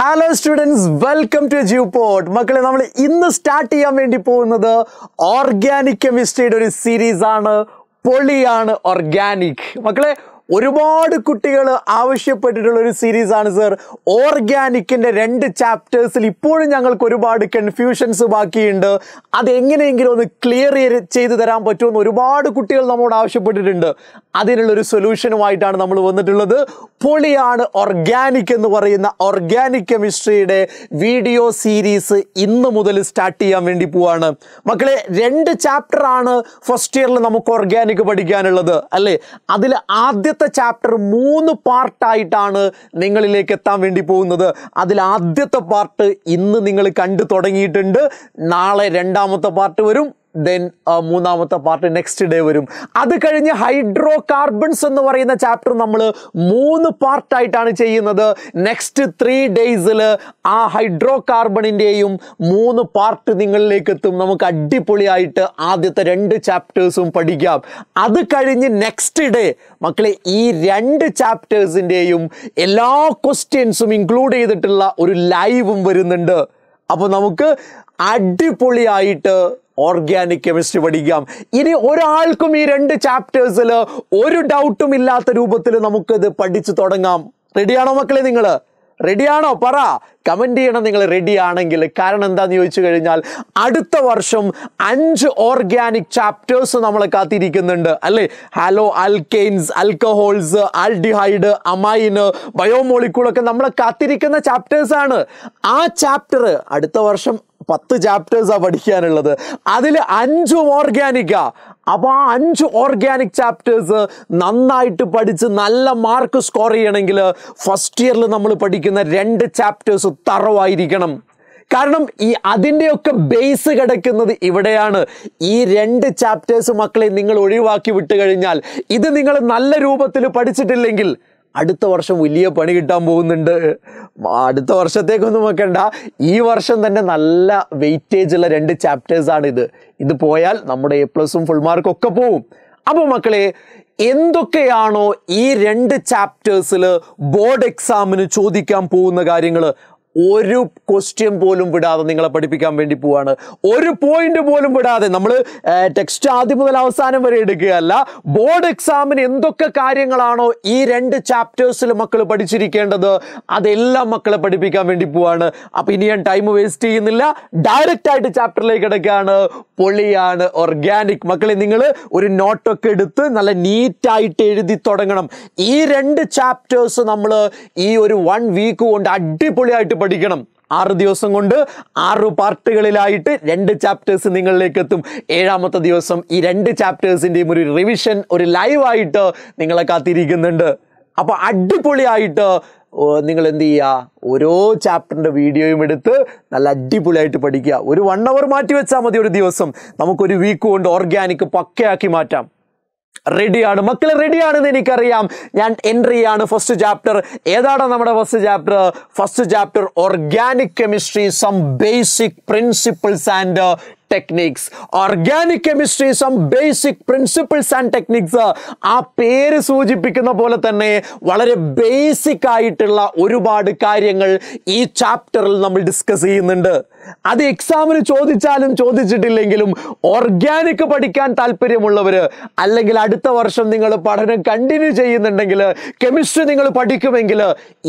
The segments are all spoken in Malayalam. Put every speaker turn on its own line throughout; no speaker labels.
ഹലോ സ്റ്റുഡൻസ് വെൽക്കം ടു ജീവ് പോർട്ട് മക്കളെ നമ്മൾ ഇന്ന് സ്റ്റാർട്ട് ചെയ്യാൻ വേണ്ടി പോകുന്നത് ഓർഗാനിക് കെമിസ്ട്രിയുടെ ഒരു സീരീസ് ആണ് പൊളിയാണ് ഓർഗാനിക് മക്കളെ ഒരുപാട് കുട്ടികൾ ആവശ്യപ്പെട്ടിട്ടുള്ള ഒരു സീരീസാണ് സർ ഓർഗാനിക്കിൻ്റെ രണ്ട് ചാപ്റ്റേഴ്സിൽ ഇപ്പോഴും ഞങ്ങൾക്ക് ഒരുപാട് കൺഫ്യൂഷൻസ് ബാക്കിയുണ്ട് അതെങ്ങനെയെങ്കിലും ഒന്ന് ക്ലിയർ ചെയ്ത് തരാൻ പറ്റുമെന്ന് ഒരുപാട് കുട്ടികൾ നമ്മോട് ആവശ്യപ്പെട്ടിട്ടുണ്ട് അതിനുള്ളൊരു സൊല്യൂഷനുമായിട്ടാണ് നമ്മൾ വന്നിട്ടുള്ളത് പൊളിയാണ് ഓർഗാനിക് എന്ന് പറയുന്ന ഓർഗാനിക് കെമിസ്ട്രിയുടെ വീഡിയോ സീരീസ് ഇന്ന് മുതൽ സ്റ്റാർട്ട് ചെയ്യാൻ വേണ്ടി പോവാണ് മക്കളെ രണ്ട് ചാപ്റ്ററാണ് ഫസ്റ്റ് ഇയറിൽ നമുക്ക് ഓർഗാനിക് പഠിക്കാനുള്ളത് അല്ലേ അതിൽ ആദ്യ അടുത്ത ചാപ്റ്റർ മൂന്ന് പാർട്ടായിട്ടാണ് നിങ്ങളിലേക്ക് എത്താൻ വേണ്ടി പോകുന്നത് അതിൽ ആദ്യത്തെ പാർട്ട് ഇന്ന് നിങ്ങൾ കണ്ടു തുടങ്ങിയിട്ടുണ്ട് നാളെ രണ്ടാമത്തെ പാർട്ട് വരും ദെൻ മൂന്നാമത്തെ പാർട്ട് നെക്സ്റ്റ് ഡേ വരും അത് കഴിഞ്ഞ് ഹൈഡ്രോ കാർബൺസ് എന്ന് പറയുന്ന ചാപ്റ്റർ നമ്മൾ മൂന്ന് പാർട്ടായിട്ടാണ് ചെയ്യുന്നത് നെക്സ്റ്റ് ത്രീ ഡേയ്സിൽ ആ ഹൈഡ്രോ കാർബണിൻ്റെയും മൂന്ന് പാർട്ട് നിങ്ങളിലേക്ക് എത്തും നമുക്ക് അടിപൊളിയായിട്ട് ആദ്യത്തെ രണ്ട് ചാപ്റ്റേഴ്സും പഠിക്കാം അത് കഴിഞ്ഞ് നെക്സ്റ്റ് ഡേ മക്കളെ ഈ രണ്ട് ചാപ്റ്റേഴ്സിൻ്റെയും എല്ലാ ക്വസ്റ്റ്യൻസും ഇൻക്ലൂഡ് ചെയ്തിട്ടുള്ള ഒരു ലൈവും വരുന്നുണ്ട് അപ്പോൾ നമുക്ക് അടിപൊളിയായിട്ട് ഓർഗാനിക് കെമിസ്ട്രി പഠിക്കാം ഇനി ഒരാൾക്കും ഈ രണ്ട് ചാപ്റ്റേഴ്സിൽ ഒരു ഡൗട്ടും ഇല്ലാത്ത രൂപത്തിൽ നമുക്കിത് പഠിച്ചു തുടങ്ങാം റെഡിയാണോ മക്കളെ നിങ്ങൾ റെഡിയാണോ പറ കമൻ്റ് ചെയ്യണം നിങ്ങൾ റെഡി ആണെങ്കിൽ കാരണം എന്താന്ന് ചോദിച്ചു കഴിഞ്ഞാൽ അടുത്ത വർഷം അഞ്ച് ഓർഗാനിക് ചാപ്റ്റേഴ്സ് നമ്മളെ കാത്തിരിക്കുന്നുണ്ട് അല്ലേ halo alkanes alcohols aldehyde amine ബയോമോളിക്കൂളൊക്കെ നമ്മളെ കാത്തിരിക്കുന്ന ചാപ്റ്റേഴ്സ് ആണ് ആ ചാപ്റ്റർ അടുത്ത വർഷം പത്ത് ചാപ്റ്റേഴ്സാണ് പഠിക്കാനുള്ളത് അതിൽ അഞ്ചും ഓർഗാനിക്കാ അപ്പോൾ ആ അഞ്ച് ഓർഗാനിക് ചാപ്റ്റേഴ്സ് നന്നായിട്ട് പഠിച്ച് നല്ല മാർക്ക് സ്കോർ ചെയ്യണമെങ്കിൽ ഫസ്റ്റ് ഇയറിൽ നമ്മൾ പഠിക്കുന്ന രണ്ട് ചാപ്റ്റേഴ്സ് തറവായിരിക്കണം കാരണം ഈ അതിൻ്റെയൊക്കെ ബേസ് കിടക്കുന്നത് ഇവിടെയാണ് ഈ രണ്ട് ചാപ്റ്റേഴ്സ് മക്കളെ നിങ്ങൾ ഒഴിവാക്കി വിട്ടു കഴിഞ്ഞാൽ ഇത് നിങ്ങൾ നല്ല രൂപത്തിൽ പഠിച്ചിട്ടില്ലെങ്കിൽ അടുത്ത വർഷം വലിയ പണി കിട്ടാൻ പോകുന്നുണ്ട് അടുത്ത വർഷത്തേക്കൊന്നും വെക്കണ്ട ഈ വർഷം തന്നെ നല്ല വെയിറ്റേജ് ഉള്ള രണ്ട് ചാപ്റ്റേഴ്സാണ് ഇത് ഇത് പോയാൽ നമ്മുടെ എ പ്ലസും ഫുൾ മാർക്കും ഒക്കെ പോവും അപ്പോൾ മക്കളെ എന്തൊക്കെയാണോ ഈ രണ്ട് ചാപ്റ്റേഴ്സിൽ ബോർഡ് എക്സാമിന് ചോദിക്കാൻ പോകുന്ന കാര്യങ്ങൾ ഒരു ക്വസ്റ്റ്യൻ പോലും വിടാതെ നിങ്ങളെ പഠിപ്പിക്കാൻ വേണ്ടി പോവാണ് ഒരു പോയിന്റ് പോലും വിടാതെ നമ്മൾ ടെക്സ്റ്റ് ആദ്യം മുതൽ അവസാനം വരെ എടുക്കുകയല്ല ബോർഡ് എക്സാമിന് എന്തൊക്കെ കാര്യങ്ങളാണോ ഈ രണ്ട് ചാപ്റ്റേഴ്സിൽ മക്കൾ പഠിച്ചിരിക്കേണ്ടത് അതെല്ലാം മക്കളെ പഠിപ്പിക്കാൻ വേണ്ടി പോവാണ് അപ്പൊ ഇനി ഞാൻ ടൈം വേസ്റ്റ് ചെയ്യുന്നില്ല ഡയറക്റ്റ് ആയിട്ട് ചാപ്റ്ററിലേക്ക് കിടക്കുകയാണ് പൊളിയാണ് ഓർഗാനിക് മക്കളെ നിങ്ങൾ ഒരു നോട്ടൊക്കെ എടുത്ത് നല്ല നീറ്റായിട്ട് എഴുതി തുടങ്ങണം ഈ രണ്ട് ചാപ്റ്റേഴ്സ് നമ്മൾ ഈ ഒരു വൺ വീക്ക് കൊണ്ട് അടിപൊളിയായിട്ട് പഠിക്കണം ആറ് ദിവസം കൊണ്ട് ആറ് പാർട്ടുകളിലായിട്ട് രണ്ട് ചാപ്റ്റേഴ്സ് നിങ്ങളിലേക്ക് എത്തും ഏഴാമത്തെ ദിവസം ഈ രണ്ട് ചാപ്റ്റേഴ്സിൻ്റെയും ഒരു റിവിഷൻ ഒരു ലൈവായിട്ട് നിങ്ങളെ കാത്തിരിക്കുന്നുണ്ട് അപ്പോൾ അടിപൊളിയായിട്ട് നിങ്ങൾ എന്ത് ചെയ്യുക ഓരോ ചാപ്റ്ററിൻ്റെ വീഡിയോയും എടുത്ത് നല്ല അടിപൊളിയായിട്ട് പഠിക്കുക ഒരു വൺ അവർ മാറ്റി വെച്ചാൽ മതി ഒരു ദിവസം നമുക്കൊരു വീക്ക് കൊണ്ട് ഓർഗാനിക് പക്കയാക്കി മാറ്റാം റെഡിയാണ് മക്കളെ റെഡിയാണെന്ന് എനിക്കറിയാം ഞാൻ എൻട്രി ചെയ്യാണ് ഫസ്റ്റ് ചാപ്റ്റർ ഏതാണ് നമ്മുടെ first chapter first chapter organic chemistry some basic principles and techniques organic chemistry some basic principles and techniques ആ പേര് സൂചിപ്പിക്കുന്ന പോലെ തന്നെ വളരെ ബേസിക് ആയിട്ടുള്ള ഒരുപാട് കാര്യങ്ങൾ ഈ ചാപ്റ്ററിൽ നമ്മൾ ഡിസ്കസ് ചെയ്യുന്നുണ്ട് അത് എക്സാമിന് ചോദിച്ചാലും ചോദിച്ചിട്ടില്ലെങ്കിലും ഓർഗാനിക് പഠിക്കാൻ താല്പര്യമുള്ളവർ അല്ലെങ്കിൽ അടുത്ത വർഷം നിങ്ങൾ പഠനം കണ്ടിന്യൂ ചെയ്യുന്നുണ്ടെങ്കിൽ കെമിസ്ട്രി നിങ്ങൾ പഠിക്കുമെങ്കിൽ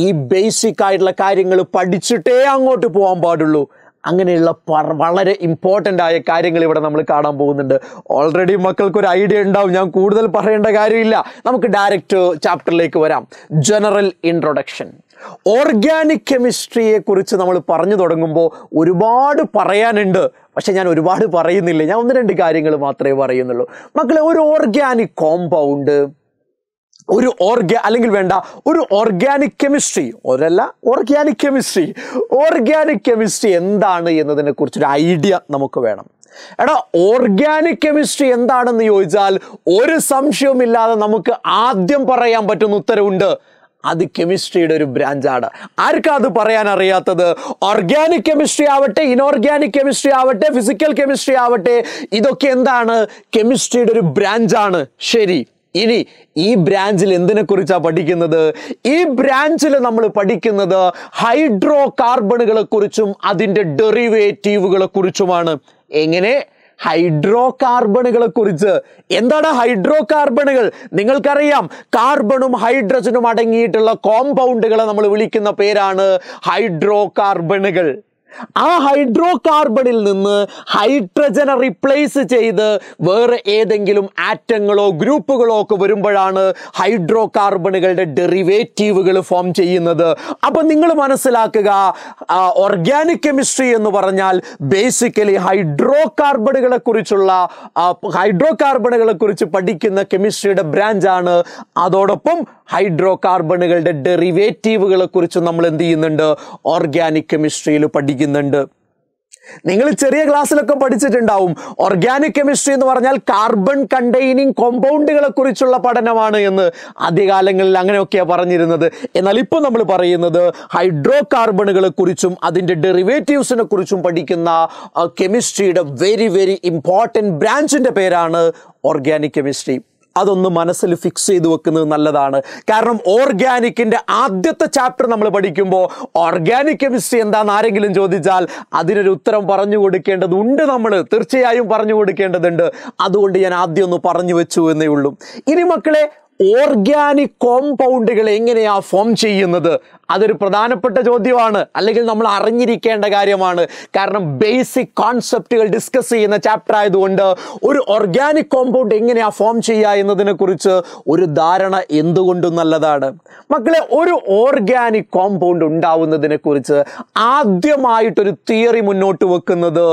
ഈ ബേസിക് ആയിട്ടുള്ള കാര്യങ്ങൾ പഠിച്ചിട്ടേ അങ്ങോട്ട് പോകാൻ പാടുള്ളൂ അങ്ങനെയുള്ള വളരെ ഇമ്പോർട്ടൻ്റ് ആയ കാര്യങ്ങൾ ഇവിടെ നമ്മൾ കാണാൻ പോകുന്നുണ്ട് ഓൾറെഡി മക്കൾക്കൊരു ഐഡിയ ഉണ്ടാവും ഞാൻ കൂടുതൽ പറയേണ്ട കാര്യമില്ല നമുക്ക് ഡയറക്റ്റ് ചാപ്റ്ററിലേക്ക് വരാം ജനറൽ ഇൻട്രൊഡക്ഷൻ ഓർഗാനിക് കെമിസ്ട്രിയെ കുറിച്ച് നമ്മൾ പറഞ്ഞു തുടങ്ങുമ്പോൾ ഒരുപാട് പറയാനുണ്ട് പക്ഷെ ഞാൻ ഒരുപാട് പറയുന്നില്ല ഞാൻ ഒന്ന് രണ്ട് കാര്യങ്ങൾ മാത്രമേ പറയുന്നുള്ളൂ മക്കളെ ഒരു ഓർഗാനിക് കോമ്പൗണ്ട് ഒരു ഓർഗ അല്ലെങ്കിൽ വേണ്ട ഒരു ഓർഗാനിക് കെമിസ്ട്രി ഒരല്ല ഓർഗാനിക് കെമിസ്ട്രി ഓർഗാനിക് കെമിസ്ട്രി എന്താണ് കുറിച്ചൊരു ഐഡിയ നമുക്ക് വേണം എടാ ഓർഗാനിക് കെമിസ്ട്രി എന്താണെന്ന് ചോദിച്ചാൽ ഒരു സംശയവുമില്ലാതെ നമുക്ക് ആദ്യം പറയാൻ പറ്റുന്ന ഉത്തരവുണ്ട് അത് കെമിസ്ട്രിയുടെ ഒരു ബ്രാഞ്ചാണ് ആർക്കാ അത് പറയാൻ അറിയാത്തത് ഓർഗാനിക് കെമിസ്ട്രി ആവട്ടെ ഇനോർഗാനിക് കെമിസ്ട്രി ആവട്ടെ ഫിസിക്കൽ കെമിസ്ട്രി ആവട്ടെ ഇതൊക്കെ എന്താണ് കെമിസ്ട്രിയുടെ ഒരു ബ്രാഞ്ചാണ് ശരി ഇനി ഈ ബ്രാഞ്ചിൽ എന്തിനെക്കുറിച്ചാണ് പഠിക്കുന്നത് ഈ ബ്രാഞ്ചിൽ നമ്മൾ പഠിക്കുന്നത് ഹൈഡ്രോ കാർബണുകളെ കുറിച്ചും അതിൻ്റെ ഡെറിവേറ്റീവുകളെ കുറിച്ചുമാണ് എങ്ങനെ ഹൈഡ്രോ കാർബണുകളെ കുറിച്ച് എന്താണ് ഹൈഡ്രോ കാർബണുകൾ നിങ്ങൾക്കറിയാം കാർബണും ഹൈഡ്രജനും അടങ്ങിയിട്ടുള്ള കോമ്പൗണ്ടുകളെ നമ്മൾ വിളിക്കുന്ന പേരാണ് ഹൈഡ്രോ കാർബണുകൾ ആ ഹൈഡ്രോ കാർബണിൽ നിന്ന് ഹൈഡ്രജനെ റിപ്ലേസ് ചെയ്ത് വേറെ ഏതെങ്കിലും ആറ്റങ്ങളോ ഗ്രൂപ്പുകളോ ഒക്കെ വരുമ്പോഴാണ് ഹൈഡ്രോ കാർബണുകളുടെ ഡെറിവേറ്റീവുകൾ ഫോം ചെയ്യുന്നത് അപ്പം നിങ്ങൾ മനസ്സിലാക്കുക ഓർഗാനിക് കെമിസ്ട്രി എന്ന് പറഞ്ഞാൽ ബേസിക്കലി ഹൈഡ്രോ കാർബണുകളെ കുറിച്ചുള്ള ഹൈഡ്രോ കാർബണുകളെ കുറിച്ച് പഠിക്കുന്ന കെമിസ്ട്രിയുടെ ബ്രാഞ്ചാണ് അതോടൊപ്പം ഹൈഡ്രോ കാർബണുകളുടെ ഡെറിവേറ്റീവുകളെ കുറിച്ച് നമ്മൾ എന്ത് ചെയ്യുന്നുണ്ട് ഓർഗാനിക് കെമിസ്ട്രിയിൽ പഠിക്കുന്നുണ്ട് നിങ്ങൾ ചെറിയ ക്ലാസ്സിലൊക്കെ പഠിച്ചിട്ടുണ്ടാവും ഓർഗാനിക് കെമിസ്ട്രി എന്ന് പറഞ്ഞാൽ കാർബൺ കണ്ടെയ്നിങ് കോമ്പൗണ്ടുകളെ കുറിച്ചുള്ള പഠനമാണ് എന്ന് ആദ്യകാലങ്ങളിൽ അങ്ങനെയൊക്കെയാണ് പറഞ്ഞിരുന്നത് എന്നാൽ ഇപ്പോൾ നമ്മൾ പറയുന്നത് ഹൈഡ്രോ കാർബണുകളെ കുറിച്ചും അതിൻ്റെ ഡെറിവേറ്റീവ്സിനെ കുറിച്ചും പഠിക്കുന്ന കെമിസ്ട്രിയുടെ വെരി വെരി ഇമ്പോർട്ടൻറ്റ് ബ്രാഞ്ചിൻ്റെ പേരാണ് ഓർഗാനിക് കെമിസ്ട്രി അതൊന്ന് മനസ്സിൽ ഫിക്സ് ചെയ്ത് വെക്കുന്നത് നല്ലതാണ് കാരണം ഓർഗാനിക്കിൻ്റെ ആദ്യത്തെ ചാപ്റ്റർ നമ്മൾ പഠിക്കുമ്പോൾ ഓർഗാനിക് കെമിസ്ട്രി എന്താണെന്ന് ആരെങ്കിലും ചോദിച്ചാൽ അതിനൊരു ഉത്തരം പറഞ്ഞു കൊടുക്കേണ്ടതുണ്ട് നമ്മൾ തീർച്ചയായും പറഞ്ഞു കൊടുക്കേണ്ടതുണ്ട് അതുകൊണ്ട് ഞാൻ ആദ്യം ഒന്ന് പറഞ്ഞു വെച്ചു എന്നേ ഉള്ളൂ ഇനി മക്കളെ ഓർഗാനിക് കോമ്പൗണ്ടുകൾ എങ്ങനെയാ ഫോം ചെയ്യുന്നത് അതൊരു പ്രധാനപ്പെട്ട ചോദ്യമാണ് അല്ലെങ്കിൽ നമ്മൾ അറിഞ്ഞിരിക്കേണ്ട കാര്യമാണ് കാരണം ബേസിക് കോൺസെപ്റ്റുകൾ ഡിസ്കസ് ചെയ്യുന്ന ചാപ്റ്റർ ആയതുകൊണ്ട് ഒരു ഓർഗാനിക് കോമ്പൗണ്ട് എങ്ങനെയാ ഫോം ചെയ്യുക എന്നതിനെ കുറിച്ച് ഒരു ധാരണ എന്തുകൊണ്ടും നല്ലതാണ് മക്കളെ ഒരു ഓർഗാനിക് കോമ്പൗണ്ട് ഉണ്ടാവുന്നതിനെ കുറിച്ച് ആദ്യമായിട്ടൊരു തിയറി മുന്നോട്ട് വെക്കുന്നത്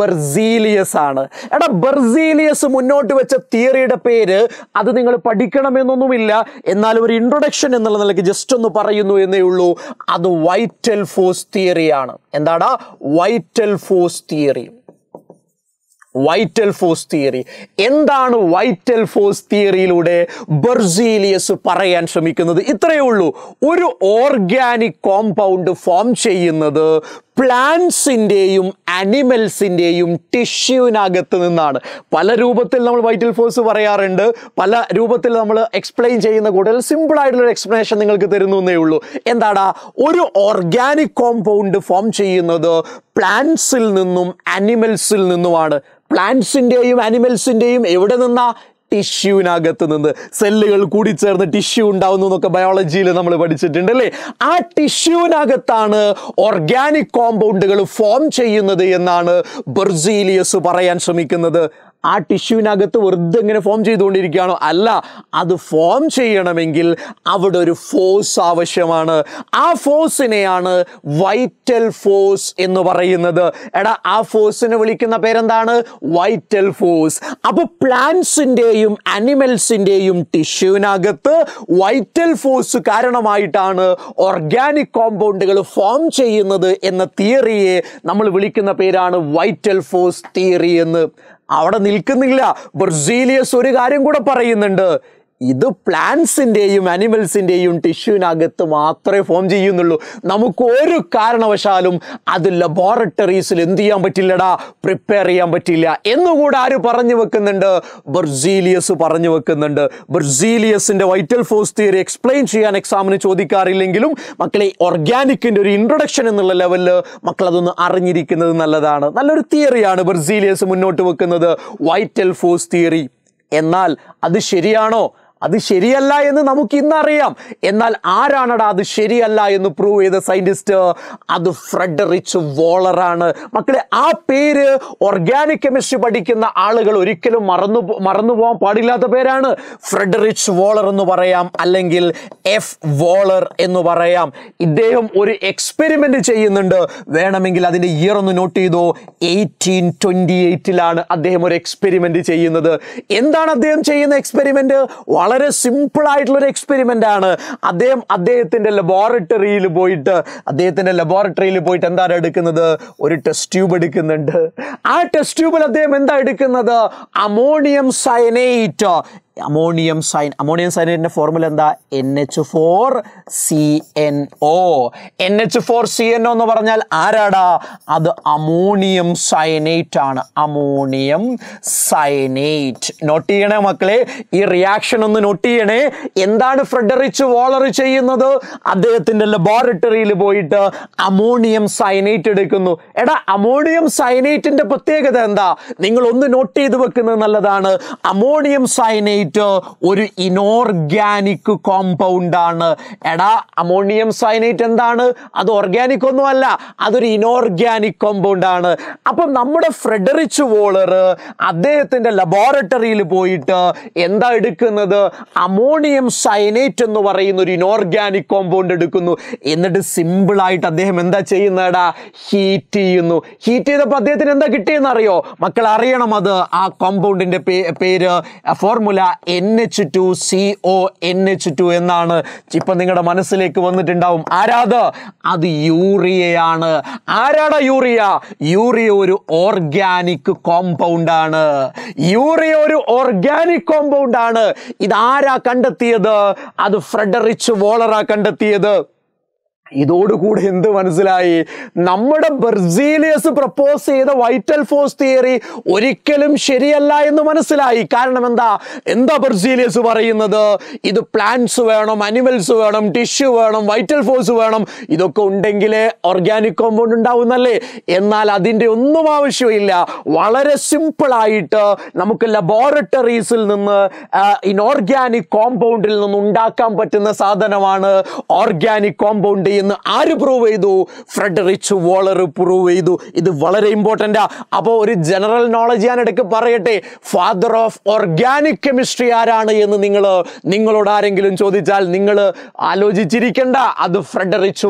ബെർസീലിയസ് ആണ് എടാ ബെർസീലിയസ് മുന്നോട്ട് വെച്ച തിയറിയുടെ പേര് അത് നിങ്ങൾ പഠിക്കണമെന്ന് ഒന്നുമില്ല എന്നാൽ ഒരു ഇൻട്രൊഡക്ഷൻ എന്നുള്ള നിലയ്ക്ക് ജസ്റ്റ് ഒന്ന് പറയുന്നു എന്നേ ഉള്ളൂ അത് വൈറ്റൽ ഫോഴ്സ് തിയറിയാണ് എന്താണ് vital force theory vital force theory എന്താണ് വൈറ്റൽ ഫോഴ്സ് തിയറിയിലൂടെ ബെർസീലിയസ് പറയാൻ ശ്രമിക്കുന്നത് ഇത്രയേ ഉള്ളൂ ഒരു ഓർഗാനിക് കോമ്പൗണ്ട് ഫോം ചെയ്യുന്നത് പ്ലാന്റ്സിൻ്റെയും അനിമൽസിൻ്റെയും ടിഷ്യൂവിനകത്ത് നിന്നാണ് പല രൂപത്തിൽ നമ്മൾ വൈറ്റൽ ഫോഴ്സ് പറയാറുണ്ട് പല രൂപത്തിൽ നമ്മൾ എക്സ്പ്ലെയിൻ ചെയ്യുന്ന കൂടുതൽ സിമ്പിളായിട്ടുള്ളൊരു എക്സ്പ്ലനേഷൻ നിങ്ങൾക്ക് തരുന്നു എന്നേ ഉള്ളൂ എന്താടാ ഒരു ഓർഗാനിക് കോമ്പൗണ്ട് ഫോം ചെയ്യുന്നത് പ്ലാന്റ്സിൽ നിന്നും അനിമൽസിൽ നിന്നുമാണ് പ്ലാന്റ്സിൻ്റെയും അനിമൽസിൻ്റെയും എവിടെ നിന്നാ ടിഷ്യൂവിനകത്ത് നിന്ന് സെല്ലുകൾ കൂടിച്ചേർന്ന് ടിഷ്യൂ ഉണ്ടാവുന്നു എന്നൊക്കെ ബയോളജിയിൽ നമ്മൾ പഠിച്ചിട്ടുണ്ട് അല്ലേ ആ ടിഷ്യൂവിനകത്താണ് ഓർഗാനിക് കോമ്പൗണ്ടുകൾ ഫോം ചെയ്യുന്നത് എന്നാണ് ബെർസീലിയസ് പറയാൻ ശ്രമിക്കുന്നത് ആ ടിഷ്യൂവിനകത്ത് വെറുതെ ഇങ്ങനെ ഫോം ചെയ്തുകൊണ്ടിരിക്കുകയാണോ അല്ല അത് ഫോം ചെയ്യണമെങ്കിൽ അവിടെ ഒരു ഫോഴ്സ് ആവശ്യമാണ് ആ ഫോഴ്സിനെയാണ് വൈറ്റൽ ഫോഴ്സ് എന്ന് പറയുന്നത് എടാ ആ ഫോഴ്സിനെ വിളിക്കുന്ന പേരെന്താണ് വൈറ്റൽ ഫോഴ്സ് അപ്പോൾ പ്ലാന്റ്സിൻ്റെയും അനിമൽസിൻ്റെയും ടിഷ്യൂവിനകത്ത് വൈറ്റൽ ഫോഴ്സ് കാരണമായിട്ടാണ് ഓർഗാനിക് കോമ്പൗണ്ടുകൾ ഫോം ചെയ്യുന്നത് എന്ന തിയറിയെ നമ്മൾ വിളിക്കുന്ന പേരാണ് വൈറ്റൽ ഫോഴ്സ് തിയറി എന്ന് അവിടെ നിൽക്കുന്നില്ല ബ്രസീലിയസ് ഒരു കാര്യം കൂടെ പറയുന്നുണ്ട് ഇത് പ്ലാന്റ്സിൻ്റെയും അനിമൽസിൻ്റെയും ടിഷ്യൂവിനകത്ത് മാത്രമേ ഫോം ചെയ്യുന്നുള്ളൂ നമുക്ക് ഒരു കാരണവശാലും അത് ലബോറട്ടറീസിൽ എന്ത് ചെയ്യാൻ പറ്റില്ലടാ പ്രിപ്പയർ ചെയ്യാൻ പറ്റില്ല എന്നുകൂടെ ആര് പറഞ്ഞു വെക്കുന്നുണ്ട് ബെർസീലിയസ് പറഞ്ഞു വെക്കുന്നുണ്ട് ബെർസീലിയസിൻ്റെ വൈറ്റൽ ഫോഴ്സ് തിയറി എക്സ്പ്ലെയിൻ ചെയ്യാൻ എക്സാമിന് ചോദിക്കാറില്ലെങ്കിലും മക്കളെ ഓർഗാനിക്കിൻ്റെ ഒരു ഇൻട്രൊഡക്ഷൻ എന്നുള്ള ലെവലിൽ മക്കൾ അതൊന്ന് അറിഞ്ഞിരിക്കുന്നത് നല്ലതാണ് നല്ലൊരു തിയറിയാണ് ബെർസീലിയസ് മുന്നോട്ട് വെക്കുന്നത് വൈറ്റൽ ഫോഴ്സ് തിയറി എന്നാൽ അത് ശരിയാണോ അത് ശരിയല്ല എന്ന് നമുക്ക് ഇന്നറിയാം എന്നാൽ ആരാണടാ അത് ശരിയല്ല എന്ന് പ്രൂവ് ചെയ്ത സയൻറ്റിസ്റ്റ് അത് ഫ്രെഡറിച്ച് വോളറാണ് മക്കളെ ആ പേര് ഓർഗാനിക് കെമിസ്ട്രി പഠിക്കുന്ന ആളുകൾ ഒരിക്കലും മറന്നു മറന്നു പോകാൻ പാടില്ലാത്ത പേരാണ് ഫ്രെഡറിച്ച് വോളർ എന്ന് പറയാം അല്ലെങ്കിൽ എഫ് വോളർ എന്ന് പറയാം ഇദ്ദേഹം ഒരു എക്സ്പെരിമെൻ്റ് ചെയ്യുന്നുണ്ട് വേണമെങ്കിൽ അതിൻ്റെ ഇയർ ഒന്ന് നോട്ട് ചെയ്തോ എയ്റ്റീൻ ട്വൻറ്റി എയ്റ്റിലാണ് അദ്ദേഹം ഒരു എക്സ്പെരിമെൻ്റ് ചെയ്യുന്നത് എന്താണ് അദ്ദേഹം ചെയ്യുന്ന എക്സ്പെരിമെൻറ്റ് വളരെ ഒരു എക്സ്പെരിമെൻ്റ് ആണ് അദ്ദേഹം അദ്ദേഹത്തിൻ്റെ ലബോറട്ടറിയിൽ പോയിട്ട് അദ്ദേഹത്തിൻ്റെ ലബോറട്ടറിയിൽ പോയിട്ട് എന്താണ് എടുക്കുന്നത് ഒരു ടെസ്റ്റ് ട്യൂബ് എടുക്കുന്നുണ്ട് ആ ടെസ്റ്റ് ട്യൂബിൽ അദ്ദേഹം എന്താ എടുക്കുന്നത് അമോണിയം സയനേറ്റ് അമോണിയം സൈൻ അമോണിയം സൈനേറ്റിൻ്റെ ഫോർമുല എന്താ N H four C N O N H four C N O എന്ന് പറഞ്ഞാൽ ആരാടാ അത് അമോണിയം സൈനേറ്റ് ആണ് അമോണിയം സൈനേറ്റ് നോട്ട് ചെയ്യണേ മക്കളെ ഈ റിയാക്ഷൻ ഒന്ന് നോട്ട് ചെയ്യണേ എന്താണ് ഫ്രെഡറിച്ച് വോളർ ചെയ്യുന്നത് അദ്ദേഹത്തിൻ്റെ ലബോറട്ടറിയിൽ പോയിട്ട് അമോണിയം സൈനേറ്റ് എടുക്കുന്നു എടാ അമോണിയം സൈനേറ്റിൻ്റെ പ്രത്യേകത എന്താ നിങ്ങൾ ഒന്ന് നോട്ട് ചെയ്ത് വെക്കുന്നത് നല്ലതാണ് അമോണിയം സൈനേറ്റ് സയനേറ്റ് ഒരു ഇനോർഗാനിക് കോമ്പൗണ്ടാണ് എടാ അമോണിയം സയനേറ്റ് എന്താണ് അത് ഓർഗാനിക് ഒന്നുമല്ല അതൊരു ഇനോർഗാനിക് കോമ്പൗണ്ടാണ് അപ്പം നമ്മുടെ ഫ്രെഡറിച്ച് വോളർ അദ്ദേഹത്തിൻ്റെ ലബോറട്ടറിയിൽ പോയിട്ട് എന്താ എടുക്കുന്നത് അമോണിയം സയനേറ്റ് എന്ന് പറയുന്ന ഒരു ഇനോർഗാനിക് കോമ്പൗണ്ട് എടുക്കുന്നു എന്നിട്ട് സിമ്പിളായിട്ട് അദ്ദേഹം എന്താ ചെയ്യുന്നടാ ഹീറ്റ് ചെയ്യുന്നു ഹീറ്റ് ചെയ്തപ്പോൾ അദ്ദേഹത്തിന് എന്താ കിട്ടിയെന്ന് അറിയോ മക്കൾ അറിയണം അത് ആ കോമ്പൗണ്ടിൻ്റെ പേര് formula N H two C O N H two എന്നാണ് ഇപ്പം നിങ്ങളുടെ മനസ്സിലേക്ക് വന്നിട്ടുണ്ടാവും ആരാത് അത് യൂറിയയാണ് ആരാട യൂറിയ യൂറിയ ഒരു ഓർഗാനിക് കോമ്പൗണ്ട് ആണ് യൂറിയ ഒരു ഓർഗാനിക് കോമ്പൗണ്ട് ആണ് ആരാ കണ്ടെത്തിയത് അത് ഫ്രെഡറിച്ച് വോളറാ കണ്ടെത്തിയത് ഇതോടുകൂടി എന്ത് മനസ്സിലായി നമ്മുടെ ബ്രസീലിയസ് പ്രപ്പോസ് ചെയ്ത വൈറ്റൽ ഫോഴ്സ് തിയറി ഒരിക്കലും ശരിയല്ല എന്ന് മനസ്സിലായി കാരണം എന്താ എന്താ ബ്രസീലിയസ് പറയുന്നത് ഇത് പ്ലാന്റ്സ് വേണം അനിമൽസ് വേണം ടിഷ്യൂ വേണം വൈറ്റൽ ഫോഴ്സ് വേണം ഇതൊക്കെ ഉണ്ടെങ്കിലേ ഓർഗാനിക് കോമ്പൗണ്ട് ഉണ്ടാവുന്നല്ലേ എന്നാൽ അതിൻ്റെ ഒന്നും ആവശ്യമില്ല വളരെ സിമ്പിളായിട്ട് നമുക്ക് ലബോറട്ടറീസിൽ നിന്ന് ഇൻഓർഗാനിക് കോമ്പൗണ്ടിൽ നിന്ന് ഉണ്ടാക്കാൻ പറ്റുന്ന സാധനമാണ് ഓർഗാനിക് കോമ്പൗണ്ട് എന്ന് ആര് പ്രൂവ് ചെയ്തു ഫ്രെഡറിച്ച് വോളർ പ്രൂവ് ചെയ്തു ഇത് വളരെ ആണ് അപ്പോൾ ഒരു ജനറൽ നോളജ് ഞാൻ ഇടയ്ക്ക് പറയട്ടെ ഫാദർ ഓഫ് ഓർഗാനിക് കെമിസ്ട്രി ആരാണ് എന്ന് നിങ്ങൾ നിങ്ങളോട് ആരെങ്കിലും ചോദിച്ചാൽ നിങ്ങൾ ആലോചിച്ചിരിക്കേണ്ട അത് ഫ്രെഡറിച്ച്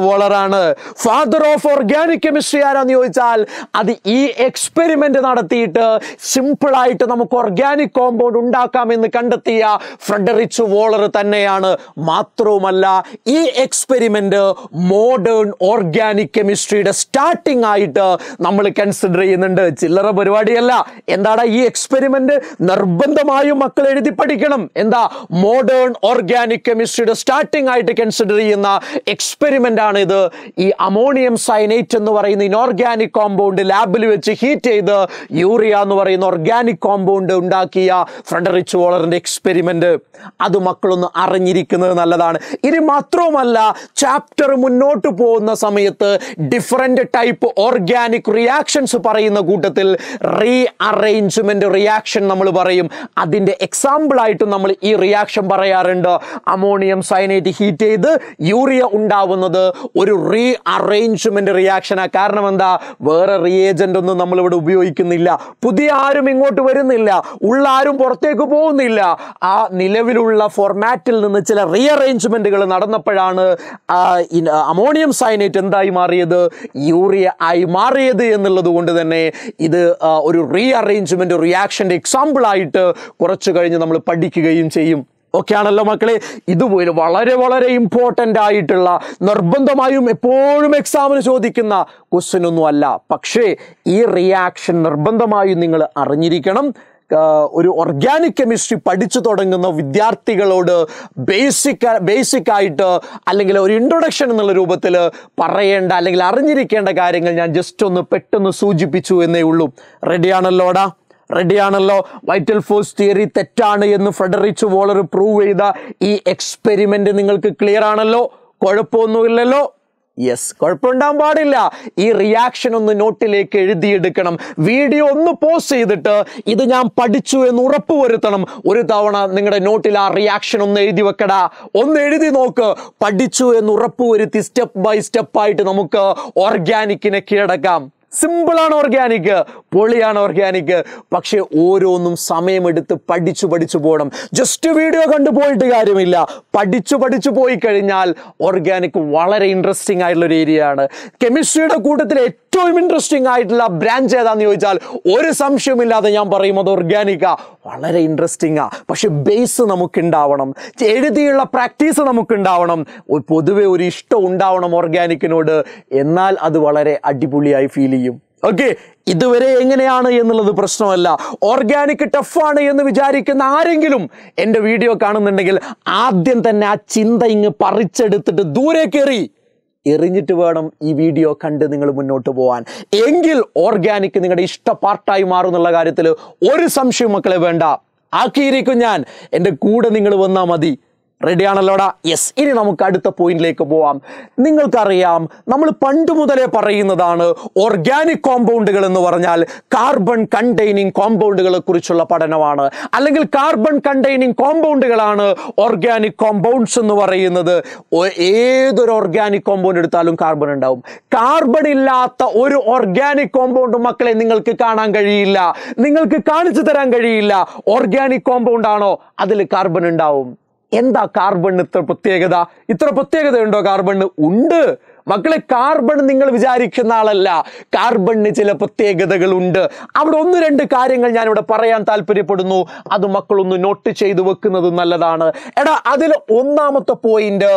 ആണ് ഫാദർ ഓഫ് ഓർഗാനിക് കെമിസ്ട്രി ആരാന്ന് ചോദിച്ചാൽ അത് ഈ എക്സ്പെരിമെൻ്റ് നടത്തിയിട്ട് സിമ്പിളായിട്ട് നമുക്ക് ഓർഗാനിക് കോമ്പൗണ്ട് ഉണ്ടാക്കാമെന്ന് കണ്ടെത്തിയ ഫ്രെഡറിച്ച് വോളർ തന്നെയാണ് മാത്രവുമല്ല ഈ എക്സ്പെരിമെൻ്റ് മോഡേൺ ഓർഗാനിക് കെമിസ്ട്രിയുടെ സ്റ്റാർട്ടിംഗ് ആയിട്ട് നമ്മൾ കൺസിഡർ ചെയ്യുന്നുണ്ട് ചില്ലറ പരിപാടിയല്ല എന്താണ് ഈ എക്സ്പെരിമെന്റ് നിർബന്ധമായും മക്കൾ എഴുതി പഠിക്കണം എന്താ മോഡേൺ ഓർഗാനിക് കെമിസ്ട്രിയുടെ സ്റ്റാർട്ടിംഗ് ആയിട്ട് കൺസിഡർ ചെയ്യുന്ന എക്സ്പെരിമെന്റ് ആണ് ഇത് ഈ അമോണിയം സൈനൈറ്റ് എന്ന് പറയുന്ന ഇനോർഗാനിക് കോമ്പൗണ്ട് ലാബിൽ വെച്ച് ഹീറ്റ് ചെയ്ത് യൂറിയ എന്ന് പറയുന്ന ഓർഗാനിക് കോമ്പൗണ്ട് ഉണ്ടാക്കിയ ഫ്രണ്ടറിച്ച് വോളറിന്റെ എക്സ്പെരിമെന്റ് അത് മക്കളൊന്ന് അറിഞ്ഞിരിക്കുന്നത് നല്ലതാണ് ഇനി മാത്രവുമല്ല ചാപ്റ്റർ മുൻ മുന്നോട്ട് പോകുന്ന സമയത്ത് ഡിഫറെൻ്റ് ടൈപ്പ് ഓർഗാനിക് റിയാക്ഷൻസ് പറയുന്ന കൂട്ടത്തിൽ റീ അറേഞ്ച്മെൻറ്റ് റിയാക്ഷൻ നമ്മൾ പറയും അതിൻ്റെ എക്സാമ്പിളായിട്ട് നമ്മൾ ഈ റിയാക്ഷൻ പറയാറുണ്ട് അമോണിയം സൈനൈറ്റ് ഹീറ്റ് ചെയ്ത് യൂറിയ ഉണ്ടാവുന്നത് ഒരു റീ അറേഞ്ച്മെൻ്റ് റിയാക്ഷനാണ് കാരണം എന്താ വേറെ റിയേജൻ്റ് ഒന്നും നമ്മളിവിടെ ഉപയോഗിക്കുന്നില്ല പുതിയ ആരും ഇങ്ങോട്ട് വരുന്നില്ല ഉള്ള ആരും പുറത്തേക്ക് പോകുന്നില്ല ആ നിലവിലുള്ള ഫോർമാറ്റിൽ നിന്ന് ചില റീ അറേഞ്ച്മെൻറ്റുകൾ നടന്നപ്പോഴാണ് അമോണിയം സയനേറ്റ് എന്തായി മാറിയത് യൂറിയ ആയി മാറിയത് എന്നുള്ളത് കൊണ്ട് തന്നെ ഇത് ഒരു റീ അറേഞ്ച്മെൻറ്റ് റിയാക്ഷൻ്റെ ആയിട്ട് കുറച്ച് കഴിഞ്ഞ് നമ്മൾ പഠിക്കുകയും ചെയ്യും ഓക്കെ ആണല്ലോ മക്കളെ ഇതുപോലെ വളരെ വളരെ ഇമ്പോർട്ടൻ്റ് ആയിട്ടുള്ള നിർബന്ധമായും എപ്പോഴും എക്സാമിന് ചോദിക്കുന്ന ക്വസ്റ്റ്യൻ ഒന്നും അല്ല പക്ഷേ ഈ റിയാക്ഷൻ നിർബന്ധമായും നിങ്ങൾ അറിഞ്ഞിരിക്കണം ഒരു ഓർഗാനിക് കെമിസ്ട്രി പഠിച്ചു തുടങ്ങുന്ന വിദ്യാർത്ഥികളോട് ബേസിക് ബേസിക് ആയിട്ട് അല്ലെങ്കിൽ ഒരു ഇൻട്രൊഡക്ഷൻ എന്നുള്ള രൂപത്തിൽ പറയേണ്ട അല്ലെങ്കിൽ അറിഞ്ഞിരിക്കേണ്ട കാര്യങ്ങൾ ഞാൻ ജസ്റ്റ് ഒന്ന് പെട്ടെന്ന് സൂചിപ്പിച്ചു എന്നേ ഉള്ളൂ റെഡിയാണല്ലോടാ റെഡിയാണല്ലോ വൈറ്റൽ ഫോഴ്സ് തിയറി തെറ്റാണ് എന്ന് ഫെഡറിച്ച് വോളർ പ്രൂവ് ചെയ്ത ഈ എക്സ്പെരിമെൻ്റ് നിങ്ങൾക്ക് ക്ലിയർ ആണല്ലോ കുഴപ്പമൊന്നുമില്ലല്ലോ യെസ് കുഴപ്പമുണ്ടാകാൻ പാടില്ല ഈ റിയാക്ഷൻ ഒന്ന് നോട്ടിലേക്ക് എഴുതിയെടുക്കണം വീഡിയോ ഒന്ന് പോസ്റ്റ് ചെയ്തിട്ട് ഇത് ഞാൻ പഠിച്ചു എന്ന് ഉറപ്പ് വരുത്തണം ഒരു തവണ നിങ്ങളുടെ നോട്ടിൽ ആ റിയാക്ഷൻ ഒന്ന് എഴുതി വെക്കടാ ഒന്ന് എഴുതി നോക്ക് പഠിച്ചു എന്ന് ഉറപ്പ് വരുത്തി സ്റ്റെപ്പ് ബൈ സ്റ്റെപ്പായിട്ട് നമുക്ക് ഓർഗാനിക്കിനെ കീഴടക്കാം സിമ്പിളാണ് ഓർഗാനിക് പൊളിയാണ് ഓർഗാനിക് പക്ഷേ ഓരോന്നും സമയമെടുത്ത് പഠിച്ചു പഠിച്ചു പോകണം ജസ്റ്റ് വീഡിയോ കണ്ടു പോയിട്ട് കാര്യമില്ല പഠിച്ചു പഠിച്ചു പോയി കഴിഞ്ഞാൽ ഓർഗാനിക് വളരെ ഇൻട്രസ്റ്റിംഗ് ആയിട്ടുള്ള ഒരു ഏരിയയാണ് കെമിസ്ട്രിയുടെ കൂട്ടത്തിൽ ഏറ്റവും ഇൻട്രസ്റ്റിംഗ് ആയിട്ടുള്ള ബ്രാഞ്ച് ഏതാന്ന് ചോദിച്ചാൽ ഒരു സംശയമില്ലാതെ ഞാൻ പറയും അത് ഓർഗാനിക്ക വളരെ ഇൻട്രസ്റ്റിംഗ് ആ പക്ഷെ ബേസ് നമുക്കുണ്ടാവണം എഴുതിയുള്ള പ്രാക്ടീസ് നമുക്കുണ്ടാവണം പൊതുവെ ഒരു ഇഷ്ടം ഉണ്ടാവണം ഓർഗാനിക്കിനോട് എന്നാൽ അത് വളരെ അടിപൊളിയായി ഫീൽ ചെയ്യും ഓക്കെ ഇതുവരെ എങ്ങനെയാണ് എന്നുള്ളത് പ്രശ്നമല്ല ഓർഗാനിക് ടഫാണ് എന്ന് വിചാരിക്കുന്ന ആരെങ്കിലും എൻ്റെ വീഡിയോ കാണുന്നുണ്ടെങ്കിൽ ആദ്യം തന്നെ ആ ചിന്ത ഇങ്ങ് പറിച്ചെടുത്തിട്ട് ദൂരെ കയറി എറിഞ്ഞിട്ട് വേണം ഈ വീഡിയോ കണ്ട് നിങ്ങൾ മുന്നോട്ട് പോകാൻ എങ്കിൽ ഓർഗാനിക് നിങ്ങളുടെ ഇഷ്ട പാർട്ടായി മാറുന്നുള്ള കാര്യത്തിൽ ഒരു സംശയം മക്കളെ വേണ്ട ആക്കിയിരിക്കും ഞാൻ എൻ്റെ കൂടെ നിങ്ങൾ വന്നാൽ മതി റെഡിയാണല്ലോടാ യെസ് ഇനി നമുക്ക് അടുത്ത പോയിന്റിലേക്ക് പോവാം നിങ്ങൾക്കറിയാം നമ്മൾ പണ്ട് മുതലേ പറയുന്നതാണ് ഓർഗാനിക് കോമ്പൗണ്ടുകൾ എന്ന് പറഞ്ഞാൽ കാർബൺ കണ്ടെയ്നിങ് കോമ്പൗണ്ടുകളെ കുറിച്ചുള്ള പഠനമാണ് അല്ലെങ്കിൽ കാർബൺ കണ്ടെയ്നിങ് കോമ്പൗണ്ടുകളാണ് ഓർഗാനിക് കോമ്പൗണ്ട്സ് എന്ന് പറയുന്നത് ഏതൊരു ഓർഗാനിക് കോമ്പൗണ്ട് എടുത്താലും കാർബൺ ഉണ്ടാവും കാർബൺ ഇല്ലാത്ത ഒരു ഓർഗാനിക് കോമ്പൗണ്ട് മക്കളെ നിങ്ങൾക്ക് കാണാൻ കഴിയില്ല നിങ്ങൾക്ക് കാണിച്ചു തരാൻ കഴിയില്ല ഓർഗാനിക് കോമ്പൗണ്ട് ആണോ അതിൽ കാർബൺ ഉണ്ടാവും എന്താ കാർബൺ ഇത്ര പ്രത്യേകത ഇത്ര ഉണ്ടോ കാർബണ് ഉണ്ട് മക്കളെ കാർബൺ നിങ്ങൾ വിചാരിക്കുന്ന ആളല്ല കാർബണ് ചില പ്രത്യേകതകളുണ്ട് അവിടെ ഒന്ന് രണ്ട് കാര്യങ്ങൾ ഞാനിവിടെ പറയാൻ താല്പര്യപ്പെടുന്നു അത് മക്കളൊന്ന് നോട്ട് ചെയ്തു വെക്കുന്നത് നല്ലതാണ് എടാ അതിൽ ഒന്നാമത്തെ പോയിന്റ്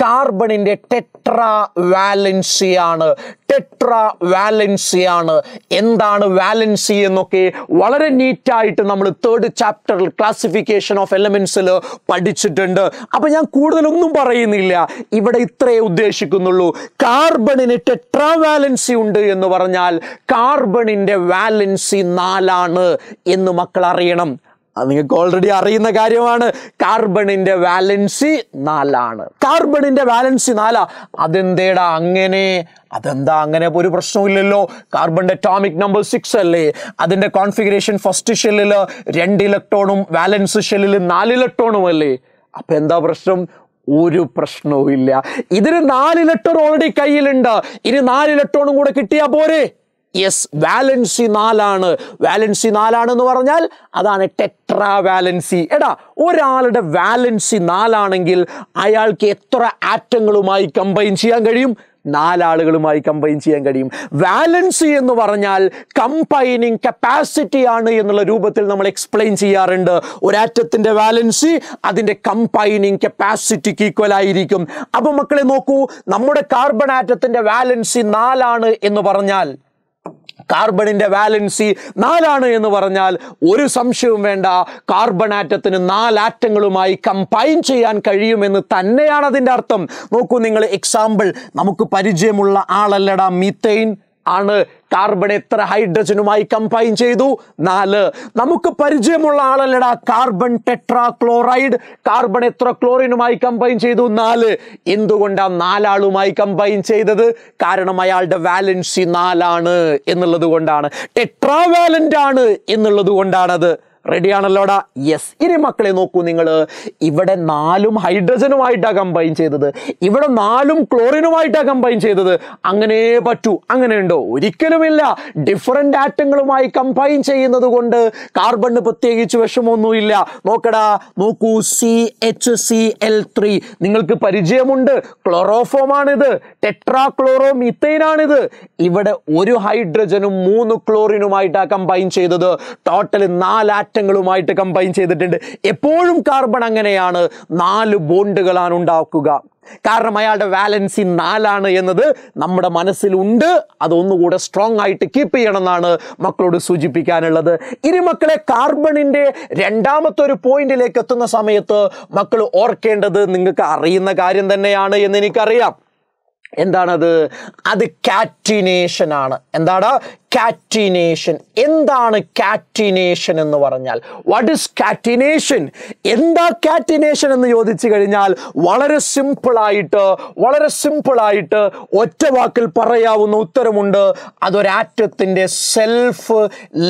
കാർബണിന്റെ ടെട്രാ വാലൻസിയാണ് ടെട്രാ വാലൻസിയാണ് എന്താണ് വാലൻസി എന്നൊക്കെ വളരെ നീറ്റായിട്ട് നമ്മൾ തേർഡ് ചാപ്റ്ററിൽ ക്ലാസിഫിക്കേഷൻ ഓഫ് എലമെൻസിൽ പഠിച്ചിട്ടുണ്ട് അപ്പം ഞാൻ കൂടുതലൊന്നും പറയുന്നില്ല ഇവിടെ ഇത്രേ ഉദ്ദേശിക്കുന്നുള്ളൂ കാർബണിന് ടെട്രാ വാലൻസി ഉണ്ട് എന്ന് പറഞ്ഞാൽ കാർബണിൻ്റെ വാലൻസി നാലാണ് എന്ന് മക്കൾ അറിയണം അത് നിങ്ങൾക്ക് ഓൾറെഡി അറിയുന്ന കാര്യമാണ് കാർബണിന്റെ വാലൻസി നാലാണ് കാർബണിന്റെ വാലൻസി നാലാ അതെന്തേടാ അങ്ങനെ അതെന്താ അങ്ങനെ ഒരു പ്രശ്നമില്ലല്ലോ കാർബണിന്റെ അറ്റോമിക് നമ്പർ സിക്സ് അല്ലേ അതിന്റെ കോൺഫിഗറേഷൻ ഫസ്റ്റ് ഷെല്ലിൽ രണ്ട് ഇലക്ട്രോണും വാലൻസ് ഷെല്ലിൽ നാല് ഇലക്ട്രോണും അല്ലേ അപ്പൊ എന്താ പ്രശ്നം ഒരു പ്രശ്നവും ഇല്ല ഇതിന് നാല് ഇലക്ട്രോൺ ഓൾറെഡി കയ്യിലുണ്ട് ഇനി നാല് ഇലക്ട്രോണും കൂടെ കിട്ടിയാ പോരെ യെസ് വാലൻസി നാലാണ് വാലൻസി എന്ന് പറഞ്ഞാൽ അതാണ് ടെട്രാ വാലൻസി എടാ ഒരാളുടെ വാലൻസി നാലാണെങ്കിൽ അയാൾക്ക് എത്ര ആറ്റങ്ങളുമായി കമ്പൈൻ ചെയ്യാൻ കഴിയും നാലാളുകളുമായി കമ്പൈൻ ചെയ്യാൻ കഴിയും വാലൻസി എന്ന് പറഞ്ഞാൽ കമ്പൈനിങ് കപ്പാസിറ്റി ആണ് എന്നുള്ള രൂപത്തിൽ നമ്മൾ എക്സ്പ്ലെയിൻ ചെയ്യാറുണ്ട് ഒരാറ്റത്തിൻ്റെ വാലൻസി അതിൻ്റെ കമ്പൈനിങ് കപ്പാസിറ്റിക്ക് ഈക്വൽ ആയിരിക്കും അപ്പോൾ മക്കളെ നോക്കൂ നമ്മുടെ കാർബൺ ആറ്റത്തിൻ്റെ വാലൻസി നാലാണ് എന്ന് പറഞ്ഞാൽ കാർബണിൻ്റെ വാലൻസി നാലാണ് എന്ന് പറഞ്ഞാൽ ഒരു സംശയവും വേണ്ട കാർബൺ ആറ്റത്തിന് നാല് ആറ്റങ്ങളുമായി കമ്പൈൻ ചെയ്യാൻ കഴിയുമെന്ന് തന്നെയാണ് അതിൻ്റെ അർത്ഥം നോക്കൂ നിങ്ങൾ എക്സാമ്പിൾ നമുക്ക് പരിചയമുള്ള ആളല്ലടാ മീത്തൈൻ ആണ് കാർബൺ എത്ര ഹൈഡ്രജനുമായി കമ്പൈൻ ചെയ്തു നാല് നമുക്ക് പരിചയമുള്ള ആളല്ലടാ കാർബൺ ടെട്രാ ക്ലോറൈഡ് കാർബൺ എത്ര ക്ലോറിനുമായി കമ്പൈൻ ചെയ്തു നാല് എന്തുകൊണ്ടാ നാലാളുമായി കമ്പൈൻ ചെയ്തത് കാരണം അയാളുടെ വാലൻസി നാലാണ് എന്നുള്ളത് കൊണ്ടാണ് ടെട്രാ വാലൻ്റ് ആണ് എന്നുള്ളത് കൊണ്ടാണത് റെഡിയാണല്ലോടാ യെസ് ഇനി മക്കളെ നോക്കൂ നിങ്ങൾ ഇവിടെ നാലും ഹൈഡ്രജനുമായിട്ടാണ് കമ്പൈൻ ചെയ്തത് ഇവിടെ നാലും ക്ലോറിനുമായിട്ടാണ് കമ്പൈൻ ചെയ്തത് അങ്ങനെ പറ്റൂ അങ്ങനെ ഉണ്ടോ ഒരിക്കലുമില്ല ഡിഫറെൻ്റ് ആറ്റങ്ങളുമായി കമ്പൈൻ ചെയ്യുന്നത് കൊണ്ട് കാർബണ് പ്രത്യേകിച്ച് വിഷമൊന്നുമില്ല നോക്കടാ നോക്കൂ C H C L three നിങ്ങൾക്ക് പരിചയമുണ്ട് ക്ലോറോഫോമാണിത് ടെട്രാ ക്ലോറോ മിത്തൈനാണിത് ഇവിടെ ഒരു ഹൈഡ്രജനും മൂന്ന് ക്ലോറിനുമായിട്ടാണ് കമ്പൈൻ ചെയ്തത് ടോട്ടൽ നാല് ആറ്റങ്ങളുമായിട്ട് കമ്പൈൻ ചെയ്തിട്ടുണ്ട് എപ്പോഴും കാർബൺ അങ്ങനെയാണ് നാല് ബോണ്ടുകളാണ് ഉണ്ടാക്കുക കാരണം അയാളുടെ വാലൻസി നാലാണ് എന്നത് നമ്മുടെ മനസ്സിലുണ്ട് അതൊന്നുകൂടെ സ്ട്രോങ് ആയിട്ട് കീപ്പ് ചെയ്യണമെന്നാണ് മക്കളോട് സൂചിപ്പിക്കാനുള്ളത് ഇനി മക്കളെ കാർബണിൻ്റെ രണ്ടാമത്തെ ഒരു പോയിന്റിലേക്ക് എത്തുന്ന സമയത്ത് മക്കൾ ഓർക്കേണ്ടത് നിങ്ങൾക്ക് അറിയുന്ന കാര്യം തന്നെയാണ് എന്ന് എനിക്കറിയാം എന്താണത് അത് കാറ്റിനേഷൻ ആണ് എന്താണ് കാറ്റിനേഷൻ എന്താണ് കാറ്റിനേഷൻ എന്ന് പറഞ്ഞാൽ വാട്ട് ഇസ് കാറ്റിനേഷൻ എന്താ കാറ്റിനേഷൻ എന്ന് ചോദിച്ചു കഴിഞ്ഞാൽ വളരെ സിമ്പിളായിട്ട് വളരെ സിമ്പിളായിട്ട് ഒറ്റ വാക്കിൽ പറയാവുന്ന ഉത്തരമുണ്ട് അതൊരാറ്റത്തിൻ്റെ സെൽഫ്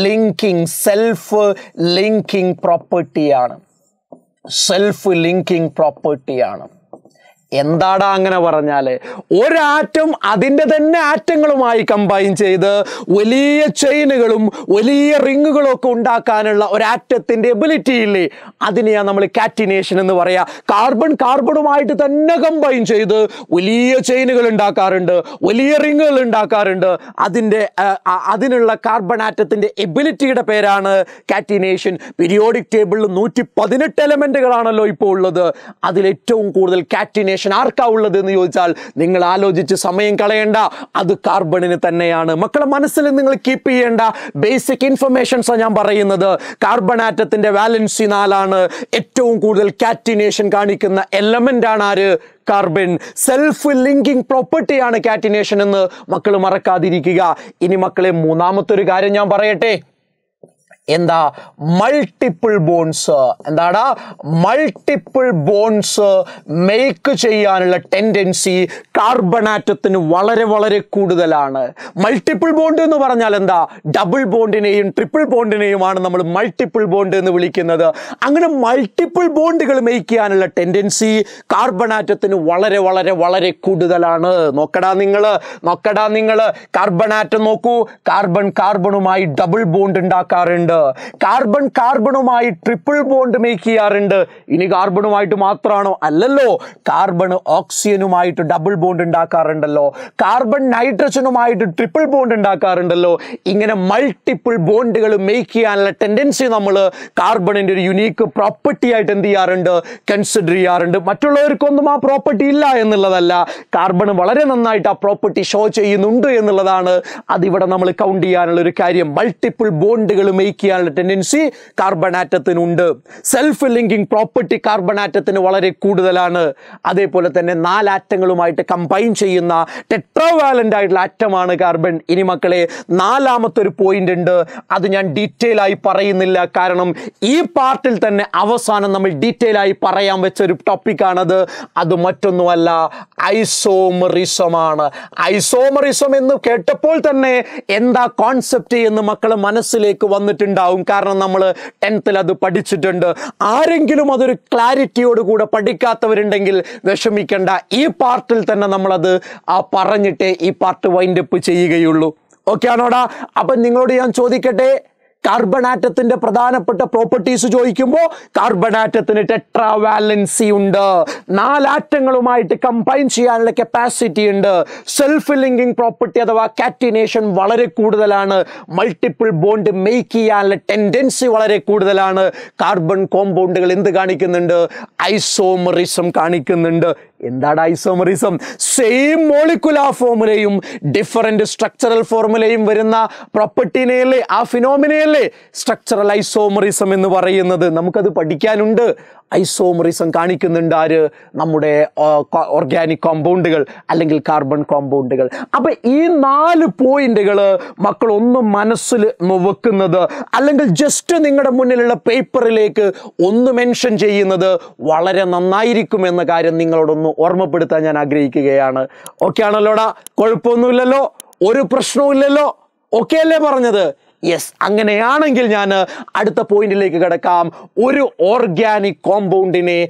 ലിങ്കിങ് സെൽഫ് ലിങ്കിങ് പ്രോപ്പർട്ടിയാണ് സെൽഫ് ലിങ്കിങ് പ്രോപ്പർട്ടിയാണ് എന്താടാ അങ്ങനെ പറഞ്ഞാല് ഒരാറ്റം അതിൻ്റെ തന്നെ ആറ്റങ്ങളുമായി കമ്പൈൻ ചെയ്ത് വലിയ ചെയിനുകളും വലിയ റിങ്ങുകളും ഒക്കെ ഉണ്ടാക്കാനുള്ള ഒരാറ്റത്തിൻ്റെ എബിലിറ്റി ഇല്ലേ അതിനെയാണ് നമ്മൾ കാറ്റിനേഷൻ എന്ന് പറയുക കാർബൺ കാർബണുമായിട്ട് തന്നെ കമ്പൈൻ ചെയ്ത് വലിയ ചെയിനുകൾ ഉണ്ടാക്കാറുണ്ട് വലിയ റിങ്ങുകൾ ഉണ്ടാക്കാറുണ്ട് അതിൻ്റെ അതിനുള്ള കാർബൺ ആറ്റത്തിൻ്റെ എബിലിറ്റിയുടെ പേരാണ് കാറ്റിനേഷൻ പീരിയോഡിക് ടേബിളിൽ നൂറ്റി പതിനെട്ട് എലമെൻറ്റുകളാണല്ലോ ഇപ്പോൾ ഉള്ളത് അതിലേറ്റവും കൂടുതൽ കാറ്റിനേഷൻ മോട്ടിവേഷൻ ആർക്കാ ഉള്ളത് എന്ന് ചോദിച്ചാൽ നിങ്ങൾ ആലോചിച്ച് സമയം കളയേണ്ട അത് കാർബണിന് തന്നെയാണ് മക്കളെ മനസ്സിൽ നിങ്ങൾ കീപ്പ് ചെയ്യേണ്ട ബേസിക് ഇൻഫർമേഷൻസ് ഞാൻ പറയുന്നത് കാർബൺ ആറ്റത്തിന്റെ വാലൻസി നാലാണ് ഏറ്റവും കൂടുതൽ കാറ്റിനേഷൻ കാണിക്കുന്ന എലമെന്റ് ആണ് ആര് കാർബൺ സെൽഫ് ലിങ്കിങ് പ്രോപ്പർട്ടിയാണ് കാറ്റിനേഷൻ എന്ന് മക്കൾ മറക്കാതിരിക്കുക ഇനി മക്കളെ മൂന്നാമത്തെ ഒരു കാര്യം ഞാൻ പറയട്ടെ എന്താ മൾട്ടിപ്പിൾ ബോൺസ് എന്താടാ മൾട്ടിപ്പിൾ ബോൺസ് മേക്ക് ചെയ്യാനുള്ള ടെൻഡൻസി കാർബൺ ആറ്റത്തിന് വളരെ വളരെ കൂടുതലാണ് മൾട്ടിപ്പിൾ ബോണ്ട് എന്ന് പറഞ്ഞാൽ എന്താ ഡബിൾ ബോണ്ടിനെയും ട്രിപ്പിൾ ബോണ്ടിനെയുമാണ് നമ്മൾ മൾട്ടിപ്പിൾ ബോണ്ട് എന്ന് വിളിക്കുന്നത് അങ്ങനെ മൾട്ടിപ്പിൾ ബോണ്ടുകൾ മേക്ക് ചെയ്യാനുള്ള ടെൻഡൻസി കാർബൺ ആറ്റത്തിന് വളരെ വളരെ വളരെ കൂടുതലാണ് നോക്കടാ നിങ്ങൾ നോക്കടാ നിങ്ങൾ കാർബൺ ആറ്റം നോക്കൂ കാർബൺ കാർബണുമായി ഡബിൾ ബോണ്ട് ഉണ്ടാക്കാറുണ്ട് ചെയ്യാറുണ്ട് കാർബൺ കാർബണുമായി ട്രിപ്പിൾ ബോണ്ട് മേക്ക് ചെയ്യാറുണ്ട് ഇനി കാർബണുമായിട്ട് മാത്രമാണോ അല്ലല്ലോ കാർബൺ ഓക്സിജനുമായിട്ട് ഡബിൾ ബോണ്ട് ഉണ്ടാക്കാറുണ്ടല്ലോ കാർബൺ നൈട്രജനുമായിട്ട് ട്രിപ്പിൾ ബോണ്ട് ഉണ്ടാക്കാറുണ്ടല്ലോ ഇങ്ങനെ മൾട്ടിപ്പിൾ ബോണ്ടുകൾ മേക്ക് ചെയ്യാനുള്ള ടെൻഡൻസി നമ്മൾ കാർബണിൻ്റെ ഒരു യുണീക്ക് പ്രോപ്പർട്ടി ആയിട്ട് എന്ത് ചെയ്യാറുണ്ട് കൺസിഡർ ചെയ്യാറുണ്ട് മറ്റുള്ളവർക്കൊന്നും ആ പ്രോപ്പർട്ടി ഇല്ല എന്നുള്ളതല്ല കാർബൺ വളരെ നന്നായിട്ട് ആ പ്രോപ്പർട്ടി ഷോ ചെയ്യുന്നുണ്ട് എന്നുള്ളതാണ് അതിവിടെ നമ്മൾ കൗണ്ട് ചെയ്യാനുള്ള ഒരു കാര്യം മൾട്ടിപ്പിൾ ബോണ്ടുകൾ മേക്ക് യോജിക്കാനുള്ള ടെൻഡൻസി കാർബൺ ആറ്റത്തിനുണ്ട് സെൽഫ് ലിങ്കിങ് പ്രോപ്പർട്ടി കാർബൺ ആറ്റത്തിന് വളരെ കൂടുതലാണ് അതേപോലെ തന്നെ നാല് ആറ്റങ്ങളുമായിട്ട് കമ്പൈൻ ചെയ്യുന്ന ടെട്രോവാലൻ്റ് ആയിട്ടുള്ള ആറ്റമാണ് കാർബൺ ഇനി മക്കളെ നാലാമത്തെ ഒരു പോയിന്റ് ഉണ്ട് അത് ഞാൻ ഡീറ്റെയിൽ ആയി പറയുന്നില്ല കാരണം ഈ പാർട്ടിൽ തന്നെ അവസാനം നമ്മൾ ഡീറ്റെയിൽ ആയി പറയാൻ വെച്ച ഒരു ടോപ്പിക്കാണത് അത് മറ്റൊന്നുമല്ല ഐസോമറിസമാണ് ഐസോമറിസം എന്ന് കേട്ടപ്പോൾ തന്നെ എന്താ കോൺസെപ്റ്റ് എന്ന് മക്കൾ മനസ്സിലേക്ക് വന്നിട്ടുണ്ട് ഉണ്ടാവും കാരണം നമ്മൾ ടെൻത്തിൽ അത് പഠിച്ചിട്ടുണ്ട് ആരെങ്കിലും അതൊരു ക്ലാരിറ്റിയോടുകൂടെ പഠിക്കാത്തവരുണ്ടെങ്കിൽ വിഷമിക്കേണ്ട ഈ പാർട്ടിൽ തന്നെ നമ്മളത് ആ പറഞ്ഞിട്ടേ ഈ പാർട്ട് വൈൻഡപ്പ് ചെയ്യുകയുള്ളൂ ഓക്കെ ആണോടാ അപ്പം നിങ്ങളോട് ഞാൻ ചോദിക്കട്ടെ കാർബൺ ആറ്റത്തിന്റെ പ്രധാനപ്പെട്ട പ്രോപ്പർട്ടീസ് ചോദിക്കുമ്പോൾ കാർബൺ ആറ്റത്തിന് ടെട്രാവാലൻസി ഉണ്ട് നാലാറ്റങ്ങളുമായിട്ട് കമ്പൈൻ ചെയ്യാനുള്ള കപ്പാസിറ്റി ഉണ്ട് സെൽഫ് ലിങ്കിങ് പ്രോപ്പർട്ടി അഥവാ കാറ്റിനേഷൻ വളരെ കൂടുതലാണ് മൾട്ടിപ്പിൾ ബോണ്ട് മേക്ക് ചെയ്യാനുള്ള ടെൻഡൻസി വളരെ കൂടുതലാണ് കാർബൺ കോമ്പൗണ്ടുകൾ എന്ത് കാണിക്കുന്നുണ്ട് ഐസോമറിസം കാണിക്കുന്നുണ്ട് എന്താണ് ഐസോമറിസം സെയിം മോളിക്കുലാർ ഫോർമുലയും ഡിഫറൻറ്റ് സ്ട്രക്ചറൽ ഫോർമുലയും വരുന്ന പ്രോപ്പർട്ടിനെയല്ലേ ആ ഫിനോമിനയിൽ അല്ലേ സ്ട്രക്ചറൽ ഐസോമറിസം എന്ന് പറയുന്നത് നമുക്കത് പഠിക്കാനുണ്ട് ഐസോമറിസം കാണിക്കുന്നുണ്ട് ആര് നമ്മുടെ ഓർഗാനിക് കോമ്പൗണ്ടുകൾ അല്ലെങ്കിൽ കാർബൺ കോമ്പൗണ്ടുകൾ അപ്പൊ ഈ നാല് പോയിന്റുകൾ മക്കൾ ഒന്ന് മനസ്സിൽ വെക്കുന്നത് അല്ലെങ്കിൽ ജസ്റ്റ് നിങ്ങളുടെ മുന്നിലുള്ള പേപ്പറിലേക്ക് ഒന്ന് മെൻഷൻ ചെയ്യുന്നത് വളരെ നന്നായിരിക്കും എന്ന കാര്യം നിങ്ങളോടൊന്ന് ഓർമ്മപ്പെടുത്താൻ ഞാൻ ആഗ്രഹിക്കുകയാണ് ഓക്കെ ആണല്ലോടാ കുഴപ്പമൊന്നുമില്ലല്ലോ ഒരു പ്രശ്നവും ഇല്ലല്ലോ ഓക്കെ അല്ലേ പറഞ്ഞത് യെസ് അങ്ങനെയാണെങ്കിൽ ഞാൻ അടുത്ത പോയിന്റിലേക്ക് കിടക്കാം ഒരു ഓർഗാനിക് കോമ്പൗണ്ടിനെ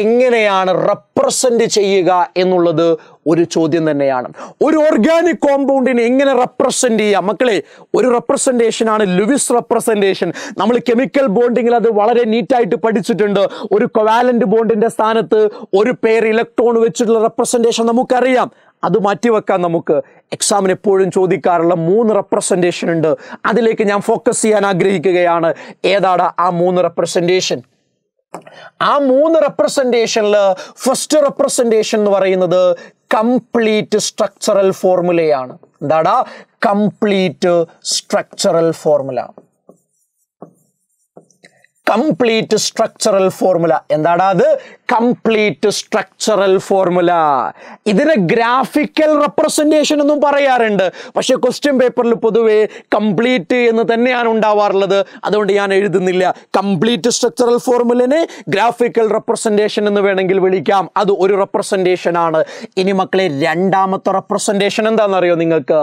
എങ്ങനെയാണ് റെപ്രസെൻ്റ് ചെയ്യുക എന്നുള്ളത് ഒരു ചോദ്യം തന്നെയാണ് ഒരു ഓർഗാനിക് കോമ്പൗണ്ടിനെ എങ്ങനെ റെപ്രസെൻ്റ് ചെയ്യുക മക്കളെ ഒരു റെപ്രസെൻറ്റേഷനാണ് ലുവിസ് റെപ്രസെൻറ്റേഷൻ നമ്മൾ കെമിക്കൽ ബോണ്ടിങ്ങിൽ അത് വളരെ നീറ്റായിട്ട് പഠിച്ചിട്ടുണ്ട് ഒരു കൊവാലൻ്റ് ബോണ്ടിൻ്റെ സ്ഥാനത്ത് ഒരു പേർ ഇലക്ട്രോൺ വെച്ചിട്ടുള്ള റെപ്രസെൻറ്റേഷൻ നമുക്കറിയാം അത് മാറ്റിവെക്കാൻ നമുക്ക് എക്സാമിന് എപ്പോഴും ചോദിക്കാറുള്ള മൂന്ന് റെപ്രസെൻറ്റേഷൻ ഉണ്ട് അതിലേക്ക് ഞാൻ ഫോക്കസ് ചെയ്യാൻ ആഗ്രഹിക്കുകയാണ് ഏതാണ് ആ മൂന്ന് റെപ്രസെൻറ്റേഷൻ ആ മൂന്ന് റെപ്രസെൻറ്റേഷനിൽ ഫസ്റ്റ് റെപ്രസെൻറ്റേഷൻ എന്ന് പറയുന്നത് കംപ്ലീറ്റ് സ്ട്രക്ചറൽ ഫോർമുലയാണ് എന്താടാ complete structural formula complete structural formula എന്താടാ അത് കംപ്ലീറ്റ് സ്ട്രക്ചറൽ ഫോർമുല ഇതിനെ ഗ്രാഫിക്കൽ റെപ്രസെൻറ്റേഷൻ എന്നും പറയാറുണ്ട് പക്ഷേ ക്വസ്റ്റ്യൻ പേപ്പറിൽ പൊതുവേ കംപ്ലീറ്റ് എന്ന് തന്നെയാണ് ഉണ്ടാവാറുള്ളത് അതുകൊണ്ട് ഞാൻ എഴുതുന്നില്ല കംപ്ലീറ്റ് സ്ട്രക്ചറൽ ഫോർമുലനെ ഗ്രാഫിക്കൽ റെപ്രസെൻറ്റേഷൻ എന്ന് വേണമെങ്കിൽ വിളിക്കാം അത് ഒരു റെപ്രസെൻറ്റേഷൻ ആണ് ഇനി മക്കളെ രണ്ടാമത്തെ റെപ്രസെൻറ്റേഷൻ എന്താണെന്നറിയോ നിങ്ങൾക്ക്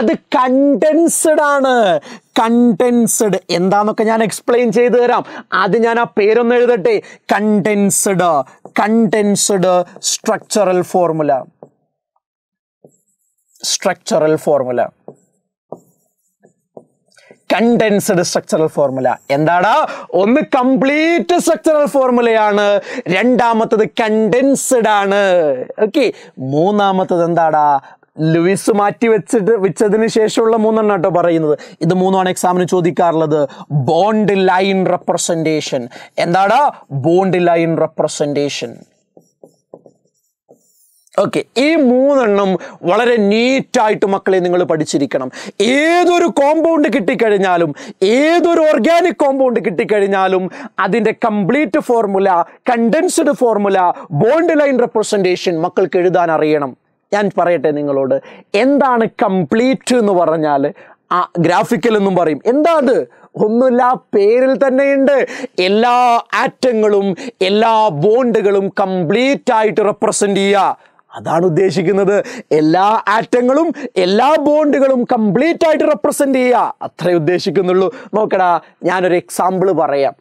അത് കണ്ടൻസ്ഡ് ആണ് കണ്ടൻസ്ഡ് എന്താന്നൊക്കെ ഞാൻ എക്സ്പ്ലെയിൻ ചെയ്തു തരാം ആദ്യം ഞാൻ ആ പേരൊന്ന് എഴുതട്ടെ condensed condensed structural formula structural formula condensed structural formula എന്താണ് ഒന്ന് കംപ്ലീറ്റ് സ്ട്രക്ചറൽ ഫോർമുലയാണ് രണ്ടാമത്തത് കണ്ടെൻസ്ഡ് ആണ് ഓക്കെ മൂന്നാമത്തത് എന്താടാ ലൂയിസ് മാറ്റി വെച്ചിട്ട് വെച്ചതിന് ശേഷമുള്ള മൂന്നെണ്ണം കേട്ടോ പറയുന്നത് ഇത് മൂന്നാണ് എക്സാമിന് ചോദിക്കാറുള്ളത് ബോണ്ട് ലൈൻ റെപ്രസെന്റേഷൻ എന്താണ് ബോണ്ട് ലൈൻ റെപ്രസെന്റേഷൻ ഓക്കെ ഈ മൂന്നെണ്ണം വളരെ നീറ്റായിട്ട് മക്കളെ നിങ്ങൾ പഠിച്ചിരിക്കണം ഏതൊരു കോമ്പൗണ്ട് കിട്ടിക്കഴിഞ്ഞാലും ഏതൊരു ഓർഗാനിക് കോമ്പൗണ്ട് കിട്ടിക്കഴിഞ്ഞാലും അതിൻ്റെ complete formula condensed formula bond line representation മക്കൾക്ക് എഴുതാൻ അറിയണം ഞാൻ പറയട്ടെ നിങ്ങളോട് എന്താണ് കംപ്ലീറ്റ് എന്ന് പറഞ്ഞാൽ ആ ഗ്രാഫിക്കൽ എന്നും പറയും എന്താ അത് ഒന്നുമില്ല പേരിൽ തന്നെയുണ്ട് എല്ലാ ആറ്റങ്ങളും എല്ലാ ബോണ്ടുകളും കംപ്ലീറ്റ് ആയിട്ട് റെപ്രസെൻ്റ് ചെയ്യുക അതാണ് ഉദ്ദേശിക്കുന്നത് എല്ലാ ആറ്റങ്ങളും എല്ലാ ബോണ്ടുകളും കംപ്ലീറ്റ് ആയിട്ട് റെപ്രസെൻ്റ് ചെയ്യുക അത്രേ ഉദ്ദേശിക്കുന്നുള്ളൂ നോക്കടാ ഞാനൊരു എക്സാമ്പിൾ പറയാം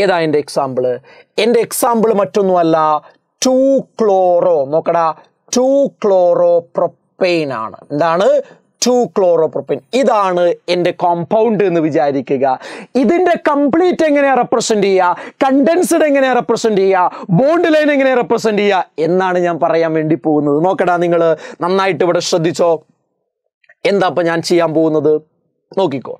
ഏതാ എൻ്റെ എക്സാമ്പിൾ എൻ്റെ എക്സാമ്പിൾ മറ്റൊന്നുമല്ല ടു ക്ലോറോ നോക്കടാ ടു ക്ലോറോപ്രൊപ്പെയിൻ ആണ് എന്താണ് ടു ക്ലോറോപ്രൊപ്പിൻ ഇതാണ് എൻ്റെ കോമ്പൗണ്ട് എന്ന് വിചാരിക്കുക ഇതിൻ്റെ കംപ്ലീറ്റ് എങ്ങനെയാണ് റെപ്രസെൻ്റ് ചെയ്യുക കണ്ടൻസ്ഡ് എങ്ങനെയാണ് റെപ്രസെൻ്റ് ചെയ്യുക ബോണ്ട് ലൈൻ എങ്ങനെ റെപ്രസെൻ്റ് ചെയ്യുക എന്നാണ് ഞാൻ പറയാൻ വേണ്ടി പോകുന്നത് നോക്കടാ നിങ്ങൾ നന്നായിട്ട് ഇവിടെ ശ്രദ്ധിച്ചോ എന്താ അപ്പം ഞാൻ ചെയ്യാൻ പോകുന്നത് നോക്കിക്കോ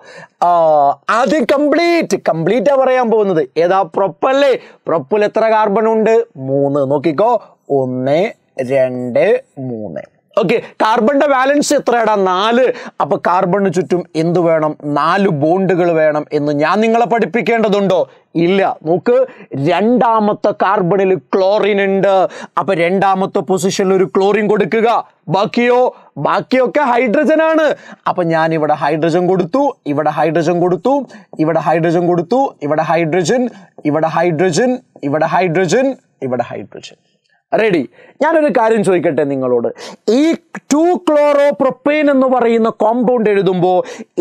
ആദ്യം കംപ്ലീറ്റ് കംപ്ലീറ്റാ പറയാൻ പോകുന്നത് ഏതാ പ്രൊപ്പല്ലേ പ്രൊപ്പിൽ എത്ര കാർബൺ ഉണ്ട് മൂന്ന് നോക്കിക്കോ ഒന്ന് രണ്ട് മൂന്ന് ഓക്കെ കാർബണിന്റെ ബാലൻസ് എത്രയാടാ നാല് അപ്പോൾ കാർബണിന് ചുറ്റും എന്ത് വേണം നാല് ബോണ്ടുകൾ വേണം എന്ന് ഞാൻ നിങ്ങളെ പഠിപ്പിക്കേണ്ടതുണ്ടോ ഇല്ല നോക്ക് രണ്ടാമത്തെ കാർബണിൽ ക്ലോറിൻ ഉണ്ട് അപ്പൊ രണ്ടാമത്തെ പൊസിഷനിൽ ഒരു ക്ലോറിൻ കൊടുക്കുക ബാക്കിയോ ബാക്കിയൊക്കെ ഹൈഡ്രജൻ ആണ് അപ്പൊ ഞാൻ ഇവിടെ ഹൈഡ്രജൻ കൊടുത്തു ഇവിടെ ഹൈഡ്രജൻ കൊടുത്തു ഇവിടെ ഹൈഡ്രജൻ കൊടുത്തു ഇവിടെ ഹൈഡ്രജൻ ഇവിടെ ഹൈഡ്രജൻ ഇവിടെ ഹൈഡ്രജൻ ഇവിടെ ഹൈഡ്രജൻ റെഡി ഞാനൊരു കാര്യം ചോദിക്കട്ടെ നിങ്ങളോട് ഈ ടു ക്ലോറോ പ്രൊപ്പൈൻ എന്ന് പറയുന്ന കോമ്പൗണ്ട് എഴുതുമ്പോൾ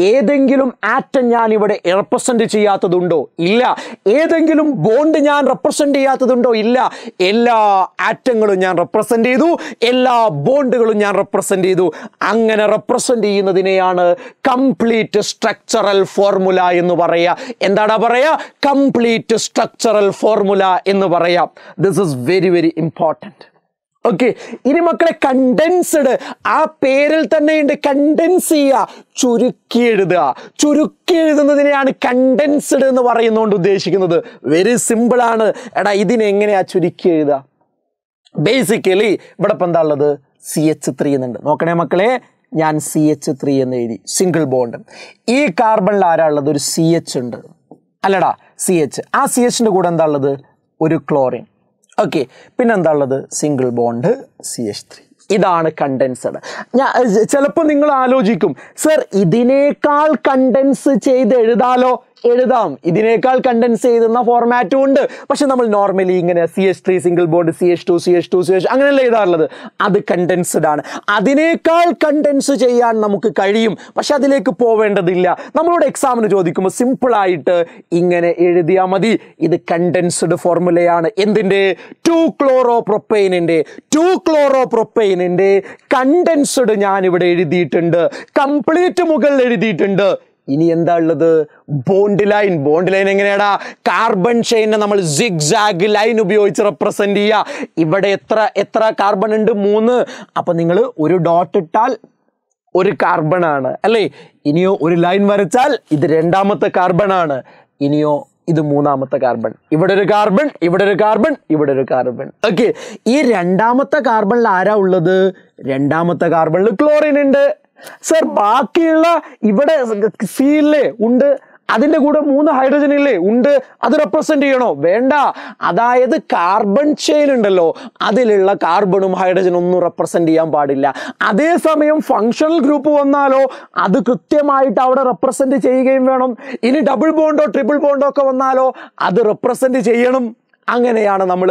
ഏതെങ്കിലും ആറ്റം ഞാൻ ഇവിടെ റെപ്രസെൻ്റ് ചെയ്യാത്തതുണ്ടോ ഇല്ല ഏതെങ്കിലും ബോണ്ട് ഞാൻ റെപ്രസെൻ്റ് ചെയ്യാത്തതുണ്ടോ ഇല്ല എല്ലാ ആറ്റങ്ങളും ഞാൻ റെപ്രസെൻ്റ് ചെയ്തു എല്ലാ ബോണ്ടുകളും ഞാൻ റെപ്രസെൻ്റ് ചെയ്തു അങ്ങനെ റെപ്രസെൻ്റ് ചെയ്യുന്നതിനെയാണ് കംപ്ലീറ്റ് സ്ട്രക്ചറൽ ഫോർമുല എന്ന് പറയുക എന്താടാ പറയുക കംപ്ലീറ്റ് സ്ട്രക്ചറൽ ഫോർമുല എന്ന് പറയാം this is very very important important okay ഇനി മക്കളെ കണ്ടൻസ്ഡ് ആ പേരിൽ തന്നെ ഉണ്ട് കണ്ടൻസ് ചെയ്യുക ചുരുക്കി എഴുതുക ചുരുക്കി എഴുതുന്നതിനെയാണ് കണ്ടൻസ്ഡ് എന്ന് പറയുന്നതുകൊണ്ട് ഉദ്ദേശിക്കുന്നത് വെരി സിമ്പിളാണ് എടാ ഇതിനെങ്ങനെയാ ചുരുക്കി എഴുതുക ബേസിക്കലി ഇവിടെ ഇപ്പം എന്താ ഉള്ളത് സി എച്ച് ത്രീ എന്നുണ്ട് നോക്കണേ മക്കളെ ഞാൻ സി എച്ച് ത്രീ എന്ന് എഴുതി സിംഗിൾ ബോണ്ട് ഈ കാർബണിൽ ആരാ ഉള്ളത് ഒരു സി എച്ച് ഉണ്ട് അല്ലടാ സി എച്ച് ആ സി എച്ചിൻ്റെ കൂടെ എന്താ ഉള്ളത് ഒരു ക്ലോറിൻ ഓക്കെ പിന്നെന്താ ഉള്ളത് single bond C H three ഇതാണ് കണ്ടൻസഡ് ഞാൻ ചിലപ്പോൾ നിങ്ങൾ ആലോചിക്കും സർ ഇതിനേക്കാൾ കണ്ടൻസ് ചെയ്ത് എഴുതാലോ എഴുതാം ഇതിനേക്കാൾ കണ്ടൻസ് ചെയ്തുന്ന ഫോർമാറ്റും ഉണ്ട് പക്ഷെ നമ്മൾ നോർമലി ഇങ്ങനെ C S three single bond C S two C S two C S അങ്ങനെയല്ല എഴുതാറുള്ളത് അത് കണ്ടൻസ്ഡ് ആണ് അതിനേക്കാൾ കണ്ടൻസ് ചെയ്യാൻ നമുക്ക് കഴിയും പക്ഷെ അതിലേക്ക് പോവേണ്ടതില്ല നമ്മളോട് എക്സാമിന് ചോദിക്കുമ്പോൾ സിമ്പിളായിട്ട് ഇങ്ങനെ എഴുതിയാൽ മതി ഇത് കണ്ടൻസ്ഡ് ഫോർമുലയാണ് എന്തിൻ്റെ ടു ക്ലോറോ പ്രൊപ്പൈനിൻ്റെ ടു ക്ലോറോ പ്രൊപ്പൈനിൻ്റെ കണ്ടൻസ്ഡ് ഞാനിവിടെ എഴുതിയിട്ടുണ്ട് കംപ്ലീറ്റ് മുകളിൽ എഴുതിയിട്ടുണ്ട് ഇനി എന്താ ഉള്ളത് ബോണ്ട് ലൈൻ ബോണ്ട് ലൈൻ എങ്ങനെയാടാ കാർബൺ ചെയിനെ നമ്മൾ സിഗ്സാഗ് ലൈൻ ഉപയോഗിച്ച് റെപ്രസെന്റ് ചെയ്യുക ഇവിടെ എത്ര എത്ര കാർബൺ ഉണ്ട് മൂന്ന് അപ്പം നിങ്ങൾ ഒരു ഡോട്ട് ഇട്ടാൽ ഒരു കാർബൺ ആണ് അല്ലേ ഇനിയോ ഒരു ലൈൻ വരച്ചാൽ ഇത് രണ്ടാമത്തെ കാർബൺ ആണ് ഇനിയോ ഇത് മൂന്നാമത്തെ കാർബൺ ഇവിടെ ഒരു കാർബൺ ഇവിടെ ഒരു കാർബൺ ഇവിടെ ഒരു കാർബൺ ഓക്കെ ഈ രണ്ടാമത്തെ കാർബണിൽ ആരാ ഉള്ളത് രണ്ടാമത്തെ കാർബണിൽ ക്ലോറിൻ ഉണ്ട് സർ ബാക്കിയുള്ള ഇവിടെ സിയില്ലേ ഉണ്ട് അതിന്റെ കൂടെ മൂന്ന് ഹൈഡ്രജൻ ഇല്ലേ ഉണ്ട് അത് റെപ്രസെന്റ് ചെയ്യണോ വേണ്ട അതായത് കാർബൺ ചെയിൻ ഉണ്ടല്ലോ അതിലുള്ള കാർബണും ഹൈഡ്രജനും ഒന്നും റെപ്രസെന്റ് ചെയ്യാൻ പാടില്ല അതേസമയം ഫങ്ഷണൽ ഗ്രൂപ്പ് വന്നാലോ അത് കൃത്യമായിട്ട് അവിടെ റെപ്രസെന്റ് ചെയ്യുകയും വേണം ഇനി ഡബിൾ ബോണ്ടോ ട്രിപ്പിൾ ബോണ്ടോ ഒക്കെ വന്നാലോ അത് റെപ്രസെന്റ് ചെയ്യണം അങ്ങനെയാണ് നമ്മൾ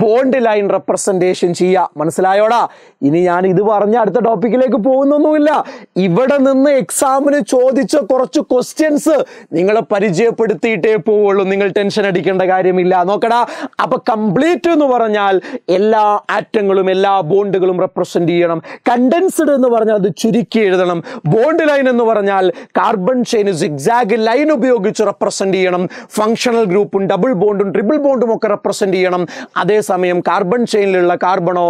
ബോണ്ട് ലൈൻ റെപ്രസെൻറ്റേഷൻ ചെയ്യുക മനസ്സിലായോടാ ഇനി ഞാൻ ഇത് പറഞ്ഞ അടുത്ത ടോപ്പിക്കിലേക്ക് പോകുന്നൊന്നുമില്ല ഇവിടെ നിന്ന് എക്സാമിന് ചോദിച്ച കുറച്ച് ക്വസ്റ്റ്യൻസ് നിങ്ങൾ പരിചയപ്പെടുത്തിയിട്ടേ പോവുള്ളൂ നിങ്ങൾ ടെൻഷൻ അടിക്കേണ്ട കാര്യമില്ല നോക്കടാ അപ്പൊ കംപ്ലീറ്റ് എന്ന് പറഞ്ഞാൽ എല്ലാ ആറ്റങ്ങളും എല്ലാ ബോണ്ടുകളും റെപ്രസെന്റ് ചെയ്യണം കണ്ടൻസ്ഡ് എന്ന് പറഞ്ഞാൽ അത് ചുരുക്കി എഴുതണം ബോണ്ട് ലൈൻ എന്ന് പറഞ്ഞാൽ കാർബൺ ചെയിൻ സിഗ്സാഗ് ലൈൻ ഉപയോഗിച്ച് റെപ്രസെന്റ് ചെയ്യണം ഫങ്ഷണൽ ഗ്രൂപ്പും ഡബിൾ ബോണ്ടും ട്രിപ്പിൾ ബോണ്ടും ഒക്കെ റെപ്രസെൻ്റ് ചെയ്യണം അതേസമയം കാർബൺ ചെയിനിലുള്ള കാർബണോ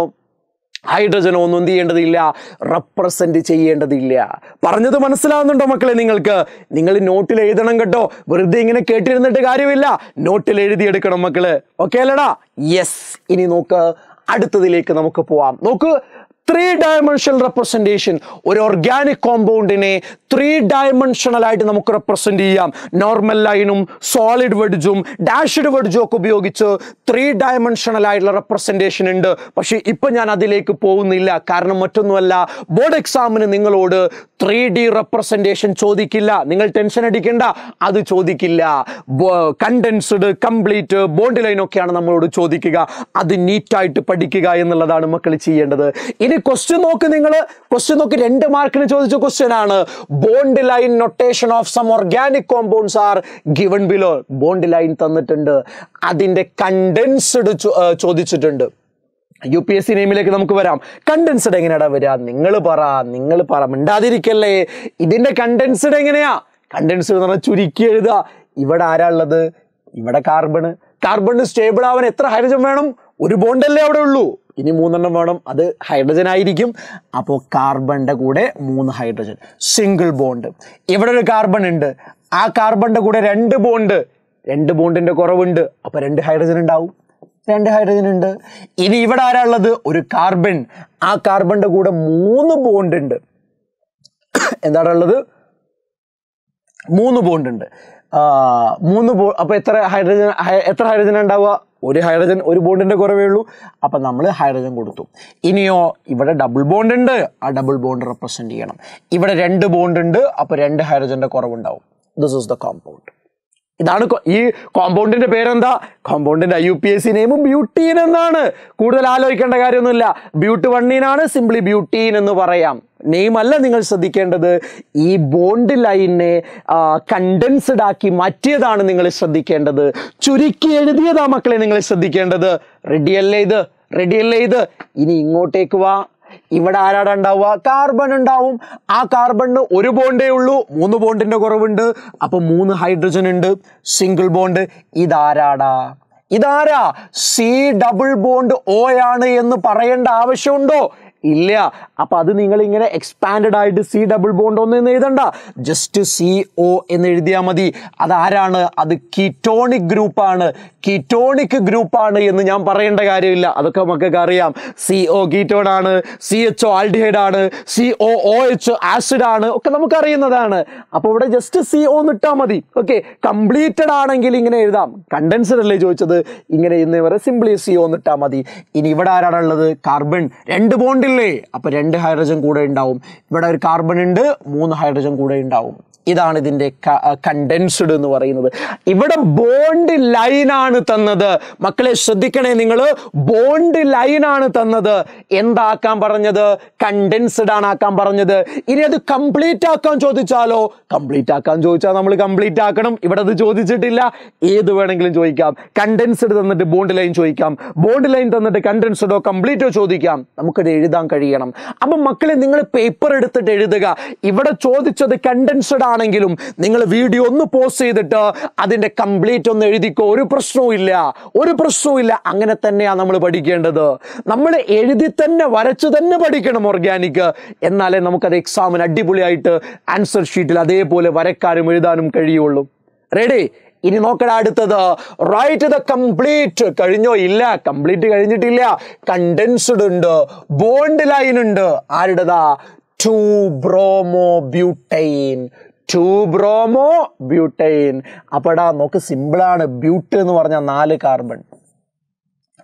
ഹൈഡ്രജനോ ഒന്നും എന്ത് ചെയ്യേണ്ടതില്ല റെപ്രസെൻ്റ് ചെയ്യേണ്ടതില്ല പറഞ്ഞത് മനസ്സിലാവുന്നുണ്ടോ മക്കളെ നിങ്ങൾക്ക് നിങ്ങൾ നോട്ടിൽ എഴുതണം കേട്ടോ വെറുതെ ഇങ്ങനെ കേട്ടിരുന്നിട്ട് കാര്യമില്ല നോട്ടിൽ എഴുതിയെടുക്കണം മക്കള് ഓക്കെ അല്ലടാ യെസ് ഇനി നോക്ക് അടുത്തതിലേക്ക് നമുക്ക് പോവാം നോക്ക് ത്രീ ഡയമെൻഷണൽ റെപ്രസെൻറ്റേഷൻ ഒരു ഓർഗാനിക് കോമ്പൗണ്ടിനെ ത്രീ ഡയമെൻഷണലായിട്ട് നമുക്ക് റെപ്രസെൻ്റ് ചെയ്യാം നോർമൽ ലൈനും സോളിഡ് വെഡ്ജും ഡാഷ്ഡ് വെഡ്ജും ഒക്കെ ഉപയോഗിച്ച് ത്രീ ഡയമെൻഷണലായിട്ടുള്ള റെപ്രസെൻറ്റേഷൻ ഉണ്ട് പക്ഷേ ഇപ്പം ഞാൻ അതിലേക്ക് പോകുന്നില്ല കാരണം മറ്റൊന്നുമല്ല ബോർഡ് എക്സാമിന് നിങ്ങളോട് ത്രീ ഡി റെപ്രസെൻറ്റേഷൻ ചോദിക്കില്ല നിങ്ങൾ ടെൻഷൻ അടിക്കേണ്ട അത് ചോദിക്കില്ല കണ്ടൻസ്ഡ് കംപ്ലീറ്റ് ബോണ്ട് ലൈനൊക്കെയാണ് നമ്മളോട് ചോദിക്കുക അത് നീറ്റായിട്ട് പഠിക്കുക എന്നുള്ളതാണ് മക്കൾ ചെയ്യേണ്ടത് ഇനി ഇനി ക്വസ്റ്റ്യൻ നോക്ക് നിങ്ങൾ ക്വസ്റ്റ്യൻ നോക്ക് രണ്ട് മാർക്കിന് ചോദിച്ച ക്വസ്റ്റ്യൻ ആണ് bond line notation of some organic compounds are given below bond line തന്നിട്ടുണ്ട് അതിന്റെ കണ്ടൻസ്ഡ് ചോദിച്ചിട്ടുണ്ട് യു പി എസ് സി നെയിമിലേക്ക് നമുക്ക് വരാം കണ്ടൻസ്ഡ് എങ്ങനെയാണ് വരിക നിങ്ങൾ പറ നിങ്ങൾ പറ മിണ്ടാതിരിക്കല്ലേ ഇതിന്റെ കണ്ടൻസ്ഡ് എങ്ങനെയാ കണ്ടൻസ്ഡ് എന്ന് പറഞ്ഞാൽ ചുരുക്കി എഴുതുക ഇവിടെ ആരാ ഉള്ളത് ഇവിടെ കാർബൺ കാർബൺ സ്റ്റേബിൾ ആവാൻ എത്ര ഹൈഡ്രജൻ വേണം ഒരു ബോണ്ടല്ലേ അവിടെ ഉള്ളൂ ഇനി മൂന്നെണ്ണം വേണം അത് ഹൈഡ്രജൻ ആയിരിക്കും അപ്പോൾ കാർബണിൻ്റെ കൂടെ മൂന്ന് ഹൈഡ്രജൻ സിംഗിൾ ബോണ്ട് ഇവിടെ ഒരു കാർബൺ ഉണ്ട് ആ കാർബണിൻ്റെ കൂടെ രണ്ട് ബോണ്ട് രണ്ട് ബോണ്ടിൻ്റെ കുറവുണ്ട് അപ്പോൾ രണ്ട് ഹൈഡ്രജൻ ഉണ്ടാവും രണ്ട് ഹൈഡ്രജൻ ഉണ്ട് ഇനി ഇവിടെ ആരാളുള്ളത് ഒരു കാർബൺ ആ കാർബണിൻ്റെ കൂടെ മൂന്ന് ബോണ്ട് ഉണ്ട് എന്താണ് ഉള്ളത് മൂന്ന് ബോണ്ട് ഉണ്ട് മൂന്ന് ബോ അപ്പോൾ എത്ര ഹൈഡ്രജൻ എത്ര ഹൈഡ്രജൻ ഉണ്ടാവുക ഒരു ഹൈഡ്രജൻ ഒരു ബോണ്ടിൻ്റെ കുറവേ ഉള്ളൂ അപ്പം നമ്മൾ ഹൈഡ്രജൻ കൊടുത്തു ഇനിയോ ഇവിടെ ഡബിൾ ബോണ്ട് ഉണ്ട് ആ ഡബിൾ ബോണ്ട് റെപ്രസെൻറ്റ് ചെയ്യണം ഇവിടെ രണ്ട് ബോണ്ട് ഉണ്ട് അപ്പോൾ രണ്ട് ഹൈഡ്രജൻ്റെ കുറവുണ്ടാവും ദിസ് ഈസ് ദ കോമ്പൗണ്ട് ഇതാണ് ഈ കോമ്പൗണ്ടിന്റെ പേരെന്താ കോമ്പൗണ്ടിന്റെ I U P S C നെയിമും ബ്യൂട്ടീൻ എന്നാണ് കൂടുതൽ ആലോചിക്കേണ്ട കാര്യമൊന്നുമില്ല ബ്യൂട്ട് വണ്ണീനാണ് സിംപ്ലി ബ്യൂട്ടീൻ എന്ന് പറയാം നെയിം അല്ല നിങ്ങൾ ശ്രദ്ധിക്കേണ്ടത് ഈ ബോണ്ട് ലൈനെ കണ്ടൻസ്ഡ് ആക്കി മാറ്റിയതാണ് നിങ്ങൾ ശ്രദ്ധിക്കേണ്ടത് ചുരുക്കി എഴുതിയതാ മക്കളെ നിങ്ങൾ ശ്രദ്ധിക്കേണ്ടത് റെഡിയല്ലേ ഇത് റെഡിയല്ലേ ഇത് ഇനി ഇങ്ങോട്ടേക്ക് വാ ഇവിടെ ആരാടാ ഉണ്ടാവുക കാർബൺ ഉണ്ടാവും ആ കാർബണിന് ഒരു ബോണ്ടേ ഉള്ളൂ മൂന്ന് ബോണ്ടിൻ്റെ കുറവുണ്ട് അപ്പോൾ മൂന്ന് ഹൈഡ്രജൻ ഉണ്ട് സിംഗിൾ ബോണ്ട് ഇതാരാടാ ഇതാരാ സി ഡബിൾ ബോണ്ട് ഓ ആണ് എന്ന് പറയേണ്ട ആവശ്യമുണ്ടോ ഇല്ല അപ്പോൾ അത് നിങ്ങൾ ഇങ്ങനെ എക്സ്പാൻഡഡ് ആയിട്ട് സി ഡബിൾ ബോണ്ട് ഒന്ന് എന്ന് എഴുതണ്ട ജസ്റ്റ് സി ഒ എന്ന് എഴുതിയാൽ മതി അതാരാണ് അത് കീറ്റോണിക് ഗ്രൂപ്പാണ് കീറ്റോണിക് ഗ്രൂപ്പാണ് എന്ന് ഞാൻ പറയേണ്ട കാര്യമില്ല അതൊക്കെ നമുക്കൊക്കെ അറിയാം സി ഒ കീറ്റോൺ ആണ് സി എച്ച് ഒ ആൽഡിഹൈഡ് ആണ് C O O H acid ആണ് ഒക്കെ നമുക്കറിയുന്നതാണ് അപ്പോൾ ഇവിടെ ജസ്റ്റ് സി ഒ എന്ന് ഇട്ടാൽ മതി ഓക്കെ കംപ്ലീറ്റഡ് ആണെങ്കിൽ ഇങ്ങനെ എഴുതാം കണ്ടൻസഡ് അല്ലേ ചോദിച്ചത് ഇങ്ങനെ ഇന്ന് വരെ സിംപ്ലി സി ഒ എന്ന് ഇട്ടാൽ മതി ഇനി ഇവിടെ ആരാണുള്ളത് കാർബൺ രണ്ട് ബോണ്ടിൽ അല്ലേ അപ്പോൾ രണ്ട് ഹൈഡ്രജൻ കൂടെ ഉണ്ടാവും ഇവിടെ ഒരു കാർബൺ ഉണ്ട് മൂന്ന് ഹൈഡ്രജൻ കൂടെ ഉണ്ടാവും ഇതാണ് ഇതിൻ്റെ കണ്ടൻസ്ഡ് എന്ന് പറയുന്നത് ഇവിടെ ബോണ്ട് ലൈനാണ് തന്നത് മക്കളെ ശ്രദ്ധിക്കണേ നിങ്ങൾ ബോണ്ട് ലൈനാണ് തന്നത് എന്താക്കാൻ പറഞ്ഞത് കണ്ടൻസ്ഡ് ആണ് ആക്കാൻ പറഞ്ഞത് ഇനി അത് കംപ്ലീറ്റ് ആക്കാൻ ചോദിച്ചാലോ കംപ്ലീറ്റ് ആക്കാൻ ചോദിച്ചാൽ നമ്മൾ കംപ്ലീറ്റ് ആക്കണം ഇവിടെ അത് ചോദിച്ചിട്ടില്ല ഏത് വേണമെങ്കിലും ചോദിക്കാം കണ്ടൻസ്ഡ് തന്നിട്ട് ബോണ്ട് ലൈൻ ചോദിക്കാം ബോണ്ട് ലൈൻ തന്നിട്ട് കണ്ടൻസ്ഡോ കംപ്ലീറ്റോ ചോദിക്കാം നമുക്കത് എഴുതാൻ കഴിയണം അപ്പം മക്കളെ നിങ്ങൾ പേപ്പർ എടുത്തിട്ട് എഴുതുക ഇവിടെ ചോദിച്ചത് കണ്ടൻസ്ഡ് ആണെങ്കിലും നിങ്ങൾ വീഡിയോ ഒന്ന് പോസ്റ്റ് ചെയ്തിട്ട് അതിൻ്റെ കംപ്ലീറ്റ് ഒന്ന് എഴുതിക്കോ ഒരു പ്രശ്നവുമില്ല ഒരു പ്രശ്നവുമില്ല അങ്ങനെ തന്നെയാണ് നമ്മൾ പഠിക്കേണ്ടത് നമ്മൾ എഴുതി തന്നെ വരച്ച് തന്നെ പഠിക്കണം ഓർഗാനിക് എന്നാലേ നമുക്കത് എക്സാമിന് അടിപൊളിയായിട്ട് ആൻസർ ഷീറ്റിൽ അതേപോലെ വരക്കാനും എഴുതാനും കഴിയുള്ളൂ റെഡി ഇനി നോക്കട അടുത്തത് റൈറ്റ് ദ കംപ്ലീറ്റ് കഴിഞ്ഞോ ഇല്ല കംപ്ലീറ്റ് കഴിഞ്ഞിട്ടില്ല കണ്ടൻസ്ഡ് ഉണ്ട് ബോണ്ട് ലൈൻ ഉണ്ട് ആരുടേതാ two bromo butane two bromo butane അപ്പോടാ നോക്ക് സിമ്പിളാണ് ബ്യൂട്ട് എന്ന് പറഞ്ഞാൽ നാല് കാർബൺ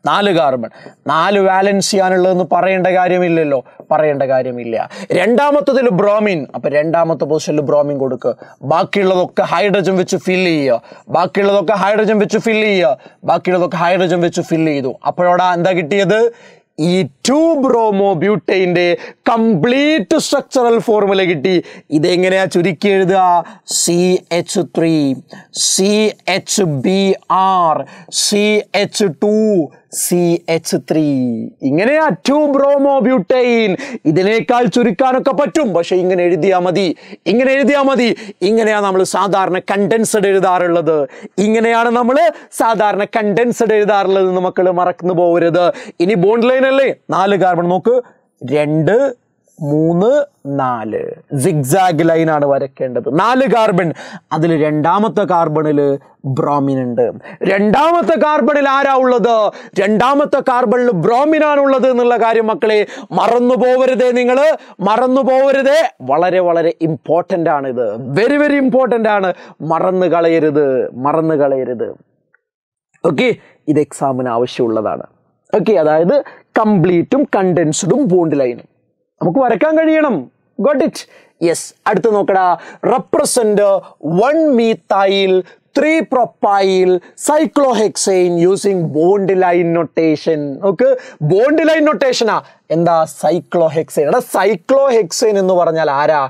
നാല് കാർബൺ നാല് വാലൻസ് ചെയ്യാനുള്ളതെന്ന് പറയേണ്ട കാര്യമില്ലല്ലോ പറയേണ്ട കാര്യമില്ല രണ്ടാമത്തതിൽ ബ്രോമിൻ അപ്പൊ രണ്ടാമത്തെ പൊസിഷനിൽ ബ്രോമിൻ കൊടുക്കുക ബാക്കിയുള്ളതൊക്കെ ഹൈഡ്രജൻ വെച്ച് ഫില്ല് ചെയ്യുക ബാക്കിയുള്ളതൊക്കെ ഹൈഡ്രജൻ വെച്ച് ഫില്ല് ചെയ്യുക ബാക്കിയുള്ളതൊക്കെ ഹൈഡ്രജൻ വെച്ച് ഫില്ല് ചെയ്തു അപ്പോഴോടാ എന്താ കിട്ടിയത് ഈ ടു ബ്രോമോ ബ്യൂട്ടൈൻ്റെ കംപ്ലീറ്റ് സ്ട്രക്ചറൽ ഫോർമുല കിട്ടി ഇതെങ്ങനെയാ ചുരുക്കി എഴുതുക C H three C H B R C H two C H three ഇങ്ങനെയാ ടു ബ്രോമോ ബ്യൂട്ടൈൻ ഇതിനേക്കാൾ ചുരുക്കാനൊക്കെ പറ്റും പക്ഷെ ഇങ്ങനെ എഴുതിയാൽ മതി ഇങ്ങനെ എഴുതിയാൽ മതി ഇങ്ങനെയാണ് നമ്മൾ സാധാരണ കണ്ടൻസഡ് എഴുതാറുള്ളത് ഇങ്ങനെയാണ് നമ്മൾ സാധാരണ കണ്ടൻസഡ് എഴുതാറുള്ളത് മക്കൾ മറക്കുന്നു പോകരുത് ഇനി ബോണ്ട് ലൈൻ അല്ലേ നാല് കാർബൺ നോക്ക് രണ്ട് മൂന്ന് നാല് സിഗ്സാഗ് ലൈനാണ് വരയ്ക്കേണ്ടത് നാല് കാർബൺ അതിൽ രണ്ടാമത്തെ കാർബണിൽ ബ്രോമിൻ ഉണ്ട് രണ്ടാമത്തെ കാർബണിൽ ആരാ ഉള്ളത് രണ്ടാമത്തെ കാർബണിൽ ബ്രോമിനാണ് ഉള്ളത് എന്നുള്ള കാര്യം മക്കളെ മറന്നു പോവരുതേ നിങ്ങൾ മറന്നു പോവരുതേ വളരെ വളരെ ഇമ്പോർട്ടൻ്റ് ആണ് ഇത് വെരി വെരി ഇമ്പോർട്ടൻ്റ് ആണ് മറന്നു കളയരുത് മറന്നു കളയരുത് ഓക്കെ ഇത് എക്സാമിന് ആവശ്യമുള്ളതാണ് ഓക്കെ അതായത് കംപ്ലീറ്റും കണ്ടൻസ്ഡും ബോണ്ട് ലൈനും നമുക്ക് വരയ്ക്കാൻ കഴിയണം ഗോട്ട് ഇറ്റ് യെസ് അടുത്ത് നോക്കടാ represent one methyl three propyl cyclohexane using bond line notation നോക്ക് ബോണ്ട് ലൈൻ നൊട്ടേഷനാ എന്താ സൈക്ലോഹെക്സൈൻ എടാ സൈക്ലോഹെക്സൈൻ എന്ന് പറഞ്ഞാൽ ആരാ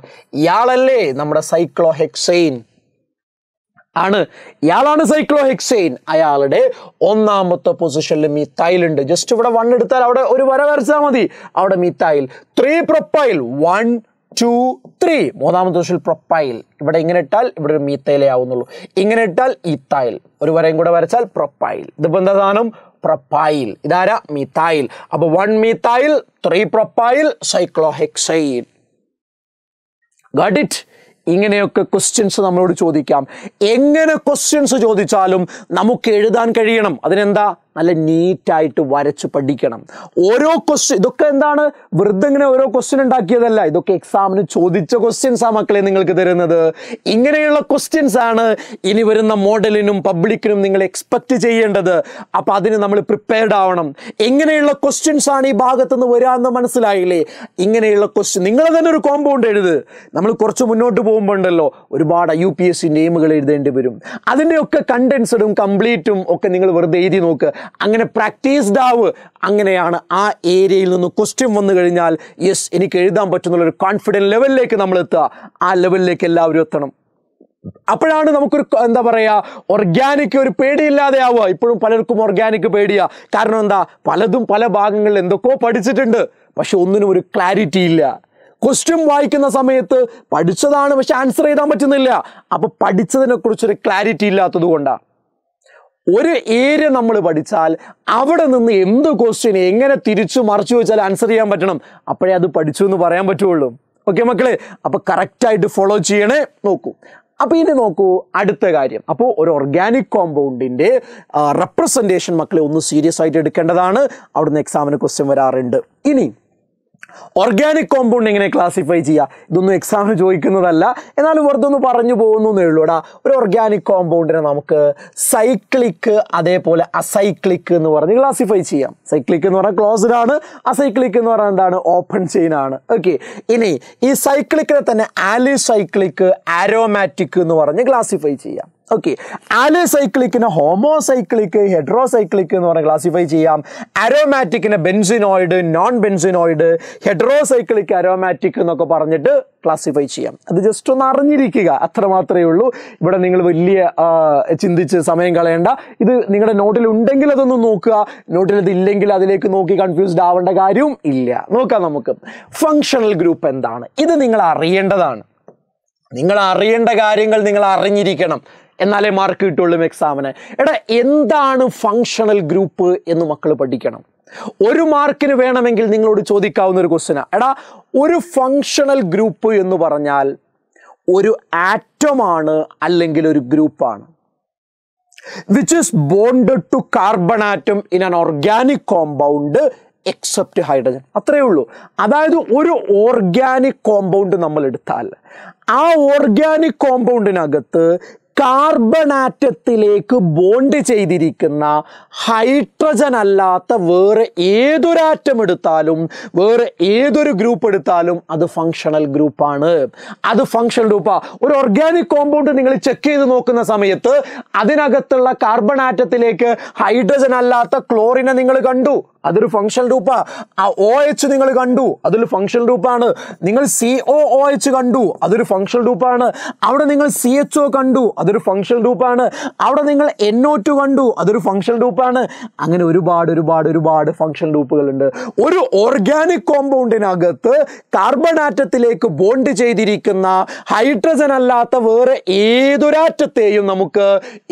ഇയാളല്ലേ നമ്മുടെ സൈക്ലോഹെക്സൈൻ ആണ് ഇയാളാണ് സൈക്ലോ ഹെക്സെയിൻ അയാളുടെ ഒന്നാമത്തെ പൊസിഷനിൽ മിത്തായിൽ ഉണ്ട് ജസ്റ്റ് ഇവിടെ വൺ എടുത്താൽ അവിടെ ഒരു വര വരച്ചാൽ മതി അവിടെ methyl three propyl one two three മൂന്നാമത്തെ പൊസിഷൻ പ്രൊപ്പൈൽ ഇവിടെ ഇങ്ങനെ ഇട്ടാൽ ഇവിടെ ഒരു മീത്തൈലേ ആവുന്നുള്ളൂ ഇങ്ങനെ ഇട്ടാൽ ഈത്തായിൽ ഒരു വരയും കൂടെ വരച്ചാൽ പ്രൊപ്പൈൽ ഇത് എന്താ സാധനം പ്രൊപ്പൈൽ ഇതാരാ മിത്തായിൽ അപ്പോൾ one methyl three propyl cyclohexane got it ഇങ്ങനെയൊക്കെ ക്വസ്റ്റ്യൻസ് നമ്മളോട് ചോദിക്കാം എങ്ങനെ ക്വസ്റ്റ്യൻസ് ചോദിച്ചാലും നമുക്ക് എഴുതാൻ കഴിയണം അതിനെന്താ നല്ല നീറ്റായിട്ട് വരച്ച് പഠിക്കണം ഓരോ ക്വസ്റ്റ്യൻ ഇതൊക്കെ എന്താണ് വെറുതെ ഇങ്ങനെ ഓരോ ക്വസ്റ്റ്യൻ ഉണ്ടാക്കിയതല്ല ഇതൊക്കെ എക്സാമിന് ചോദിച്ച ക്വസ്റ്റ്യൻസ് ആ മക്കളെ നിങ്ങൾക്ക് തരുന്നത് ഇങ്ങനെയുള്ള ക്വസ്റ്റ്യൻസ് ആണ് ഇനി വരുന്ന മോഡലിനും പബ്ലിക്കിനും നിങ്ങൾ എക്സ്പെക്റ്റ് ചെയ്യേണ്ടത് അപ്പം അതിന് നമ്മൾ പ്രിപ്പയർഡ് ആവണം എങ്ങനെയുള്ള ക്വസ്റ്റ്യൻസ് ആണ് ഈ ഭാഗത്തു നിന്ന് വരാമെന്ന് മനസ്സിലായില്ലേ ഇങ്ങനെയുള്ള ക്വസ്റ്റ്യൻ നിങ്ങൾ തന്നെ ഒരു കോമ്പൗണ്ട് എഴുത് നമ്മൾ കുറച്ച് മുന്നോട്ട് പോകും പോകുമ്പോണ്ടല്ലോ ഒരുപാട് യു പി എസ് സി നെയിമുകൾ എഴുതേണ്ടി വരും അതിൻ്റെയൊക്കെ കണ്ടൻസഡും കംപ്ലീറ്റും ഒക്കെ നിങ്ങൾ വെറുതെ എഴുതി നോക്ക് അങ്ങനെ പ്രാക്ടീസ്ഡ് ആവ് അങ്ങനെയാണ് ആ ഏരിയയിൽ നിന്ന് ക്വസ്റ്റ്യൻ വന്നു കഴിഞ്ഞാൽ യെസ് എനിക്ക് എഴുതാൻ പറ്റുന്നുള്ളൊരു കോൺഫിഡൻറ്റ് ലെവലിലേക്ക് നമ്മൾ എത്തുക ആ ലെവലിലേക്ക് എല്ലാവരും എത്തണം അപ്പോഴാണ് നമുക്കൊരു എന്താ പറയുക ഓർഗാനിക് ഒരു പേടിയില്ലാതെ ആവുക ഇപ്പോഴും പലർക്കും ഓർഗാനിക് പേടിയാ കാരണം എന്താ പലതും പല ഭാഗങ്ങളിൽ എന്തൊക്കെയോ പഠിച്ചിട്ടുണ്ട് പക്ഷെ ഒന്നിനും ഒരു ക്ലാരിറ്റി ഇല്ല ക്വസ്റ്റ്യൻ വായിക്കുന്ന സമയത്ത് പഠിച്ചതാണ് പക്ഷെ ആൻസർ ചെയ്താൻ പറ്റുന്നില്ല അപ്പൊ പഠിച്ചതിനെ കുറിച്ചൊരു ക്ലാരിറ്റി ഇല്ലാത്തത് കൊണ്ടാണ് ഒരു ഏരിയ നമ്മൾ പഠിച്ചാൽ അവിടെ നിന്ന് എന്ത് ക്വസ്റ്റ്യൻ എങ്ങനെ തിരിച്ചു മറിച്ചു വെച്ചാൽ ആൻസർ ചെയ്യാൻ പറ്റണം അപ്പോഴേ അത് പഠിച്ചു എന്ന് പറയാൻ പറ്റുള്ളൂ ഓക്കെ മക്കളെ അപ്പോൾ കറക്റ്റായിട്ട് ഫോളോ ചെയ്യണേ നോക്കൂ അപ്പോൾ ഇനി നോക്കൂ അടുത്ത കാര്യം അപ്പോൾ ഒരു ഓർഗാനിക് കോമ്പൗണ്ടിന്റെ റെപ്രസെൻറ്റേഷൻ മക്കളെ ഒന്ന് സീരിയസ് ആയിട്ട് എടുക്കേണ്ടതാണ് അവിടുന്ന് എക്സാമിന് ക്വസ്റ്റ്യൻ വരാറുണ്ട് ഇനി ഓർഗാനിക് കോമ്പൗണ്ട് എങ്ങനെ ക്ലാസിഫൈ ചെയ്യുക ഇതൊന്നും എക്സാമിന് ചോദിക്കുന്നതല്ല എന്നാൽ വെറുതെ ഒന്ന് പറഞ്ഞു പോകുന്നു എന്നേ ഉള്ളൂടാ ഒരു ഓർഗാനിക് കോമ്പൗണ്ടിനെ നമുക്ക് സൈക്ലിക്ക് അതേപോലെ അസൈക്ലിക്ക് എന്ന് പറഞ്ഞ് ക്ലാസിഫൈ ചെയ്യാം സൈക്ലിക്ക് എന്ന് പറഞ്ഞാൽ ക്ലോസ്ഡ് ആണ് അസൈക്ലിക്ക് എന്ന് പറഞ്ഞാൽ എന്താണ് ഓപ്പൺ ചെയിൻ ആണ് ഓക്കെ ഇനി ഈ സൈക്ലിക്കിനെ തന്നെ ആലി സൈക്ലിക്ക് ആരോമാറ്റിക് എന്ന് പറഞ്ഞ് ക്ലാസിഫൈ ചെയ്യാം ഓക്കെ ആലിസൈക്ലിക്കിനെ ഹോമോസൈക്ലിക്ക് ഹെഡ്രോസൈക്ലിക്ക് എന്ന് പറഞ്ഞാൽ ക്ലാസിഫൈ ചെയ്യാം അരോമാറ്റിക്കിന് benzenoid non benzenoid heterocyclic aromatic എന്നൊക്കെ പറഞ്ഞിട്ട് ക്ലാസിഫൈ ചെയ്യാം അത് ജസ്റ്റ് ഒന്ന് അറിഞ്ഞിരിക്കുക അത്ര മാത്രമേ ഉള്ളൂ ഇവിടെ നിങ്ങൾ വലിയ ചിന്തിച്ച് സമയം കളയേണ്ട ഇത് നിങ്ങളുടെ നോട്ടിൽ ഉണ്ടെങ്കിൽ അതൊന്ന് നോക്കുക നോട്ടിൽ ഇത് ഇല്ലെങ്കിൽ അതിലേക്ക് നോക്കി കൺഫ്യൂസ്ഡ് ആവേണ്ട കാര്യവും ഇല്ല നോക്കാം നമുക്ക് ഫങ്ഷണൽ ഗ്രൂപ്പ് എന്താണ് ഇത് നിങ്ങൾ അറിയേണ്ടതാണ് നിങ്ങൾ അറിയേണ്ട കാര്യങ്ങൾ നിങ്ങൾ അറിഞ്ഞിരിക്കണം എന്നാലേ മാർക്ക് കിട്ടുള്ളൂ എക്സാമിന് എടാ എന്താണ് ഫങ്ഷണൽ ഗ്രൂപ്പ് എന്ന് മക്കൾ പഠിക്കണം ഒരു മാർക്കിന് വേണമെങ്കിൽ നിങ്ങളോട് ചോദിക്കാവുന്ന ഒരു ക്വസ്റ്റ്യനാണ് എടാ ഒരു ഫങ്ഷണൽ ഗ്രൂപ്പ് എന്ന് പറഞ്ഞാൽ ഒരു ആറ്റമാണ് അല്ലെങ്കിൽ ഒരു ഗ്രൂപ്പാണ് which is bonded to carbon atom in an organic compound except hydrogen അത്രയേ ഉള്ളൂ അതായത് ഒരു ഓർഗാനിക് കോമ്പൗണ്ട് നമ്മൾ എടുത്താൽ ആ ഓർഗാനിക് കോമ്പൗണ്ടിനകത്ത് കാർബൺ ആറ്റത്തിലേക്ക് ബോണ്ട് ചെയ്തിരിക്കുന്ന ഹൈഡ്രജൻ അല്ലാത്ത വേറെ ഏതൊരാറ്റം എടുത്താലും വേറെ ഏതൊരു ഗ്രൂപ്പ് എടുത്താലും അത് ഫങ്ഷണൽ ഗ്രൂപ്പാണ് അത് ഫങ്ഷണൽ ഗ്രൂപ്പാണ് ഒരു ഓർഗാനിക് കോമ്പൗണ്ട് നിങ്ങൾ ചെക്ക് ചെയ്ത് നോക്കുന്ന സമയത്ത് അതിനകത്തുള്ള കാർബൺ ആറ്റത്തിലേക്ക് ഹൈഡ്രജൻ അല്ലാത്ത ക്ലോറിനെ നിങ്ങൾ കണ്ടു അതൊരു ഫംഗ്ഷൻ ഗ്രൂപ്പാ ആ ഒ എച്ച് നിങ്ങൾ കണ്ടു അതൊരു ഫംഗ്ഷൻ ഗ്രൂപ്പാണ് നിങ്ങൾ സി ഒ ഒ എച്ച് കണ്ടു അതൊരു ഫംഗ്ഷൻ ഗ്രൂപ്പാണ് അവിടെ നിങ്ങൾ സി എച്ച് ഒ കണ്ടു അതൊരു ഫംഗ്ഷൻ ഗ്രൂപ്പാണ് അവിടെ നിങ്ങൾ എൻ ഒ ടു കണ്ടു അതൊരു ഫംഗ്ഷൻ ഗ്രൂപ്പാണ് അങ്ങനെ ഒരുപാട് ഒരുപാട് ഒരുപാട് ഫംഗ്ഷൻ ഗ്രൂപ്പുകളുണ്ട് ഒരു ഓർഗാനിക് കോമ്പൗണ്ടിനകത്ത് കാർബൺ ആറ്റത്തിലേക്ക് ബോണ്ട് ചെയ്തിരിക്കുന്ന ഹൈഡ്രജൻ അല്ലാത്ത വേറെ ഏതൊരാറ്റത്തെയും നമുക്ക്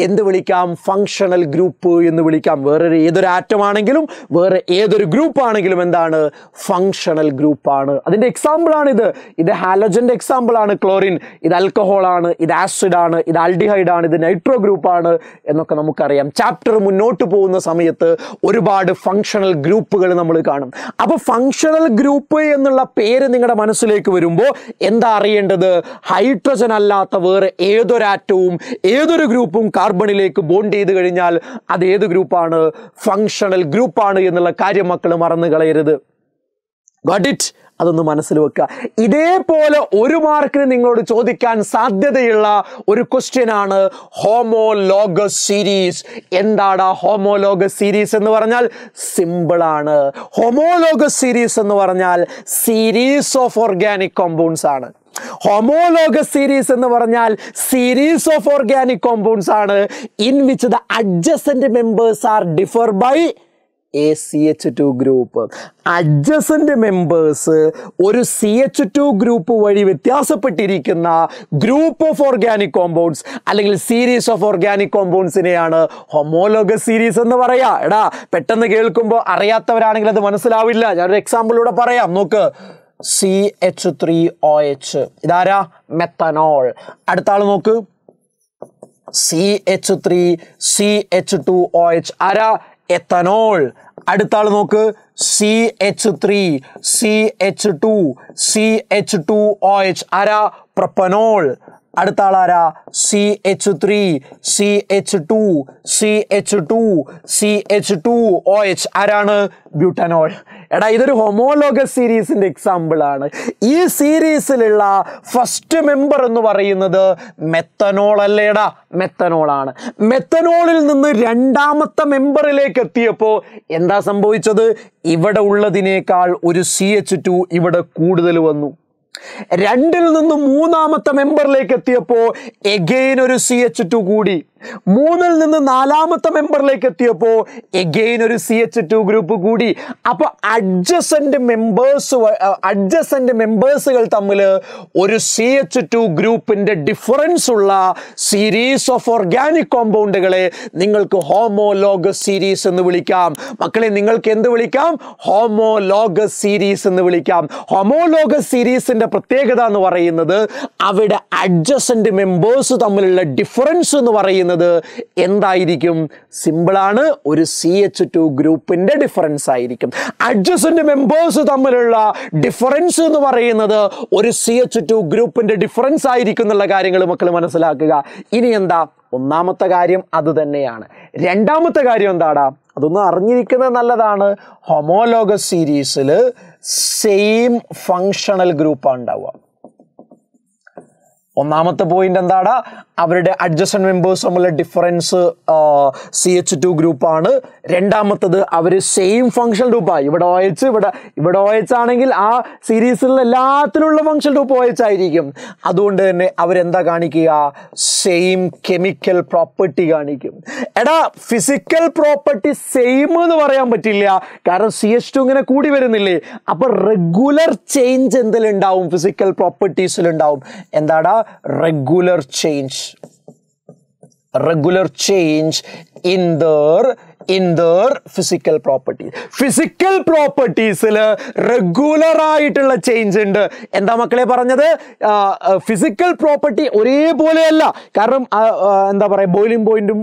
എന്ത് വിളിക്കാം ഫങ്ഷണൽ ഗ്രൂപ്പ് എന്ന് വിളിക്കാം വേറൊരു ഏതൊരാറ്റമാണെങ്കിലും വേറെ ഏതൊരു ഗ്രൂപ്പാണെങ്കിലും എന്താണ് ഫങ്ഷണൽ ഗ്രൂപ്പാണ് അതിൻ്റെ എക്സാമ്പിളാണിത് ഇത് ഹാലജൻ്റെ എക്സാമ്പിളാണ് ക്ലോറിൻ ഇത് ആൽക്കഹോളാണ് ഇത് ആസിഡാണ് ഇത് ആൽഡിഹൈഡാണ് ഇത് നൈട്രോ ഗ്രൂപ്പാണ് എന്നൊക്കെ നമുക്കറിയാം ചാപ്റ്റർ മുന്നോട്ട് പോകുന്ന സമയത്ത് ഒരുപാട് ഫങ്ഷണൽ ഗ്രൂപ്പുകൾ നമ്മൾ കാണും അപ്പോൾ ഫങ്ഷണൽ ഗ്രൂപ്പ് എന്നുള്ള പേര് നിങ്ങളുടെ മനസ്സിലേക്ക് വരുമ്പോൾ എന്താ അറിയേണ്ടത് ഹൈഡ്രജൻ അല്ലാത്ത വേറെ ഏതൊരാറ്റവും ഏതൊരു ഗ്രൂപ്പും കാർബണിലേക്ക് ബോണ്ട് ചെയ്ത് കഴിഞ്ഞാൽ അത് ഏത് ഗ്രൂപ്പാണ് ഫങ്ഷണൽ ഗ്രൂപ്പാണ് എന്നുള്ള എന്നുള്ള കാര്യം മക്കൾ മറന്നു കളയരുത് ഗോട്ട് അതൊന്ന് മനസ്സിൽ വെക്കുക ഇതേപോലെ ഒരു മാർക്കിന് നിങ്ങളോട് ചോദിക്കാൻ സാധ്യതയുള്ള ഒരു ക്വസ്റ്റ്യനാണ് ആണ് ഹോമോലോഗസ് സീരീസ് എന്താണ് ഹോമോലോഗസ് സീരീസ് എന്ന് പറഞ്ഞാൽ സിമ്പിളാണ് ഹോമോലോഗസ് സീരീസ് എന്ന് പറഞ്ഞാൽ സീരീസ് ഓഫ് ഓർഗാനിക് കോമ്പൗണ്ട്സ് ആണ് ഹോമോലോഗസ് സീരീസ് എന്ന് പറഞ്ഞാൽ സീരീസ് ഓഫ് ഓർഗാനിക് കോമ്പൗണ്ട്സ് ആണ് in which the adjacent members are differ by a C H two group adjacent members ഒരു സി എച്ച് ടു ഗ്രൂപ്പ് വഴി വ്യത്യാസപ്പെട്ടിരിക്കുന്ന ഗ്രൂപ്പ് ഓഫ് ഓർഗാനിക് കോമ്പൗണ്ട്സ് അല്ലെങ്കിൽ സീരീസ് ഓഫ് ഓർഗാനിക് കോമ്പൗണ്ട്സിനെയാണ് ഹൊമോലോഗ സീരീസ് എന്ന് പറയാ എടാ പെട്ടെന്ന് കേൾക്കുമ്പോൾ അറിയാത്തവരാണെങ്കിൽ അത് മനസ്സിലാവില്ല ഞാനൊരു എക്സാമ്പിളിലൂടെ പറയാം നോക്ക് C H three O H ഇതാരാ മെത്തനോൾ അടുത്ത ആൾ നോക്ക് C H three C H two O H ആരാ എത്തനോൾ അടുത്ത ആൾ നോക്ക് C H three C H two C H two O H ആരാ പ്രപ്പനോൾ അടുത്ത ആളാരാ C H three C H two C H two C H two O H ആരാണ് ബ്യൂട്ടനോൾ എടാ ഇതൊരു ഹൊമോലോഗസ് സീരീസിന്റെ എക്സാമ്പിൾ ആണ് ഈ സീരീസിലുള്ള ഫസ്റ്റ് മെമ്പർ എന്ന് പറയുന്നത് മെത്തനോൾ അല്ലേടാ മെത്തനോൾ ആണ് മെത്തനോളിൽ നിന്ന് രണ്ടാമത്തെ മെമ്പറിലേക്ക് എത്തിയപ്പോൾ എന്താ സംഭവിച്ചത് ഇവിടെ ഉള്ളതിനേക്കാൾ ഒരു സി എച്ച് ടു ഇവിടെ കൂടുതൽ വന്നു രണ്ടിൽ നിന്ന് മൂന്നാമത്തെ മെമ്പറിലേക്ക് എത്തിയപ്പോൾ എഗെയിൻ ഒരു സി എച്ച് ടു കൂടി മൂന്നിൽ നിന്ന് നാലാമത്തെ മെമ്പറിലേക്ക് എത്തിയപ്പോൾ എഗെയിൻ ഒരു സി എച്ച് ടു ഗ്രൂപ്പ് കൂടി അപ്പോൾ അഡ്ജസൻ്റ് മെമ്പേഴ്സ് അഡ്ജസൻ്റ് മെമ്പേഴ്സുകൾ തമ്മിൽ ഒരു സി എച്ച് ടു ഗ്രൂപ്പിൻ്റെ ഡിഫറൻസ് ഉള്ള സീരീസ് ഓഫ് ഓർഗാനിക് കോമ്പൗണ്ടുകളെ നിങ്ങൾക്ക് ഹോമോലോഗസ് സീരീസ് എന്ന് വിളിക്കാം മക്കളെ നിങ്ങൾക്ക് എന്ത് വിളിക്കാം ഹോമോലോഗസ് സീരീസ് എന്ന് വിളിക്കാം ഹോമോലോഗസ് സീരീസിൻ്റെ പ്രത്യേകത എന്ന് പറയുന്നത് അവിടെ അഡ്ജസൻ്റ് മെമ്പേഴ്സ് തമ്മിലുള്ള ഡിഫറൻസ് എന്ന് പറയുന്നത് പറയുന്നത് എന്തായിരിക്കും സിമ്പിളാണ് ഒരു സി എച്ച് ടു ഗ്രൂപ്പിൻ്റെ ഡിഫറൻസ് ആയിരിക്കും അഡ്ജസ്റ്റ് മെമ്പേഴ്സ് തമ്മിലുള്ള ഡിഫറൻസ് എന്ന് പറയുന്നത് ഒരു സി എച്ച് ടു ഗ്രൂപ്പിൻ്റെ ഡിഫറൻസ് ആയിരിക്കും എന്നുള്ള കാര്യങ്ങൾ മക്കൾ മനസ്സിലാക്കുക ഇനി എന്താ ഒന്നാമത്തെ കാര്യം അത് തന്നെയാണ് രണ്ടാമത്തെ കാര്യം എന്താടാ അതൊന്നും അറിഞ്ഞിരിക്കുന്നത് നല്ലതാണ് ഹൊമോലോഗസ് സീരീസിൽ സെയിം ഫങ്ഷണൽ ഗ്രൂപ്പാണ് ഉണ്ടാവുക ഒന്നാമത്തെ പോയിന്റ് എന്താണ് അവരുടെ അഡ്ജസ്റ്റൻ മെമ്പേഴ്സ് തമ്മിലുള്ള ഡിഫറൻസ് സി എച്ച് ടു ഗ്രൂപ്പാണ് രണ്ടാമത്തത് അവർ സെയിം ഫങ്ഷൻ ഗ്രൂപ്പാണ് ഇവിടെ ഒഎച്ച് ഇവിടെ ഇവിടെ ഒ ആണെങ്കിൽ ആ സീരീസിലുള്ള എല്ലാത്തിലുള്ള ഫങ്ഷൻ ഗ്രൂപ്പ് ഒഎച്ച് ആയിരിക്കും അതുകൊണ്ട് തന്നെ അവരെന്താ കാണിക്കുക സെയിം കെമിക്കൽ പ്രോപ്പർട്ടി കാണിക്കും എടാ ഫിസിക്കൽ പ്രോപ്പർട്ടി സെയിം എന്ന് പറയാൻ പറ്റില്ല കാരണം സി എച്ച് ടു ഇങ്ങനെ കൂടി വരുന്നില്ലേ അപ്പോൾ റെഗുലർ ചേഞ്ച് എന്തെങ്കിലും ഉണ്ടാവും ഫിസിക്കൽ പ്രോപ്പർട്ടീസിലുണ്ടാവും എന്താടാ regular change regular change in their in their physical properties physical പ്രോപ്പർട്ടീസിൽ ആയിട്ടുള്ള ചേഞ്ച് ഉണ്ട് എന്താ മക്കളെ പറഞ്ഞത് ഫിസിക്കൽ പ്രോപ്പർട്ടി ഒരേപോലെയല്ല കാരണം എന്താ പറയുക ബോയിലിംഗ് പോയിന്റും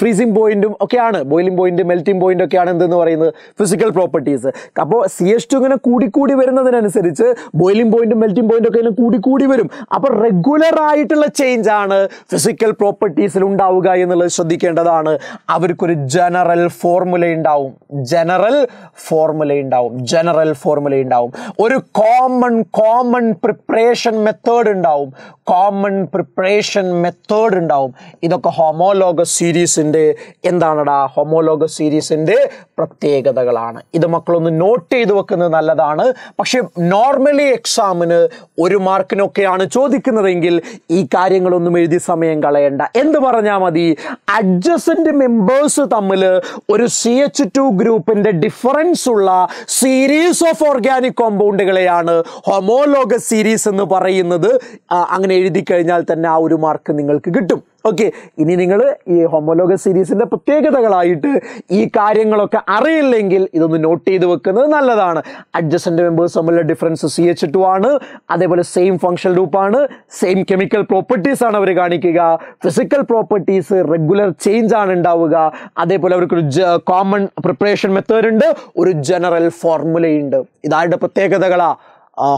ഫ്രീസിങ് പോയിന്റും ഒക്കെയാണ് ബോയിലിംഗ് പോയിന്റ് മെൽറ്റിംഗ് പോയിന്റ് ഒക്കെയാണ് എന്തെന്ന് പറയുന്നത് ഫിസിക്കൽ പ്രോപ്പർട്ടീസ് അപ്പോൾ സി എസ് ടു ഇങ്ങനെ കൂടിക്കൂടി വരുന്നതിനനുസരിച്ച് ബോയിലിംഗ് പോയിന്റും മെൽറ്റിംഗ് പോയിന്റും ഒക്കെ ഇങ്ങനെ കൂടിക്കൂടി വരും അപ്പോൾ റെഗുലർ ആയിട്ടുള്ള ചേഞ്ച് ആണ് ഫിസിക്കൽ പ്രോപ്പർട്ടീസിൽ ഉണ്ടാവുക എന്നുള്ളത് ശ്രദ്ധിക്കേണ്ടതാണ് അവർക്കൊരു ജനറൽ ഫോർമുല ഉണ്ടാവും ജനറൽ ഫോർമുല ഉണ്ടാവും ജനറൽ ഫോർമുല ഉണ്ടാവും ഒരു കോമൺ കോമൺ പ്രിപ്പറേഷൻ മെത്തേഡ് ഉണ്ടാവും കോമൺ പ്രിപ്പറേഷൻ മെത്തേഡ് ഉണ്ടാവും ഇതൊക്കെ ഹോമോലോഗ സീരീസ് സീരീസിൻ്റെ എന്താണടാ ഹോമോലോഗ സീരീസിൻ്റെ പ്രത്യേകതകളാണ് ഇത് മക്കളൊന്ന് നോട്ട് ചെയ്ത് വെക്കുന്നത് നല്ലതാണ് പക്ഷേ നോർമലി എക്സാമിന് ഒരു മാർക്കിനൊക്കെയാണ് ചോദിക്കുന്നതെങ്കിൽ ഈ കാര്യങ്ങളൊന്നും എഴുതി സമയം കളയണ്ട എന്ത് പറഞ്ഞാൽ മതി അഡ്ജസൻ്റ് മെമ്പേഴ്സ് തമ്മിൽ ഒരു സി എച്ച് ടു ഗ്രൂപ്പിൻ്റെ ഡിഫറൻസ് ഉള്ള സീരീസ് ഓഫ് ഓർഗാനിക് കോമ്പൗണ്ടുകളെയാണ് ഹോമോലോഗ സീരീസ് എന്ന് പറയുന്നത് അങ്ങനെ എഴുതി കഴിഞ്ഞാൽ തന്നെ ആ ഒരു മാർക്ക് നിങ്ങൾക്ക് കിട്ടും ഓക്കെ ഇനി നിങ്ങൾ ഈ ഹോമോലോഗ സീരീസിൻ്റെ പ്രത്യേകതകളായിട്ട് ഈ കാര്യങ്ങളൊക്കെ അറിയില്ലെങ്കിൽ ഇതൊന്ന് നോട്ട് ചെയ്ത് വെക്കുന്നത് നല്ലതാണ് അഡ്ജസ്റ്റൻ്റ് മെമ്പേഴ്സ് തമ്മിലുള്ള ഡിഫറൻസ് സി എച്ച് ടു ആണ് അതേപോലെ സെയിം ഫങ്ഷണൽ ഗ്രൂപ്പാണ് സെയിം കെമിക്കൽ പ്രോപ്പർട്ടീസ് ആണ് അവർ കാണിക്കുക ഫിസിക്കൽ പ്രോപ്പർട്ടീസ് റെഗുലർ ചേഞ്ച് ആണ് ഉണ്ടാവുക അതേപോലെ അവർക്കൊരു കോമൺ പ്രിപ്പറേഷൻ മെത്തേഡ് ഉണ്ട് ഒരു ജനറൽ ഫോർമുലയുണ്ട് ഇതാരുടെ പ്രത്യേകതകളാണ്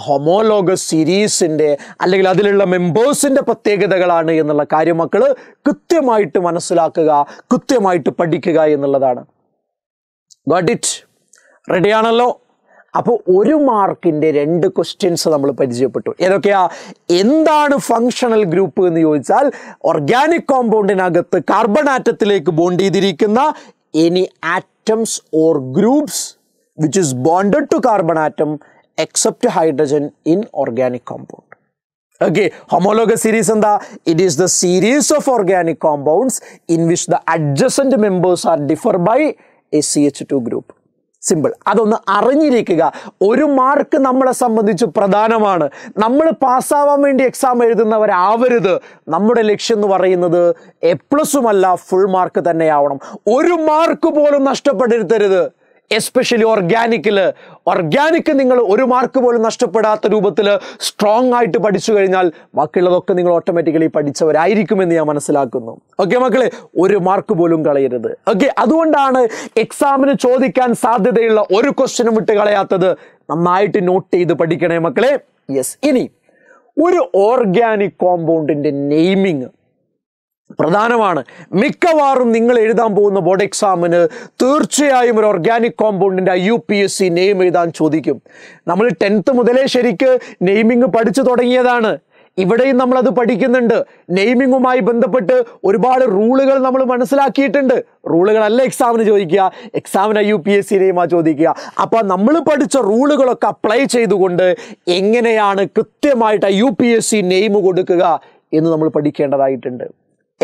ഹൊമോലോഗസ് സീരീസിൻ്റെ അല്ലെങ്കിൽ അതിലുള്ള മെമ്പേഴ്സിൻ്റെ പ്രത്യേകതകളാണ് എന്നുള്ള കാര്യം മക്കൾ കൃത്യമായിട്ട് മനസ്സിലാക്കുക കൃത്യമായിട്ട് പഠിക്കുക എന്നുള്ളതാണ് ഗോട്ട് ഇറ്റ് റെഡിയാണല്ലോ അപ്പോൾ ഒരു മാർക്കിൻ്റെ രണ്ട് ക്വസ്റ്റ്യൻസ് നമ്മൾ പരിചയപ്പെട്ടു ഏതൊക്കെയാ എന്താണ് ഫങ്ഷണൽ ഗ്രൂപ്പ് എന്ന് ചോദിച്ചാൽ ഓർഗാനിക് കോമ്പൗണ്ടിനകത്ത് കാർബൺ ആറ്റത്തിലേക്ക് ബോണ്ട് ചെയ്തിരിക്കുന്ന any atoms or groups which is bonded to carbon atom except hydrogen in organic compound. Okay, homologous series and the it is the series of organic compounds in which the adjacent members are differ by a CH2 group. Simple അതൊന്ന് അറിഞ്ഞിരിക്കുക ഒരു മാർക്ക് നമ്മളെ സംബന്ധിച്ച് പ്രധാനമാണ് നമ്മൾ പാസ്സാവാൻ വേണ്ടി എക്സാം എഴുതുന്നവരാവരുത് നമ്മുടെ ലക്ഷ്യം എന്ന് പറയുന്നത് എ പ്ലസുമല്ല ഫുൾ മാർക്ക് തന്നെയാവണം ഒരു മാർക്ക് പോലും നഷ്ടപ്പെട്ടിരുത്തരുത് എസ്പെഷ്യലി ഓർഗാനിക്കിൽ ഓർഗാനിക്ക് നിങ്ങൾ ഒരു മാർക്ക് പോലും നഷ്ടപ്പെടാത്ത രൂപത്തിൽ സ്ട്രോങ് ആയിട്ട് പഠിച്ചു കഴിഞ്ഞാൽ ബാക്കിയുള്ളതൊക്കെ നിങ്ങൾ ഓട്ടോമാറ്റിക്കലി പഠിച്ചവരായിരിക്കുമെന്ന് ഞാൻ മനസ്സിലാക്കുന്നു ഓക്കെ മക്കളെ ഒരു മാർക്ക് പോലും കളയരുത് ഓക്കെ അതുകൊണ്ടാണ് എക്സാമിന് ചോദിക്കാൻ സാധ്യതയുള്ള ഒരു ക്വസ്റ്റ്യനും വിട്ട് കളയാത്തത് നന്നായിട്ട് നോട്ട് ചെയ്ത് പഠിക്കണേ മക്കളെ യെസ് ഇനി ഒരു ഓർഗാനിക് കോമ്പൗണ്ടിൻ്റെ നെയ്മിങ് പ്രധാനമാണ് മിക്കവാറും നിങ്ങൾ എഴുതാൻ പോകുന്ന ബോർഡ് എക്സാമിന് തീർച്ചയായും ഒരു ഓർഗാനിക് കോമ്പൗണ്ടിൻ്റെ I U P S C name എഴുതാൻ ചോദിക്കും നമ്മൾ ടെൻത്ത് മുതലേ ശരിക്ക് നെയിമിങ് പഠിച്ചു തുടങ്ങിയതാണ് ഇവിടെയും നമ്മളത് പഠിക്കുന്നുണ്ട് നെയിമിങ്ങുമായി ബന്ധപ്പെട്ട് ഒരുപാട് റൂളുകൾ നമ്മൾ മനസ്സിലാക്കിയിട്ടുണ്ട് റൂളുകളല്ല എക്സാമിന് ചോദിക്കുക എക്സാമിന് യു പി എസ് സി നെയിമാ ചോദിക്കുക അപ്പോൾ നമ്മൾ പഠിച്ച റൂളുകളൊക്കെ അപ്ലൈ ചെയ്തുകൊണ്ട് എങ്ങനെയാണ് കൃത്യമായിട്ട് U P S C name കൊടുക്കുക എന്ന് നമ്മൾ പഠിക്കേണ്ടതായിട്ടുണ്ട്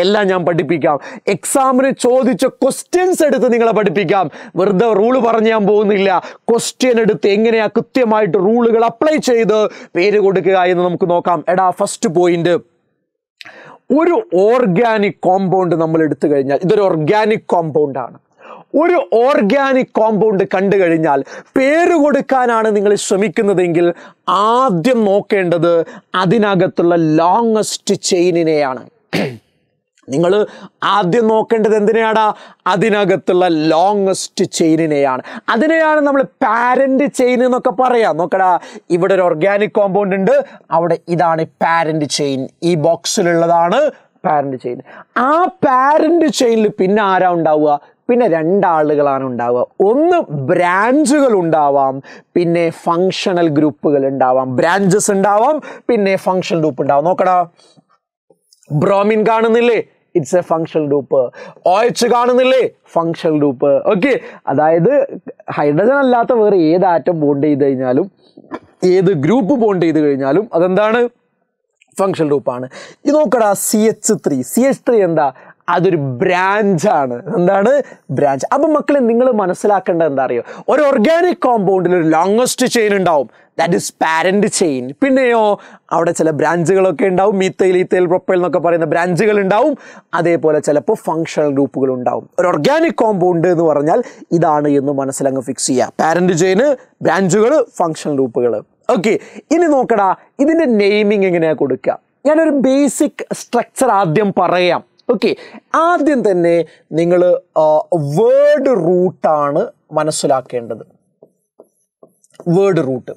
എല്ലാം ഞാൻ പഠിപ്പിക്കാം എക്സാമിന് ചോദിച്ച ക്വസ്റ്റ്യൻസ് എടുത്ത് നിങ്ങളെ പഠിപ്പിക്കാം വെറുതെ റൂള് പറഞ്ഞ് ഞാൻ പോകുന്നില്ല ക്വസ്റ്റ്യൻ എടുത്ത് എങ്ങനെയാ കൃത്യമായിട്ട് റൂളുകൾ അപ്ലൈ ചെയ്ത് പേര് കൊടുക്കുക എന്ന് നമുക്ക് നോക്കാം എടാ ഫസ്റ്റ് പോയിന്റ് ഒരു ഓർഗാനിക് കോമ്പൗണ്ട് നമ്മൾ എടുത്തു കഴിഞ്ഞാൽ ഇതൊരു ഓർഗാനിക് കോമ്പൗണ്ട് ആണ് ഒരു ഓർഗാനിക് കോമ്പൗണ്ട് കണ്ടു കഴിഞ്ഞാൽ പേര് കൊടുക്കാനാണ് നിങ്ങൾ ശ്രമിക്കുന്നതെങ്കിൽ ആദ്യം നോക്കേണ്ടത് അതിനകത്തുള്ള ലോങ്ങസ്റ്റ് ചെയിനിനെയാണ് നിങ്ങൾ ആദ്യം നോക്കേണ്ടത് എന്തിനെയാണ് അതിനകത്തുള്ള ലോങ്സ്റ്റ് ചെയിനിനെയാണ് അതിനെയാണ് നമ്മൾ പാരൻ്റ് ചെയിൻ എന്നൊക്കെ പറയാം നോക്കടാ ഇവിടെ ഒരു ഓർഗാനിക് കോമ്പൗണ്ട് ഉണ്ട് അവിടെ ഇതാണ് പാരൻ്റ് ചെയിൻ ഈ ബോക്സിലുള്ളതാണ് പാരൻ്റ് ചെയിൻ ആ പാരൻ്റ് ചെയിനിൽ പിന്നെ ആരാ ഉണ്ടാവുക പിന്നെ രണ്ടാളുകളാണ് ഉണ്ടാവുക ഒന്ന് ബ്രാഞ്ചുകൾ ഉണ്ടാവാം പിന്നെ ഫങ്ഷണൽ ഗ്രൂപ്പുകൾ ഉണ്ടാവാം ബ്രാഞ്ചസ് ഉണ്ടാവാം പിന്നെ ഫങ്ഷണൽ ഗ്രൂപ്പ് ഉണ്ടാവാം നോക്കടാ ബ്രോമിൻ കാണുന്നില്ലേ it's a functional group O H കാണുന്നില്ലേ ഫങ്ഷണൽ ഗ്രൂപ്പ് ഓക്കെ അതായത് ഹൈഡ്രജൻ അല്ലാത്ത വേറെ ഏത് ആറ്റം ബോണ്ട് ചെയ്ത് കഴിഞ്ഞാലും ഏത് ഗ്രൂപ്പ് ബോണ്ട് ചെയ്ത് കഴിഞ്ഞാലും അതെന്താണ് ഫങ്ഷണൽ ഗ്രൂപ്പാണ് ഇത് നോക്കടാ C H three C H three എന്താ അതൊരു ബ്രാഞ്ചാണ് എന്താണ് ബ്രാഞ്ച് അപ്പം മക്കളെ നിങ്ങൾ മനസ്സിലാക്കേണ്ടത് എന്താ അറിയോ ഒരു ഓർഗാനിക് കോമ്പൗണ്ടിൽ ഒരു ലോങ്ങസ്റ്റ് ചെയിൻ ഉണ്ടാവും ദാറ്റ് ഇസ് പാരൻറ്റ് ചെയിൻ പിന്നെയോ അവിടെ ചില ബ്രാഞ്ചുകളൊക്കെ ഉണ്ടാവും മീത്തയിൽ ഈത്തയിൽ പ്രൊപ്പയിൽ എന്നൊക്കെ പറയുന്ന ബ്രാഞ്ചുകൾ ഉണ്ടാവും അതേപോലെ ചിലപ്പോൾ ഫങ്ഷണൽ ഗ്രൂപ്പുകൾ ഉണ്ടാവും ഒരു ഓർഗാനിക് കോമ്പൗണ്ട് എന്ന് പറഞ്ഞാൽ ഇതാണ് എന്ന് മനസ്സിലങ്ങ് ഫിക്സ് ചെയ്യുക പാരൻറ്റ് ചെയിന് ബ്രാഞ്ചുകൾ ഫങ്ഷണൽ ഗ്രൂപ്പുകൾ ഓക്കെ ഇനി നോക്കടാ ഇതിൻ്റെ നെയിമിങ് എങ്ങനെയാണ് കൊടുക്കുക ഞാനൊരു ബേസിക് സ്ട്രക്ചർ ആദ്യം പറയാം ഓക്കെ ആദ്യം തന്നെ നിങ്ങൾ വേർഡ് റൂട്ടാണ് മനസ്സിലാക്കേണ്ടത് വേർഡ് റൂട്ട്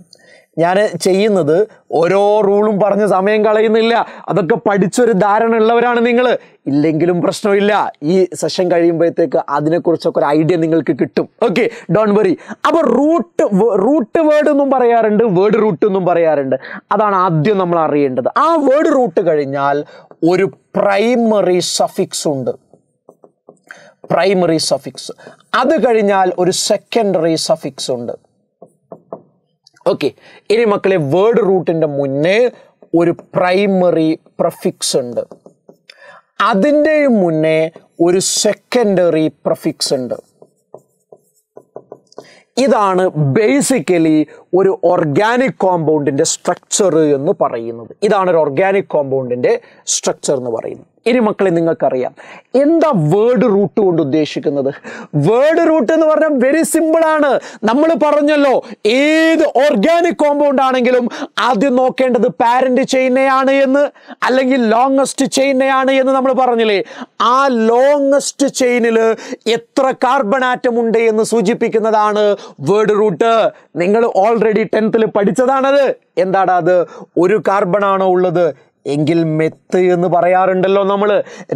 ഞാൻ ചെയ്യുന്നത് ഓരോ റൂളും പറഞ്ഞ് സമയം കളയുന്നില്ല അതൊക്കെ പഠിച്ചൊരു ധാരണ ഉള്ളവരാണ് നിങ്ങൾ ഇല്ലെങ്കിലും പ്രശ്നമില്ല ഈ സെഷൻ കഴിയുമ്പോഴത്തേക്ക് അതിനെക്കുറിച്ചൊക്കെ ഒരു ഐഡിയ നിങ്ങൾക്ക് കിട്ടും ഓക്കെ ഡോൺ വറി അപ്പോൾ റൂട്ട് റൂട്ട് വേർഡ് എന്നും പറയാറുണ്ട് വേർഡ് റൂട്ട് എന്നും പറയാറുണ്ട് അതാണ് ആദ്യം നമ്മൾ അറിയേണ്ടത് ആ വേർഡ് റൂട്ട് കഴിഞ്ഞാൽ ഒരു പ്രൈമറി സഫിക്സ് ഉണ്ട് പ്രൈമറി സഫിക്സ് അത് കഴിഞ്ഞാൽ ഒരു സെക്കൻഡറി സഫിക്സ് ഉണ്ട് ഓക്കെ ഇനി മക്കളെ വേർഡ് റൂട്ടിൻ്റെ മുന്നേ ഒരു പ്രൈമറി പ്രഫിക്സ് ഉണ്ട് അതിൻ്റെ മുന്നേ ഒരു സെക്കൻഡറി പ്രഫിക്സ് ഉണ്ട് ഇതാണ് ബേസിക്കലി ഒരു ഓർഗാനിക് കോമ്പൗണ്ടിൻ്റെ സ്ട്രക്ചർ എന്ന് പറയുന്നത് ഇതാണ് ഒരു ഓർഗാനിക് കോമ്പൗണ്ടിൻ്റെ സ്ട്രക്ചർ എന്ന് പറയുന്നത് ഇനി മക്കളെ നിങ്ങൾക്കറിയാം എന്താ വേർഡ് റൂട്ട് കൊണ്ട് ഉദ്ദേശിക്കുന്നത് വേർഡ് റൂട്ട് എന്ന് പറഞ്ഞാൽ വെരി സിമ്പിൾ ആണ് നമ്മൾ പറഞ്ഞല്ലോ ഏത് ഓർഗാനിക് കോമ്പൗണ്ട് ആണെങ്കിലും ആദ്യം നോക്കേണ്ടത് പാരന്റ് ചെയ്യുന്നതാണ് എന്ന് അല്ലെങ്കിൽ ലോങ്ങസ്റ്റ് ചെയ്യുന്നതാണ് എന്ന് നമ്മൾ പറഞ്ഞില്ലേ ആ ലോങ്ങസ്റ്റ് ചെയിനിൽ എത്ര കാർബൺ ആറ്റം ഉണ്ട് എന്ന് സൂചിപ്പിക്കുന്നതാണ് വേർഡ് റൂട്ട് നിങ്ങൾ ഓൾറെഡി ടെൻത്തിൽ പഠിച്ചതാണത് എന്താണ് അത് ഒരു കാർബൺ ആണോ ഉള്ളത് എങ്കിൽ മെത്ത് എന്ന് പറയാറുണ്ടല്ലോ നമ്മൾ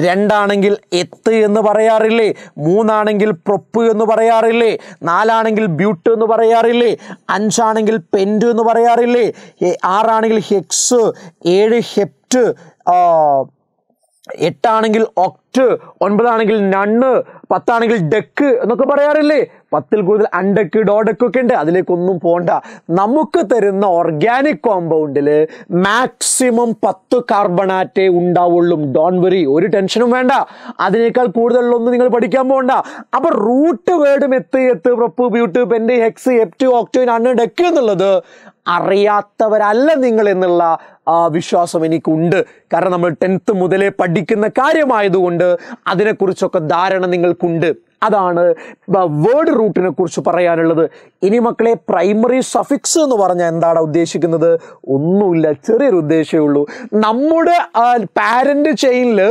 രണ്ടാണെങ്കിൽ എത്ത് എന്ന് പറയാറില്ലേ മൂന്നാണെങ്കിൽ പ്രൊപ്പ് എന്ന് പറയാറില്ലേ നാലാണെങ്കിൽ ബ്യൂട്ട് എന്ന് പറയാറില്ലേ അഞ്ചാണെങ്കിൽ പെൻറ്റ് എന്ന് പറയാറില്ലേ ആറാണെങ്കിൽ ഹെക്സ് ഏഴ് ഹെപ്റ്റ് എട്ടാണെങ്കിൽ ഒക്ട് ഒൻപതാണെങ്കിൽ നണ്ണ് പത്താണെങ്കിൽ ഡെക്ക് എന്നൊക്കെ പറയാറില്ലേ പത്തിൽ കൂടുതൽ അണ്ടക്ക് ഡോഡക്ക് ഒക്കെ ഉണ്ട് അതിലേക്കൊന്നും പോണ്ട നമുക്ക് തരുന്ന ഓർഗാനിക് കോമ്പൗണ്ടിൽ മാക്സിമം പത്ത് കാർബണാറ്റേ ഉണ്ടാവുള്ളൂ ഡോൺ വെറി ഒരു ടെൻഷനും വേണ്ട അതിനേക്കാൾ കൂടുതലൊന്നും നിങ്ങൾ പഠിക്കാൻ പോകണ്ട അപ്പോൾ റൂട്ട് വേർഡും eth eth prop but hex hept ഓക്ടോയിൻ അണ്ണ് ഡെക്ക് എന്നുള്ളത് അറിയാത്തവരല്ല നിങ്ങൾ എന്നുള്ള ആ വിശ്വാസം എനിക്കുണ്ട് കാരണം നമ്മൾ ടെൻത്ത് മുതലേ പഠിക്കുന്ന കാര്യമായതുകൊണ്ട് അതിനെക്കുറിച്ചൊക്കെ ധാരണ നിങ്ങൾക്കുണ്ട് അതാണ് വേർഡ് റൂട്ടിനെ കുറിച്ച് പറയാനുള്ളത് ഇനി മക്കളെ പ്രൈമറി സഫിക്സ് എന്ന് പറഞ്ഞാൽ എന്താണ് ഉദ്ദേശിക്കുന്നത് ഒന്നുമില്ല ചെറിയൊരു ഉദ്ദേശമേ ഉള്ളൂ നമ്മുടെ പാരൻ്റ് ചെയിനിൽ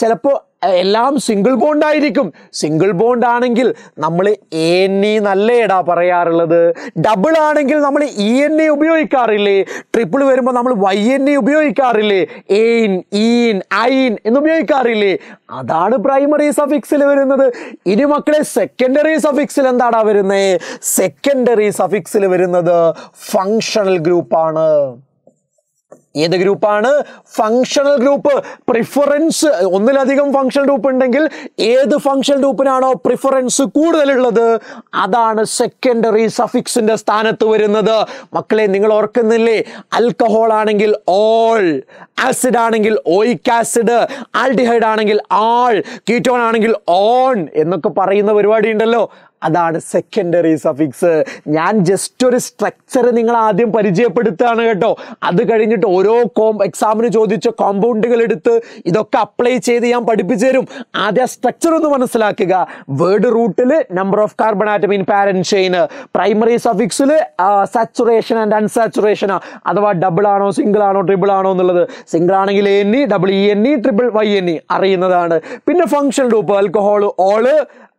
ചിലപ്പോൾ എല്ലാം സിംഗിൾ ബോണ്ട് ആയിരിക്കും സിംഗിൾ ബോണ്ട് ആണെങ്കിൽ നമ്മൾ എ എൻ ഇ e നല്ലേടാ പറയാറുള്ളത് ഡബിൾ ആണെങ്കിൽ നമ്മൾ E e N A e ഉപയോഗിക്കാറില്ലേ ട്രിപ്പിൾ വരുമ്പോൾ നമ്മൾ വൈ എൻ എ ഉപയോഗിക്കാറില്ലേ എയിൻ ഈൻ ഐൻ എന്ന് ഉപയോഗിക്കാറില്ലേ അതാണ് പ്രൈമറി സഫിക്സിൽ വരുന്നത് ഇനി മക്കളെ സെക്കൻഡറി സഫിക്സിൽ എന്താടാ വരുന്നത് സെക്കൻഡറി സഫിക്സിൽ വരുന്നത് ഫങ്ഷണൽ ഗ്രൂപ്പാണ് ഏത് ഗ്രൂപ്പാണ് ഫങ്ഷണൽ ഗ്രൂപ്പ് പ്രിഫറൻസ് ഒന്നിലധികം ഫങ്ഷണൽ ഗ്രൂപ്പ് ഉണ്ടെങ്കിൽ ഏത് ഫങ്ഷണൽ ഗ്രൂപ്പിനാണോ പ്രിഫറൻസ് കൂടുതലുള്ളത് അതാണ് സെക്കൻഡറി സഫിക്സിന്റെ സ്ഥാനത്ത് വരുന്നത് മക്കളെ നിങ്ങൾ ഓർക്കുന്നില്ലേ ആൽക്കഹോൾ ആണെങ്കിൽ ഓൾ ആസിഡ് ആണെങ്കിൽ ഓയിക് ആസിഡ് ആൽഡിഹൈഡ് ആണെങ്കിൽ ആൾ കീറ്റോൺ ആണെങ്കിൽ ഓൺ എന്നൊക്കെ പറയുന്ന പരിപാടി ഉണ്ടല്ലോ അതാണ് സെക്കൻഡറി സഫിക്സ് ഞാൻ ജസ്റ്റ് ഒരു സ്ട്രക്ചർ നിങ്ങൾ ആദ്യം പരിചയപ്പെടുത്തുകയാണ് കേട്ടോ അത് കഴിഞ്ഞിട്ട് ഓരോ കോം എക്സാമിന് ചോദിച്ച കോമ്പൗണ്ടുകൾ എടുത്ത് ഇതൊക്കെ അപ്ലൈ ചെയ്ത് ഞാൻ പഠിപ്പിച്ചു തരും ആദ്യം സ്ട്രക്ചർ ഒന്ന് മനസ്സിലാക്കുക വേർഡ് റൂട്ടിൽ number of carbon atom in parent chain primary സഫിക്സിൽ സാച്ചുറേഷൻ ആൻഡ് അൺസാച്ചുറേഷൻ അഥവാ ഡബിൾ ആണോ സിംഗിൾ ആണോ ട്രിബിൾ ആണോ എന്നുള്ളത് സിംഗിൾ ആണെങ്കിൽ N E double E N E triple Y N E അറിയുന്നതാണ് പിന്നെ function group alcohol ol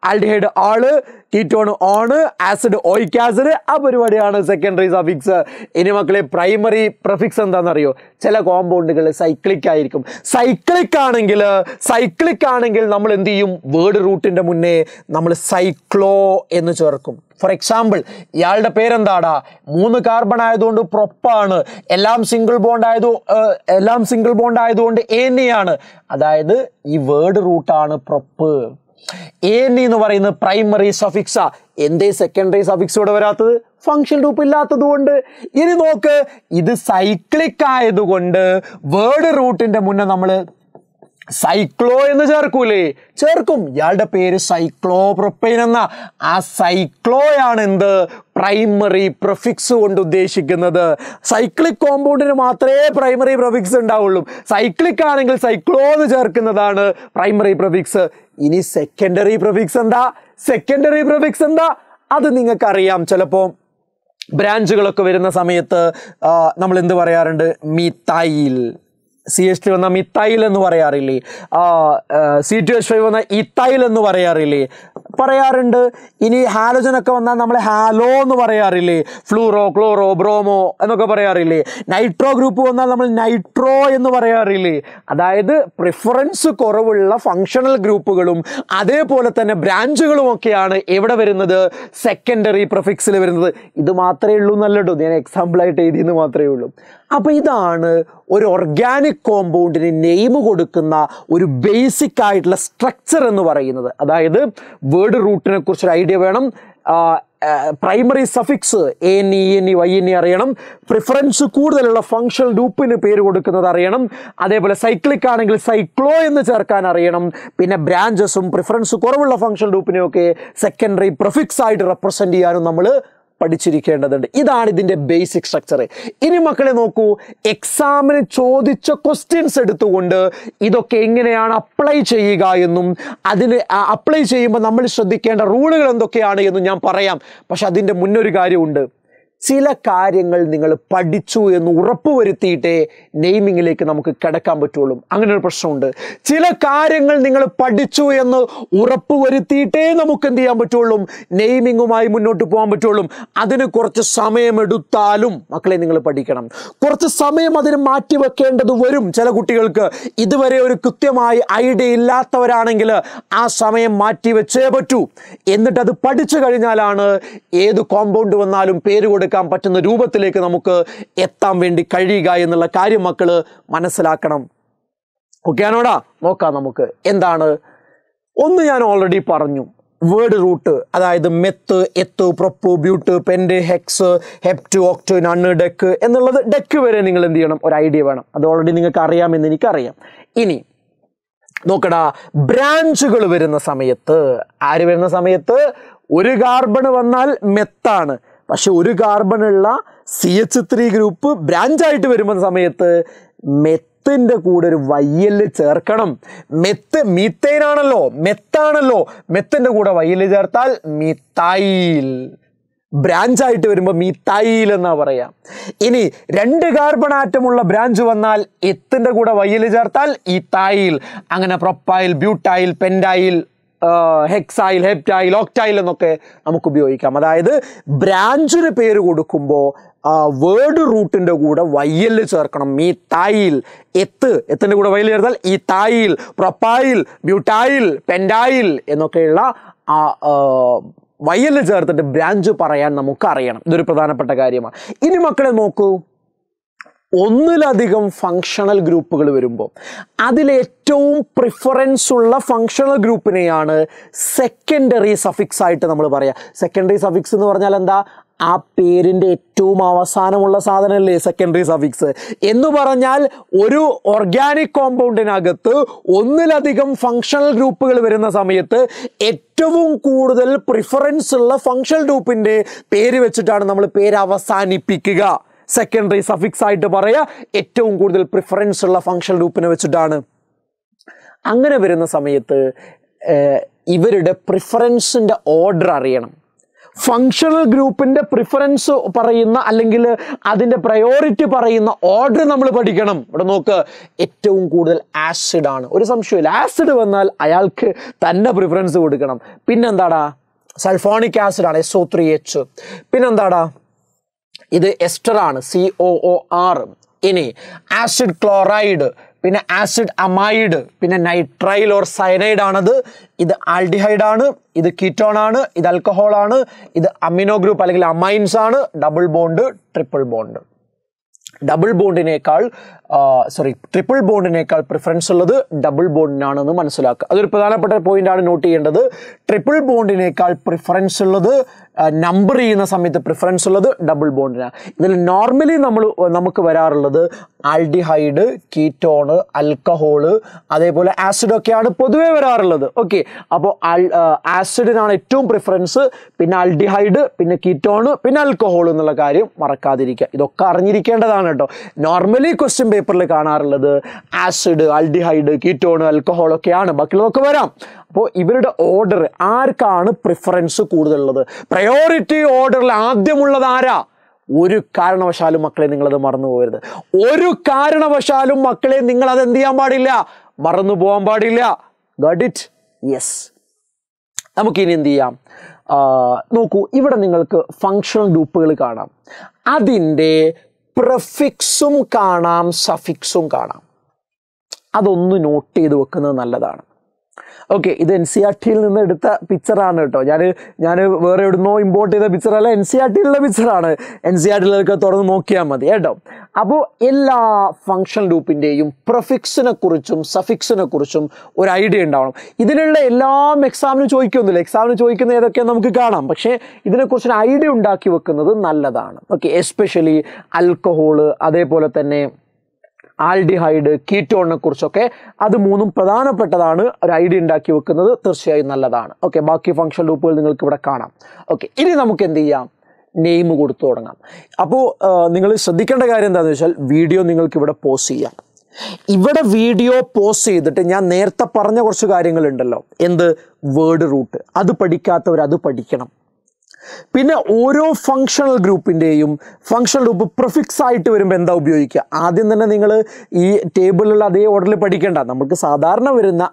aldehyde al ketone one acid oic acid ആ പരിപാടിയാണ് സെക്കൻഡറി സഫിക്സ് ഇനി മക്കളെ പ്രൈമറി പ്രഫിക്സ് എന്താണെന്ന് അറിയോ ചില കോമ്പൗണ്ടുകൾ സൈക്ലിക് ആയിരിക്കും സൈക്ലിക് ആണെങ്കിൽ സൈക്ലിക് ആണെങ്കിൽ നമ്മൾ എന്ത് ചെയ്യും വേർഡ് റൂട്ടിൻ്റെ മുന്നേ നമ്മൾ സൈക്ലോ എന്ന് ചേർക്കും ഫോർ എക്സാമ്പിൾ ഇയാളുടെ പേരെന്താടാ മൂന്ന് കാർബൺ ആയതുകൊണ്ട് പ്രൊപ്പാണ് എല്ലാം സിംഗിൾ ബോണ്ട് ആയത് എല്ലാം സിംഗിൾ ബോണ്ട് ആയതുകൊണ്ട് എന്നെയാണ് അതായത് ഈ വേർഡ് റൂട്ടാണ് പ്രൊപ്പ് എനി എന്ന് പറയുന്നത് പ്രൈമറി സഫിക്സ എന്തേ സെക്കൻഡറി ഇവിടെ വരാത്തത് ഫംഗ്ഷൻ റൂപ്പ് ഇല്ലാത്തതുകൊണ്ട് ഇനി നോക്ക് ഇത് സൈക്ലിക് ആയതുകൊണ്ട് വേർഡ് റൂട്ടിന്റെ മുന്നേ നമ്മൾ സൈക്ലോ എന്ന് ചേർക്കൂലേ ചേർക്കും ഇയാളുടെ പേര് സൈക്ലോ പ്രൊപ്പൈൻ എന്ന ആ സൈക്ലോ ആണ് എന്ത് പ്രൈമറി പ്രൊഫിക്സ് കൊണ്ട് ഉദ്ദേശിക്കുന്നത് സൈക്ലിക് കോമ്പൗണ്ടിന് മാത്രമേ പ്രൈമറി പ്രൊഫിക്സ് ഉണ്ടാവുള്ളൂ സൈക്ലിക് ആണെങ്കിൽ സൈക്ലോ എന്ന് ചേർക്കുന്നതാണ് പ്രൈമറി പ്രൊഫിക്സ് ഇനി സെക്കൻഡറി പ്രൊഫിക്സ് എന്താ സെക്കൻഡറി പ്രൊഫിക്സ് എന്താ അത് നിങ്ങൾക്കറിയാം ചിലപ്പോൾ ബ്രാഞ്ചുകളൊക്കെ വരുന്ന സമയത്ത് നമ്മൾ എന്ത് പറയാറുണ്ട് മിതായിൽ സി എച്ച് ടി വന്ന മിത്തൈൽ എന്ന് പറയാറില്ലേ സി ടു എച്ച് ഫൈവ് വന്ന ഇത്തൈൽ എന്ന് പറയാറില്ലേ പറയാറുണ്ട് ഇനി ഹാലോജൻ ഒക്കെ വന്നാൽ നമ്മൾ ഹാലോ എന്ന് പറയാറില്ലേ ഫ്ലൂറോ ക്ലോറോ ബ്രോമോ എന്നൊക്കെ പറയാറില്ലേ നൈട്രോ ഗ്രൂപ്പ് വന്നാൽ നമ്മൾ നൈട്രോ എന്ന് പറയാറില്ലേ അതായത് പ്രിഫറൻസ് കുറവുള്ള ഫങ്ഷണൽ ഗ്രൂപ്പുകളും അതേപോലെ തന്നെ ബ്രാഞ്ചുകളും ഒക്കെയാണ് എവിടെ വരുന്നത് സെക്കൻഡറി പ്രിഫിക്സിൽ വരുന്നത് ഇത് മാത്രമേ ഉള്ളൂ നല്ലോ ഞാൻ എക്സാമ്പിളായിട്ട് എഴുതിയെന്ന് മാത്രമേ ഉള്ളൂ അപ്പോൾ ഇതാണ് ഒരു ഓർഗാനിക് കോമ്പൗണ്ടിന് നെയിം കൊടുക്കുന്ന ഒരു ബേസിക് ആയിട്ടുള്ള സ്ട്രക്ചർ എന്ന് പറയുന്നത് അതായത് വേർഡ് റൂട്ടിനെ കുറിച്ചൊരു ഐഡിയ വേണം primary suffix A N E N E Y N E അറിയണം പ്രിഫറൻസ് കൂടുതലുള്ള ഫങ്ഷണൽ ഗ്രൂപ്പിന് പേര് കൊടുക്കുന്നത് അറിയണം അതേപോലെ സൈക്ലിക് ആണെങ്കിൽ സൈക്ലോ എന്ന് ചേർക്കാൻ അറിയണം പിന്നെ ബ്രാഞ്ചസും പ്രിഫറൻസ് കുറവുള്ള ഫങ്ഷണൽ ഗ്രൂപ്പിനെയൊക്കെ സെക്കൻഡറി പ്രഫിക്സ് ആയിട്ട് റെപ്രസെൻറ്റ് ചെയ്യാനും നമ്മൾ പഠിച്ചിരിക്കേണ്ടതുണ്ട് ഇതാണ് ഇതിൻ്റെ ബേസിക് സ്ട്രക്ചർ ഇനി മക്കളെ നോക്കൂ എക്സാമിന് ചോദിച്ച ക്വസ്റ്റ്യൻസ് എടുത്തുകൊണ്ട് ഇതൊക്കെ എങ്ങനെയാണ് അപ്ലൈ ചെയ്യുക എന്നും അതിന് അപ്ലൈ ചെയ്യുമ്പോൾ നമ്മൾ ശ്രദ്ധിക്കേണ്ട റൂളുകൾ എന്തൊക്കെയാണ് എന്നും ഞാൻ പറയാം പക്ഷെ അതിൻ്റെ മുന്നൊരു കാര്യമുണ്ട് ചില കാര്യങ്ങൾ നിങ്ങൾ പഠിച്ചു എന്ന് ഉറപ്പുവരുത്തിയിട്ടേ നെയ്മിങ്ങിലേക്ക് നമുക്ക് കിടക്കാൻ പറ്റുള്ളൂ അങ്ങനെ ഒരു പ്രശ്നമുണ്ട് ചില കാര്യങ്ങൾ നിങ്ങൾ പഠിച്ചു എന്ന് ഉറപ്പുവരുത്തിയിട്ടേ നമുക്ക് എന്ത് ചെയ്യാൻ പറ്റുള്ളൂ നെയ്മിങ്ങുമായി മുന്നോട്ട് പോകാൻ പറ്റുള്ളൂ അതിന് കുറച്ച് സമയമെടുത്താലും മക്കളെ നിങ്ങൾ പഠിക്കണം കുറച്ച് സമയം അതിന് മാറ്റിവെക്കേണ്ടത് വരും ചില കുട്ടികൾക്ക് ഇതുവരെ ഒരു കൃത്യമായി ഐഡിയ ഇല്ലാത്തവരാണെങ്കിൽ ആ സമയം മാറ്റിവെച്ചേ പറ്റൂ എന്നിട്ടത് പഠിച്ചു കഴിഞ്ഞാലാണ് ഏത് കോമ്പൗണ്ട് വന്നാലും പേര് കൊടുക്കുക എടുക്കാൻ പറ്റുന്ന രൂപത്തിലേക്ക് നമുക്ക് എത്താൻ വേണ്ടി കഴിയുക എന്നുള്ള കാര്യം മക്കൾ മനസ്സിലാക്കണം ഓക്കെയാണോടാ നോക്കാം നമുക്ക് എന്താണ് ഒന്ന് ഞാൻ ഓൾറെഡി പറഞ്ഞു വേർഡ് റൂട്ട് അതായത് meth eth prop but pent hex hept oct non dec എന്നുള്ളത് ഡെക്ക് വരെ നിങ്ങൾ എന്ത് ചെയ്യണം ഒരു ഐഡിയ വേണം അത് ഓൾറെഡി നിങ്ങൾക്ക് അറിയാമെന്ന് എനിക്കറിയാം ഇനി നോക്കടാ ബ്രാഞ്ചുകൾ വരുന്ന സമയത്ത് ആര് വരുന്ന സമയത്ത് ഒരു കാർബൺ വന്നാൽ മെത്താണ് പക്ഷെ ഒരു കാർബണുള്ള സി എച്ച് ത്രീ ഗ്രൂപ്പ് ബ്രാഞ്ചായിട്ട് വരുമ്പോൾ സമയത്ത് മെത്തിൻ്റെ കൂടെ ഒരു വയ്യല് ചേർക്കണം മെത്ത് മീത്തേനാണല്ലോ മെത്താണല്ലോ മെത്തിൻ്റെ കൂടെ വയ്യല് ചേർത്താൽ മിത്തൈൽ ബ്രാഞ്ചായിട്ട് വരുമ്പോൾ മിത്തൈൽ എന്നാണ് പറയാം ഇനി രണ്ട് കാർബൺ ആറ്റമുള്ള ബ്രാഞ്ച് വന്നാൽ എത്തിൻ്റെ കൂടെ വയ്യല് ചേർത്താൽ ഈ അങ്ങനെ പ്രൊപ്പൈൽ ബ്യൂട്ടൈൽ പെൻഡൈൽ ഹെക്സൈൽ ഹെപ്റ്റൈൽ ഓക്ടൈൽ എന്നൊക്കെ നമുക്ക് ഉപയോഗിക്കാം അതായത് ബ്രാഞ്ചിന് പേര് കൊടുക്കുമ്പോൾ വേർഡ് റൂട്ടിൻ്റെ കൂടെ വയ്യല് ചേർക്കണം മീ തായിൽ എത്ത് എത്തിൻ്റെ കൂടെ വയ്യല് ചേർത്താൽ ഈ തായിൽ പ്രൊപ്പായിൽ ബ്യൂട്ടായിൽ പെൻഡായിൽ എന്നൊക്കെയുള്ള ആ വയ്യൽ ചേർത്തിട്ട് ബ്രാഞ്ച് പറയാൻ നമുക്ക് അറിയണം ഇതൊരു പ്രധാനപ്പെട്ട കാര്യമാണ് ഇനി മക്കളെ നോക്കൂ ഒന്നിലധികം ഫങ്ഷണൽ ഗ്രൂപ്പുകൾ വരുമ്പോൾ അതിലേറ്റവും പ്രിഫറൻസ് ഉള്ള ഫങ്ഷണൽ ഗ്രൂപ്പിനെയാണ് സെക്കൻഡറി സഫിക്സ് ആയിട്ട് നമ്മൾ പറയുക സെക്കൻഡറി സഫിക്സ് എന്ന് പറഞ്ഞാൽ എന്താ ആ പേരിൻ്റെ ഏറ്റവും അവസാനമുള്ള സാധനമല്ലേ സെക്കൻഡറി സഫിക്സ് എന്ന് പറഞ്ഞാൽ ഒരു ഓർഗാനിക് കോമ്പൗണ്ടിനകത്ത് ഒന്നിലധികം ഫങ്ഷണൽ ഗ്രൂപ്പുകൾ വരുന്ന സമയത്ത് ഏറ്റവും കൂടുതൽ പ്രിഫറൻസ് ഉള്ള ഫങ്ഷണൽ ഗ്രൂപ്പിൻ്റെ പേര് വെച്ചിട്ടാണ് നമ്മൾ പേര് അവസാനിപ്പിക്കുക സെക്കൻഡറി സഫിക്സ് ആയിട്ട് പറയുക ഏറ്റവും കൂടുതൽ പ്രിഫറൻസ് ഉള്ള ഫംഗ്ഷൻ ഗ്രൂപ്പിനെ വെച്ചിട്ടാണ് അങ്ങനെ വരുന്ന സമയത്ത് ഇവരുടെ പ്രിഫറൻസിൻ്റെ ഓർഡർ അറിയണം ഫങ്ഷണൽ ഗ്രൂപ്പിൻ്റെ പ്രിഫറൻസ് പറയുന്ന അല്ലെങ്കിൽ അതിൻ്റെ പ്രയോറിറ്റി പറയുന്ന ഓർഡർ നമ്മൾ പഠിക്കണം ഇവിടെ നോക്ക് ഏറ്റവും കൂടുതൽ ആസിഡ് ആണ് ഒരു സംശയമില്ല ആസിഡ് വന്നാൽ അയാൾക്ക് തന്നെ പ്രിഫറൻസ് കൊടുക്കണം പിന്നെന്താടാ സൾഫോണിക് ആസിഡ് ആണ് എസ് ഒ ത്രീ എച്ച് പിന്നെന്താടാ ഇത് എസ്റ്ററാണ് സി ഒ ഒ ആർ ഇനി ആസിഡ് ക്ലോറൈഡ് പിന്നെ ആസിഡ് അമൈഡ് പിന്നെ നൈട്രൈൽ ഓർ സൈനൈഡ് ആണത് ഇത് ആൽഡിഹൈഡ് ആണ് ഇത് കീറ്റോൺ ആണ് ഇത് ആൽക്കഹോൾ ആണ് ഇത് അമിനോ ഗ്രൂപ്പ് അല്ലെങ്കിൽ അമൈൻസ് ആണ് double bond triple bond double ബോണ്ടിനേക്കാൾ സോറി ട്രിപ്പിൾ ബോണ്ടിനേക്കാൾ പ്രിഫറൻസ് ഉള്ളത് ഡബിൾ ബോണ്ടിനാണെന്ന് മനസ്സിലാക്കുക അതൊരു പ്രധാനപ്പെട്ട പോയിന്റാണ് നോട്ട് ചെയ്യേണ്ടത് ട്രിപ്പിൾ ബോണ്ടിനേക്കാൾ പ്രിഫറൻസ് ഉള്ളത് നമ്പർ ചെയ്യുന്ന സമയത്ത് പ്രിഫറൻസ് ഉള്ളത് ഡബിൾ ബോണ്ടിനാണ് ഇതിൽ നോർമലി നമ്മൾ നമുക്ക് വരാറുള്ളത് ആൽഡിഹൈഡ് കീറ്റോണ് അൽക്കഹോള് അതേപോലെ ആസിഡൊക്കെയാണ് പൊതുവേ വരാറുള്ളത് ഓക്കെ അപ്പോൾ ആസിഡിനാണ് ഏറ്റവും പ്രിഫറൻസ് പിന്നെ ആൽഡിഹൈഡ് പിന്നെ കീറ്റോണ് പിന്നെ അൽക്കഹോൾ എന്നുള്ള കാര്യം മറക്കാതിരിക്കുക ഇതൊക്കെ അറിഞ്ഞിരിക്കേണ്ടതാണ് കേട്ടോ നോർമലി ക്വസ്റ്റ്യൻ പേപ്പറിൽ കാണാറുള്ളത് ആസിഡ് ആൽഡിഹൈഡ് കീറ്റോൺ ആൽക്കഹോൾ ഒക്കെയാണ് ബാക്കിയുള്ളതൊക്കെ വരാം അപ്പോൾ ഇവരുടെ ഓർഡർ ആർക്കാണ് പ്രിഫറൻസ് കൂടുതലുള്ളത് പ്രയോറിറ്റി ഓർഡറിൽ ആദ്യമുള്ളത് ആരാ ഒരു കാരണവശാലും മക്കളെ നിങ്ങളത് മറന്നു പോകരുത് ഒരു കാരണവശാലും മക്കളെ നിങ്ങൾ അത് എന്ത് ചെയ്യാൻ പാടില്ല മറന്നു പോകാൻ പാടില്ല ഗഡിറ്റ് യെസ് നമുക്കിനി എന്ത് ചെയ്യാം നോക്കൂ ഇവിടെ നിങ്ങൾക്ക് ഫങ്ഷണൽ ഗ്രൂപ്പുകൾ കാണാം അതിൻ്റെ പ്രഫിക്സും കാണാം സഫിക്സും കാണാം അതൊന്ന് നോട്ട് ചെയ്ത് വെക്കുന്നത് നല്ലതാണ് ഓക്കെ ഇത് എൻ സി ആർ ടിയിൽ നിന്ന് എടുത്ത പിക്ചറാണ് കേട്ടോ ഞാൻ ഞാൻ വേറെ എവിടുന്നോ ഇമ്പോർട്ട് ചെയ്ത അല്ല എൻ സി ആർ ടിയിലുള്ള പിക്ചറാണ് എൻ സി ആർ ടിയിലൊക്കെ തുറന്ന് നോക്കിയാൽ മതി കേട്ടോ അപ്പോൾ എല്ലാ ഫങ്ഷൻ ലൂപ്പിൻ്റെയും പ്രൊഫിക്സിനെ കുറിച്ചും സഫിക്സിനെ കുറിച്ചും ഒരു ഐഡിയ ഉണ്ടാവണം ഇതിനുള്ള എല്ലാം എക്സാമിന് ചോദിക്കുന്നില്ല എക്സാമിന് ചോദിക്കുന്ന ഏതൊക്കെയാണ് നമുക്ക് കാണാം പക്ഷേ ഇതിനെക്കുറിച്ച് ഒരു ഐഡിയ ഉണ്ടാക്കി വെക്കുന്നത് നല്ലതാണ് ഓക്കെ എസ്പെഷ്യലി അൽക്കഹോള് അതേപോലെ തന്നെ ആൽഡിഹൈഡ് കീറ്റോണിനെ കുറിച്ചൊക്കെ അത് മൂന്നും പ്രധാനപ്പെട്ടതാണ് ഒരു ഐഡിയ ഉണ്ടാക്കി വെക്കുന്നത് തീർച്ചയായും നല്ലതാണ് ഓക്കെ ബാക്കി ഫംഗ്ഷൻ ലൂപ്പുകൾ നിങ്ങൾക്ക് ഇവിടെ കാണാം ഓക്കെ ഇനി നമുക്ക് എന്ത് ചെയ്യാം നെയിം കൊടുത്തു തുടങ്ങാം അപ്പോൾ നിങ്ങൾ ശ്രദ്ധിക്കേണ്ട കാര്യം എന്താണെന്ന് വെച്ചാൽ വീഡിയോ നിങ്ങൾക്ക് ഇവിടെ പോസ്റ്റ് ചെയ്യാം ഇവിടെ വീഡിയോ പോസ്റ്റ് ചെയ്തിട്ട് ഞാൻ നേരത്തെ പറഞ്ഞ കുറച്ച് കാര്യങ്ങളുണ്ടല്ലോ എന്ത് വേർഡ് റൂട്ട് അത് പഠിക്കാത്തവർ അത് പഠിക്കണം പിന്നെ ഓരോ ഫങ്ഷണൽ ഗ്രൂപ്പിൻ്റെയും ഫങ്ഷണൽ ഗ്രൂപ്പ് പ്രിഫിക്സ് ആയിട്ട് വരുമ്പോൾ എന്താ ഉപയോഗിക്കുക ആദ്യം തന്നെ നിങ്ങൾ ഈ ടേബിളിലുള്ള അതേ ഓർഡറിൽ പഠിക്കേണ്ട നമുക്ക് സാധാരണ വരുന്ന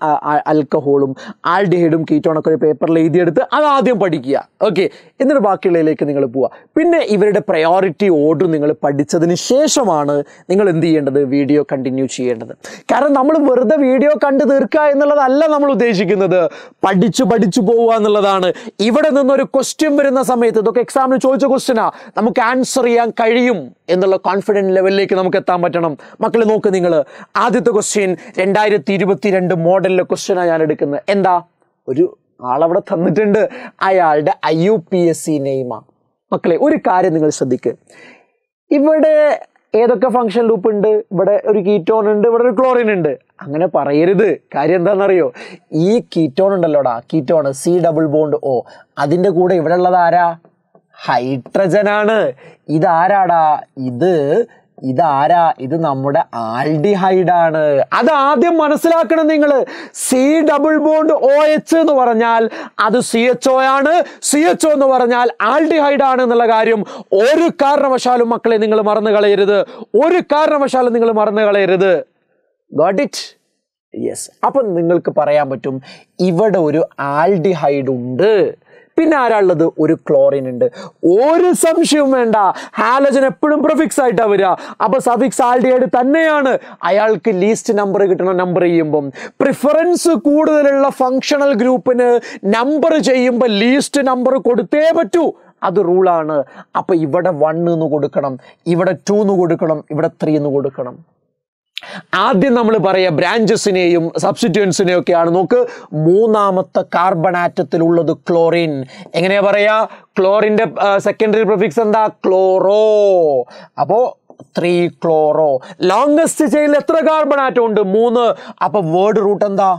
ആൽക്കഹോളും ആൽഡിഹൈഡും കീറ്റോണൊക്കെ ഒരു പേപ്പറിൽ എഴുതിയെടുത്ത് അത് ആദ്യം പഠിക്കുക ഓക്കെ എന്നിട്ട് ബാക്കിയുള്ളതിലേക്ക് നിങ്ങൾ പോവുക പിന്നെ ഇവരുടെ പ്രയോറിറ്റി ഓർഡർ നിങ്ങൾ പഠിച്ചതിന് ശേഷമാണ് നിങ്ങൾ എന്ത് ചെയ്യേണ്ടത് വീഡിയോ കണ്ടിന്യൂ ചെയ്യേണ്ടത് കാരണം നമ്മൾ വെറുതെ വീഡിയോ കണ്ട് തീർക്കുക എന്നുള്ളതല്ല നമ്മൾ ഉദ്ദേശിക്കുന്നത് പഠിച്ചു പഠിച്ചു പോവുക എന്നുള്ളതാണ് ഇവിടെ നിന്നൊരു ക്വസ്റ്റ്യൻ വരുന്ന പഠിക്കുന്ന സമയത്ത് ഇതൊക്കെ എക്സാമിന് ചോദിച്ച ക്വസ്റ്റ്യനാ നമുക്ക് ആൻസർ ചെയ്യാൻ കഴിയും എന്നുള്ള കോൺഫിഡൻറ്റ് ലെവലിലേക്ക് നമുക്ക് എത്താൻ പറ്റണം മക്കളെ നോക്ക് നിങ്ങൾ ആദ്യത്തെ ക്വസ്റ്റ്യൻ രണ്ടായിരത്തി ഇരുപത്തിരണ്ട് മോഡലിലെ ക്വസ്റ്റ്യനാണ് ഞാൻ എടുക്കുന്നത് എന്താ ഒരു ആളവിടെ തന്നിട്ടുണ്ട് അയാളുടെ I U P S C നെയ്മ മക്കളെ ഒരു കാര്യം നിങ്ങൾ ശ്രദ്ധിക്കുക ഇവിടെ ഏതൊക്കെ ഫങ്ഷൻ ലൂപ്പ് ഉണ്ട് ഇവിടെ ഒരു കീറ്റോൺ ഉണ്ട് ഇവിടെ ഒരു ക്ലോറിൻ ഉണ്ട് അങ്ങനെ പറയരുത് കാര്യം എന്താണെന്നറിയോ ഈ കീറ്റോൺ ഉണ്ടല്ലോടാ ketone C double bond O അതിൻ്റെ കൂടെ ഇവിടെ ഉള്ളത് ആരാ ഹൈഡ്രജനാണ് ഇതാരാടാ ഇത് ഇതാരാ ഇത് നമ്മുടെ ആൽഡിഹൈഡാണ് അത് ആദ്യം മനസ്സിലാക്കണം നിങ്ങൾ C double bond O H എന്ന് പറഞ്ഞാൽ അത് സി എച്ച് ഒ ആണ് സി എച്ച് ഒ എന്ന് പറഞ്ഞാൽ ആൽഡിഹൈഡ് ആണ് എന്നുള്ള കാര്യം ഒരു കാരണവശാലും മക്കളെ നിങ്ങൾ മറന്നു കളയരുത് ഒരു കാരണവശാലും നിങ്ങൾ മറന്നു കളയരുത് ഗോട്ട് ഇറ്റ് യെസ് അപ്പം നിങ്ങൾക്ക് പറയാൻ പറ്റും ഇവിടെ ഒരു ആൽഡിഹൈഡ് ഉണ്ട് പിന്നെ ആരാളുള്ളത് ഒരു ക്ലോറിൻ ഉണ്ട് ഒരു സംശയവും വേണ്ട ഹാലജൻ എപ്പോഴും പ്രൊഫിക്സ് ആയിട്ടാണ് വരിക അപ്പോൾ സഫിക്സ് ആൽഡിഹൈഡ് തന്നെയാണ് അയാൾക്ക് ലീസ്റ്റ് നമ്പർ കിട്ടണ നമ്പർ ചെയ്യുമ്പം പ്രിഫറൻസ് കൂടുതലുള്ള ഫങ്ഷണൽ ഗ്രൂപ്പിന് നമ്പർ ചെയ്യുമ്പോൾ ലീസ്റ്റ് നമ്പർ കൊടുത്തേ പറ്റൂ അത് റൂളാണ് അപ്പോൾ ഇവിടെ വണ്ണ് എന്ന് കൊടുക്കണം ഇവിടെ ടു എന്ന് കൊടുക്കണം ഇവിടെ ത്രീ എന്ന് കൊടുക്കണം ആദ്യം നമ്മൾ പറയുക ബ്രാഞ്ചസിനെയും സബ്സ്റ്റിറ്റ്യൂൻസിനെയും ഒക്കെയാണ് നോക്ക് മൂന്നാമത്തെ കാർബൺ ക്ലോറിൻ എങ്ങനെയാ പറയാ ക്ലോറിൻ്റെ സെക്കൻഡറി പ്രിഫിക്സ് എന്താ ക്ലോറോ അപ്പോ ത്രീ ക്ലോറോ ലോങ്സ്റ്റ് ചെയിനിൽ എത്ര കാർബൺ ആറ്റം ഉണ്ട് മൂന്ന് അപ്പോൾ വേർഡ് റൂട്ട് എന്താ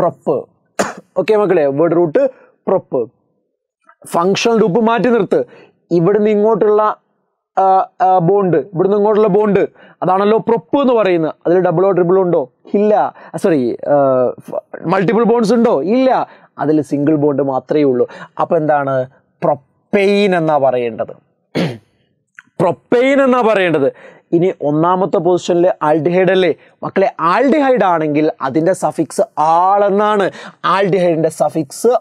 പ്രൊപ്പ് ഓക്കെ മക്കളെ word root prop functional group മാറ്റി നിർത്ത് ഇവിടുന്ന് ഇങ്ങോട്ടുള്ള ബോണ്ട് ഇവിടുന്ന് ഇങ്ങോട്ടുള്ള ബോണ്ട് അതാണല്ലോ പ്രൊപ്പ് എന്ന് പറയുന്നത് അതിൽ ഡബിളോ ട്രിപ്പിളോ ഉണ്ടോ ഇല്ല സോറി മൾട്ടിപ്പിൾ ബോൺസ് ഉണ്ടോ ഇല്ല അതിൽ സിംഗിൾ ബോണ്ട് മാത്രമേ ഉള്ളൂ അപ്പോൾ എന്താണ് പ്രൊപ്പെയിൻ എന്നാണ് പറയേണ്ടത് പ്രൊപ്പെയിൻ എന്നാണ് പറയേണ്ടത് ഇനി ഒന്നാമത്തെ പൊസിഷനിൽ ആൾഡിഹൈഡ് അല്ലേ മക്കളെ ആൾഡിഹൈഡ് ആണെങ്കിൽ അതിൻ്റെ സഫിക്സ് ആളെന്നാണ് ആൾഡിഹൈഡിൻ്റെ സഫിക്സ്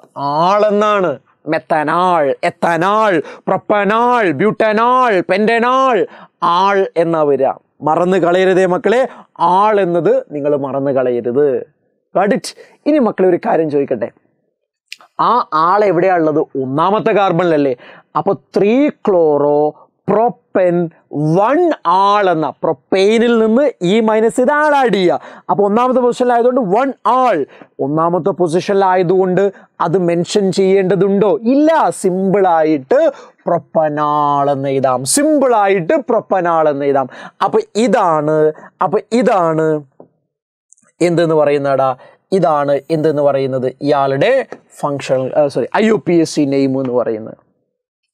ആളെന്നാണ് methanal ethanal propanal butanal pentanal al എന്ന വരിക മറന്നു കളയരുതേ മക്കളെ ആൾ എന്നത് നിങ്ങൾ മറന്നു കളയരുത് കടിറ്റ് ഇനി മക്കളെ ഒരു കാര്യം ചോദിക്കട്ടെ ആ ആൾ എവിടെയാണുള്ളത് ഒന്നാമത്തെ കാർബണിലല്ലേ അപ്പോൾ three chloro propane one al എന്ന പ്രൊപ്പെയിനിൽ നിന്ന് ഈ e മൈനസ് ഇത് ആഡ് ആഡ് ചെയ്യുക അപ്പോൾ ഒന്നാമത്തെ പൊസിഷനിലായതുകൊണ്ട് വൺ ആൾ ഒന്നാമത്തെ പൊസിഷനിലായതുകൊണ്ട് അത് മെൻഷൻ ചെയ്യേണ്ടതുണ്ടോ ഇല്ല സിമ്പിളായിട്ട് പ്രൊപ്പനാൾ എന്ന് എഴുതാം സിമ്പിളായിട്ട് പ്രൊപ്പനാൾ എന്ന് എഴുതാം അപ്പോൾ ഇതാണ് അപ്പോൾ ഇതാണ് എന്തെന്ന് പറയുന്നടാ ഇതാണ് എന്തെന്ന് പറയുന്നത് ഇയാളുടെ function sorry I U P S C name എന്ന് പറയുന്നത്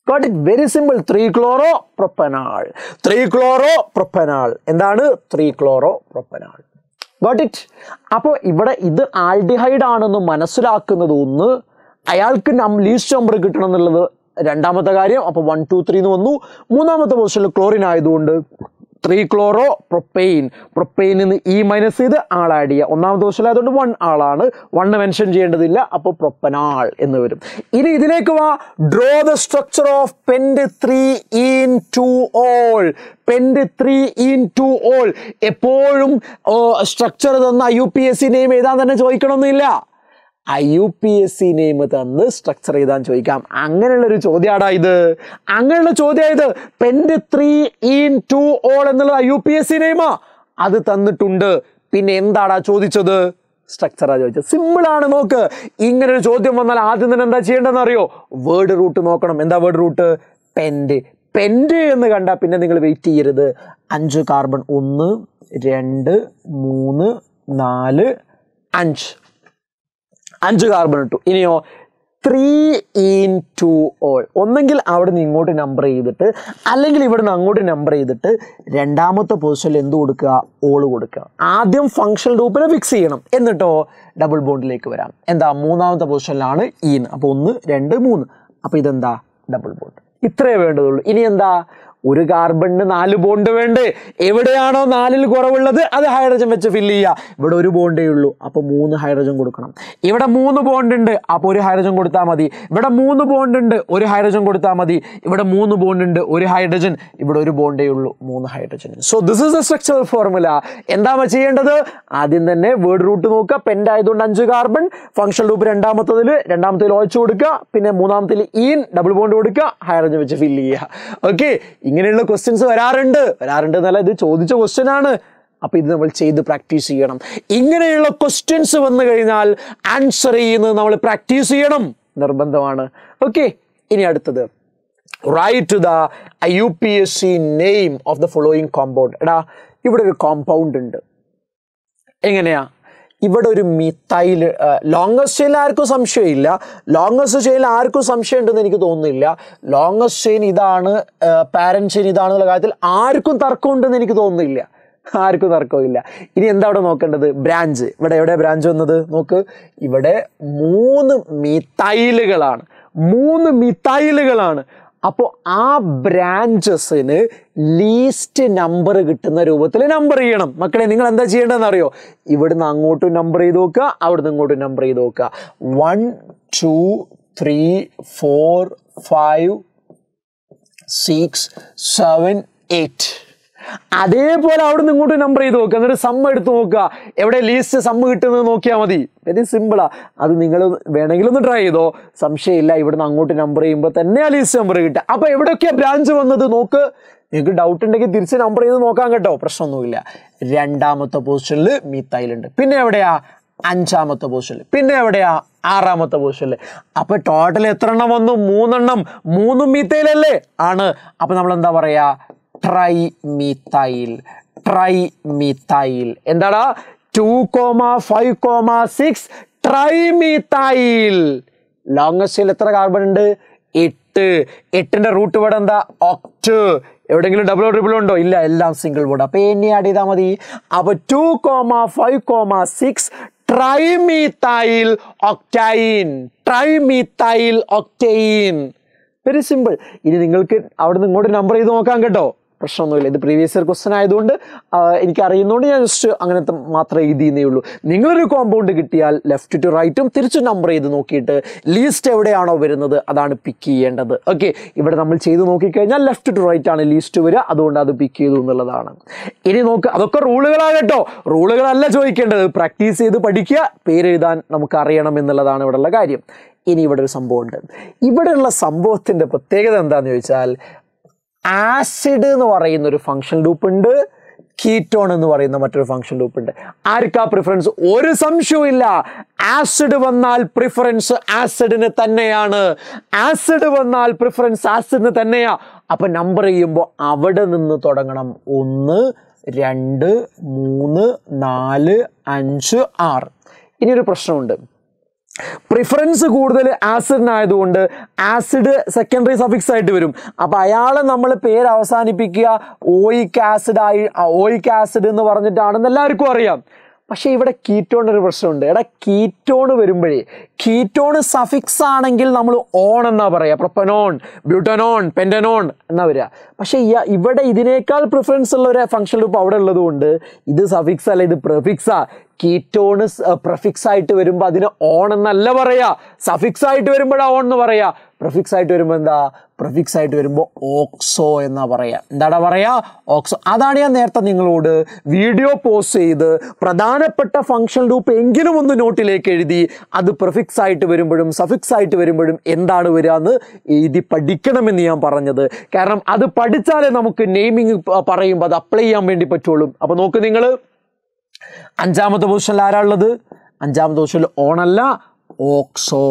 got it very simple three chloro propanal three chloro propanal എന്താണ് three chloro propanal got it അപ്പോൾ ഇവിടെ ഇത് ആൽഡിഹൈഡ് ആണെന്ന് മനസ്സിലാക്കുന്നത് ഒന്ന് അയാൾക്ക് നം ലീസ്റ്റ് നമ്പർ കിട്ടണം എന്നുള്ളത് രണ്ടാമത്തെ കാര്യം അപ്പോൾ വൺ ടു ത്രീ എന്ന് വന്നു മൂന്നാമത്തെ പൊസിഷനിൽ ക്ലോറിൻ ആയതുകൊണ്ട് ത്രീ ക്ലോറോ പ്രൊപ്പെയിൻ പ്രൊപ്പെയിൻ നിന്ന് ഇ e മൈനസ് ചെയ്ത് ആൾ ആഡ് ചെയ്യുക ഒന്നാമത്തെ ദിവസം അതുകൊണ്ട് വൺ ആളാണ് വണ്ണ് മെൻഷൻ ചെയ്യേണ്ടതില്ല അപ്പോൾ പ്രൊപ്പനാൾ എന്ന് വരും ഇനി ഇതിലേക്ക് വാ draw the structure of pent three en two ol pent three en two ol എപ്പോഴും സ്ട്രക്ചർ തന്ന U P S C name എഴുതാൻ തന്നെ ചോദിക്കണമെന്നില്ല I U P S C name തന്ന് സ്ട്രക്ചർ ചെയ്താൻ ചോദിക്കാം അങ്ങനെയുള്ളൊരു ചോദ്യമാടാ ഇത് അങ്ങനെയുള്ള ചോദ്യമായത് ഇത് pent three en two ol എന്നുള്ള I U P S C നെയിമാ അത് തന്നിട്ടുണ്ട് പിന്നെ എന്താടാ ചോദിച്ചത് സ്ട്രക്ചറാ ചോദിച്ചത് സിമ്പിളാണ് നോക്ക് ഇങ്ങനെ ഒരു ചോദ്യം വന്നാൽ ആദ്യം തന്നെ എന്താ ചെയ്യേണ്ടതെന്ന് അറിയോ വേർഡ് റൂട്ട് നോക്കണം എന്താ വേർഡ് റൂട്ട് പെൻഡ് പെൻഡ് എന്ന് കണ്ടാൽ പിന്നെ നിങ്ങൾ വെയിറ്റ് ചെയ്യരുത് അഞ്ച് കാർബൺ ഒന്ന് രണ്ട് മൂന്ന് നാല് അഞ്ച് അഞ്ച് കാർബൺ ഇട്ടു ഇനിയോ ത്രീ ഇൻ ടു ഓൾ ഒന്നെങ്കിൽ അവിടെ നിന്ന് ഇങ്ങോട്ട് നമ്പർ ചെയ്തിട്ട് അല്ലെങ്കിൽ ഇവിടെ നിന്ന് അങ്ങോട്ട് നമ്പർ ചെയ്തിട്ട് രണ്ടാമത്തെ പൊസിഷനിൽ എന്ത് കൊടുക്കുക ഓൾ കൊടുക്കുക ആദ്യം ഫങ്ഷണൽ ഗ്രൂപ്പിനെ ഫിക്സ് ചെയ്യണം എന്നിട്ടോ ഡബിൾ ബോണ്ടിലേക്ക് വരാം എന്താ മൂന്നാമത്തെ പൊസിഷനിലാണ് ഈൻ അപ്പോൾ ഒന്ന് രണ്ട് മൂന്ന് അപ്പോൾ ഇതെന്താ ഡബിൾ ബോണ്ട് ഇത്രയേ വേണ്ടതുള്ളൂ ഇനി എന്താ ഒരു കാർബണിന് നാല് ബോണ്ട് വേണ്ടേ എവിടെയാണോ നാലിൽ കുറവുള്ളത് അത് ഹൈഡ്രജൻ വെച്ച് ഫില്ല് ചെയ്യുക ഇവിടെ ഒരു ബോണ്ടേ ഉള്ളൂ അപ്പോൾ മൂന്ന് ഹൈഡ്രജൻ കൊടുക്കണം ഇവിടെ മൂന്ന് ബോണ്ട് ഉണ്ട് അപ്പോൾ ഒരു ഹൈഡ്രജൻ കൊടുത്താൽ മതി ഇവിടെ മൂന്ന് ബോണ്ട് ഉണ്ട് ഒരു ഹൈഡ്രജൻ കൊടുത്താൽ മതി ഇവിടെ മൂന്ന് ബോണ്ട് ഉണ്ട് ഒരു ഹൈഡ്രജൻ ഇവിടെ ഒരു ബോണ്ടേ ഉള്ളൂ മൂന്ന് hydrogen so this is a structure formula എന്താണ് ചെയ്യേണ്ടത് ആദ്യം തന്നെ വേർഡ് റൂട്ട് നോക്കുക പെൻഡ് ആയതുകൊണ്ട് അഞ്ച് കാർബൺ ഫംഗ്ഷൻ ഗ്രൂപ്പ് രണ്ടാമത്തതിൽ രണ്ടാമത്തതിൽ ഒഴിച്ചു കൊടുക്കുക പിന്നെ മൂന്നാമത്തിൽ ഈൻ e ഡബിൾ ബോണ്ട് കൊടുക്കുക ഹൈഡ്രജൻ വെച്ച് ഫില്ല് ചെയ്യുക ഓക്കെ ഇങ്ങനെയുള്ള ക്വസ്റ്റ്യൻസ് വരാറുണ്ട് വരാറുണ്ട് എന്നല്ല ഇത് ചോദിച്ച ക്വസ്റ്റ്യൻ ആണ് അപ്പോൾ ഇത് നമ്മൾ ചെയ്ത് പ്രാക്ടീസ് ചെയ്യണം ഇങ്ങനെയുള്ള ക്വസ്റ്റ്യൻസ് വന്നു കഴിഞ്ഞാൽ ആൻസർ ചെയ്യുന്നത് നമ്മൾ പ്രാക്ടീസ് ചെയ്യണം നിർബന്ധമാണ് ഓക്കെ ഇനി അടുത്തത് write the U P S C name of the following compound എടാ ഇവിടെ ഒരു കോമ്പൗണ്ട് ഉണ്ട് എങ്ങനെയാ ഇവിടെ ഒരു മിത്തൈൽ ലോങ്ങസ്റ്റ് ചെയിൻ ആർക്കും സംശയമില്ല ലോങ്ങസ്റ്റ് ചെയിൻ ആർക്കും സംശയം ഉണ്ടെന്ന് എനിക്ക് തോന്നുന്നില്ല ലോങ്ങസ്റ്റ് ചെയിൻ ഇതാണ് പാരൻസ് ചെയിൻ ഇതാണെന്നുള്ള കാര്യത്തിൽ ആർക്കും തർക്കമുണ്ടെന്ന് എനിക്ക് തോന്നുന്നില്ല ആർക്കും തർക്കമില്ല ഇനി എന്താ അവിടെ നോക്കേണ്ടത് ബ്രാഞ്ച് ഇവിടെ എവിടെ ബ്രാഞ്ച് വന്നത് നോക്ക് ഇവിടെ മൂന്ന് മിത്തൈലുകളാണ് മൂന്ന് മിത്തൈലുകളാണ് അപ്പോൾ ആ ബ്രാഞ്ചസിന് ലീസ്റ്റ് നമ്പർ കിട്ടുന്ന രൂപത്തിൽ നമ്പർ ചെയ്യണം മക്കളെ നിങ്ങൾ എന്താ ചെയ്യേണ്ടതെന്ന് അറിയോ ഇവിടുന്ന് അങ്ങോട്ടും നമ്പർ ചെയ്ത് നോക്കുക അവിടുന്ന് ഇങ്ങോട്ടും നമ്പർ ചെയ്ത് നോക്കുക one two three four five six seven eight അതേപോലെ അവിടുന്ന് ഇങ്ങോട്ട് നമ്പർ ചെയ്ത് നോക്കുക എന്നിട്ട് സമ്മ എടുത്ത് നോക്കുക എവിടെ ലീസ്റ്റ് സമ്മ കിട്ടുന്നത് നോക്കിയാൽ മതി വെരി സിമ്പിളാ അത് നിങ്ങൾ വേണമെങ്കിൽ ഒന്ന് ട്രൈ ചെയ്തോ സംശയമില്ല ഇവിടുന്ന് അങ്ങോട്ട് നമ്പർ ചെയ്യുമ്പോൾ തന്നെ ആ ലീസ്റ്റ് നമ്പർ കിട്ടുക അപ്പോൾ എവിടെയൊക്കെയാണ് ബ്രാഞ്ച് വന്നത് നോക്ക് നിങ്ങൾക്ക് ഡൗട്ട് ഉണ്ടെങ്കിൽ തിരിച്ച് നമ്പർ ചെയ്ത് നോക്കാം കേട്ടോ പ്രശ്നമൊന്നുമില്ല രണ്ടാമത്തെ പൊസിഷനിൽ മീത്തായിലുണ്ട് പിന്നെ എവിടെയാ അഞ്ചാമത്തെ പൊസിഷനിൽ പിന്നെ എവിടെയാ ആറാമത്തെ പൊസിഷനിൽ അപ്പോൾ ടോട്ടൽ എത്ര എണ്ണം വന്നു മൂന്നെണ്ണം മൂന്നും മീത്തയിലല്ലേ ആണ് അപ്പോൾ നമ്മൾ എന്താ പറയാ ട്രൈ മിഥൈൽ ട്രൈ മിഥൈൽ എന്താടാ two comma five comma six tri methyl ലോങ്സിൽ എത്ര കാർബൺ ഉണ്ട് എട്ട് എട്ടിന്റെ റൂട്ട് വേർഡ് എന്താ ഒക്ട് എവിടെങ്കിലും ഡബിൾ ഡബിൾ ഉണ്ടോ ഇല്ല എല്ലാം സിംഗിൾ വേർഡ് അപ്പോൾ എന്നെ ആഡ് ചെയ്താൽ മതി അപ്പോൾ two comma five comma six methyl octane methyl octane very simple ഇനി നിങ്ങൾക്ക് അവിടെ നിന്ന് ഇങ്ങോട്ട് നമ്പർ ചെയ്ത് നോക്കാം കേട്ടോ പ്രശ്നമൊന്നുമില്ല ഇത് പ്രീവിയസ് ഇയർ ക്വസ്റ്റൻ ആയതുകൊണ്ട് എനിക്ക് അറിയുന്നതുകൊണ്ട് ഞാൻ ജസ്റ്റ് അങ്ങനത്തെ മാത്രം എഴുതിയെന്നേ ഉള്ളൂ നിങ്ങളൊരു കോമ്പൗണ്ട് കിട്ടിയാൽ ലെഫ്റ്റ് ടു റൈറ്റും തിരിച്ച് നമ്പർ ചെയ്ത് നോക്കിയിട്ട് ലീസ്റ്റ് എവിടെയാണോ വരുന്നത് അതാണ് പിക്ക് ചെയ്യേണ്ടത് ഓക്കെ ഇവിടെ നമ്മൾ ചെയ്ത് നോക്കിക്കഴിഞ്ഞാൽ ലെഫ്റ്റ് ടു റൈറ്റ് ആണ് ലീസ്റ്റ് വരിക അതുകൊണ്ട് അത് പിക്ക് ചെയ്തു എന്നുള്ളതാണ് ഇനി നോക്ക് അതൊക്കെ റൂളുകളാണ് കേട്ടോ റൂളുകളല്ല ചോദിക്കേണ്ടത് പ്രാക്ടീസ് ചെയ്ത് പഠിക്കുക പേരെഴുതാൻ നമുക്ക് അറിയണം എന്നുള്ളതാണ് ഇവിടെയുള്ള കാര്യം ഇനി ഇവിടെ ഒരു സംഭവമുണ്ട് ഇവിടെയുള്ള സംഭവത്തിൻ്റെ പ്രത്യേകത എന്താണെന്ന് ചോദിച്ചാൽ ആസിഡ് എന്ന് പറയുന്ന ഒരു ഫംഗ്ഷൻ ഗ്രൂപ്പ് ഉണ്ട് കീറ്റോൺ എന്ന് പറയുന്ന മറ്റൊരു ഫംഗ്ഷൻ ഗ്രൂപ്പ് ഉണ്ട് ആർക്കാ പ്രിഫറൻസ് ഒരു ഇല്ല ആസിഡ് വന്നാൽ പ്രിഫറൻസ് ആസിഡിന് തന്നെയാണ് ആസിഡ് വന്നാൽ പ്രിഫറൻസ് ആസിഡിന് തന്നെയാ അപ്പൊ നമ്പർ ചെയ്യുമ്പോൾ അവിടെ നിന്ന് തുടങ്ങണം ഒന്ന് രണ്ട് മൂന്ന് നാല് അഞ്ച് ആറ് ഇനിയൊരു പ്രശ്നമുണ്ട് പ്രിഫറൻസ് കൂടുതൽ ആസിഡിനായതുകൊണ്ട് ആസിഡ് സെക്കൻഡറി സഫിക്സ് ആയിട്ട് വരും അപ്പോൾ അയാളെ നമ്മൾ പേര് അവസാനിപ്പിക്കുക ഓയിക് ആസിഡ് ആയി ഓയിക് ആസിഡ് എന്ന് പറഞ്ഞിട്ടാണെന്ന് എല്ലാവർക്കും അറിയാം പക്ഷേ ഇവിടെ കീറ്റോണിൻ്റെ ഒരു പ്രശ്നമുണ്ട് എടാ കീറ്റോണ് വരുമ്പോഴേ കീറ്റോണ് സഫിക്സ് ആണെങ്കിൽ നമ്മൾ ഓൺ എന്നാ പറയുക പ്രൊപ്പനോൺ ബ്യൂട്ടനോൺ പെൻറ്റനോൺ എന്നാ വരിക പക്ഷേ ഇവിടെ ഇതിനേക്കാൾ പ്രിഫറൻസ് ഉള്ള ഒരു ഫംഗ്ഷൻ ഗ്രൂപ്പ് അവിടെ ഉള്ളതുകൊണ്ട് ഇത് സഫിക്സ് അല്ല ഇത് പ്രഫിക്സാ കീറ്റോണ് പ്രഫിക്സ് ആയിട്ട് വരുമ്പോൾ അതിന് ഓൺ എന്നല്ല പറയുക സഫിക്സ് ആയിട്ട് വരുമ്പോഴാണ് ഓൺ എന്ന് പറയുക പ്രഫിക്സ് ആയിട്ട് വരുമ്പോൾ എന്താ പ്രഫിക്സ് ആയിട്ട് വരുമ്പോൾ ഓക്സോ എന്നാ പറയാ എന്താടാ പറയാ ഓക്സോ അതാണ് ഞാൻ നേരത്തെ നിങ്ങളോട് വീഡിയോ പോസ്റ്റ് ചെയ്ത് പ്രധാനപ്പെട്ട ഫംഗ്ഷൻ ലൂപ്പ് എങ്കിലും ഒന്ന് നോട്ടിലേക്ക് എഴുതി അത് പ്രഫിക്സ് ആയിട്ട് വരുമ്പോഴും സഫിക്സ് ആയിട്ട് വരുമ്പോഴും എന്താണ് വരിക എന്ന് എഴുതി പഠിക്കണമെന്ന് ഞാൻ പറഞ്ഞത് കാരണം അത് പഠിച്ചാലേ നമുക്ക് നെയ്മിങ് പറയുമ്പോൾ അത് അപ്ലൈ ചെയ്യാൻ വേണ്ടി പറ്റുള്ളൂ അപ്പോൾ നോക്ക് നിങ്ങൾ അഞ്ചാമത്തെ പൊസിഷനിൽ ആരാ ഉള്ളത് അഞ്ചാമത്തെ പൊസിഷനിൽ ഓണല്ല ഓക്സോ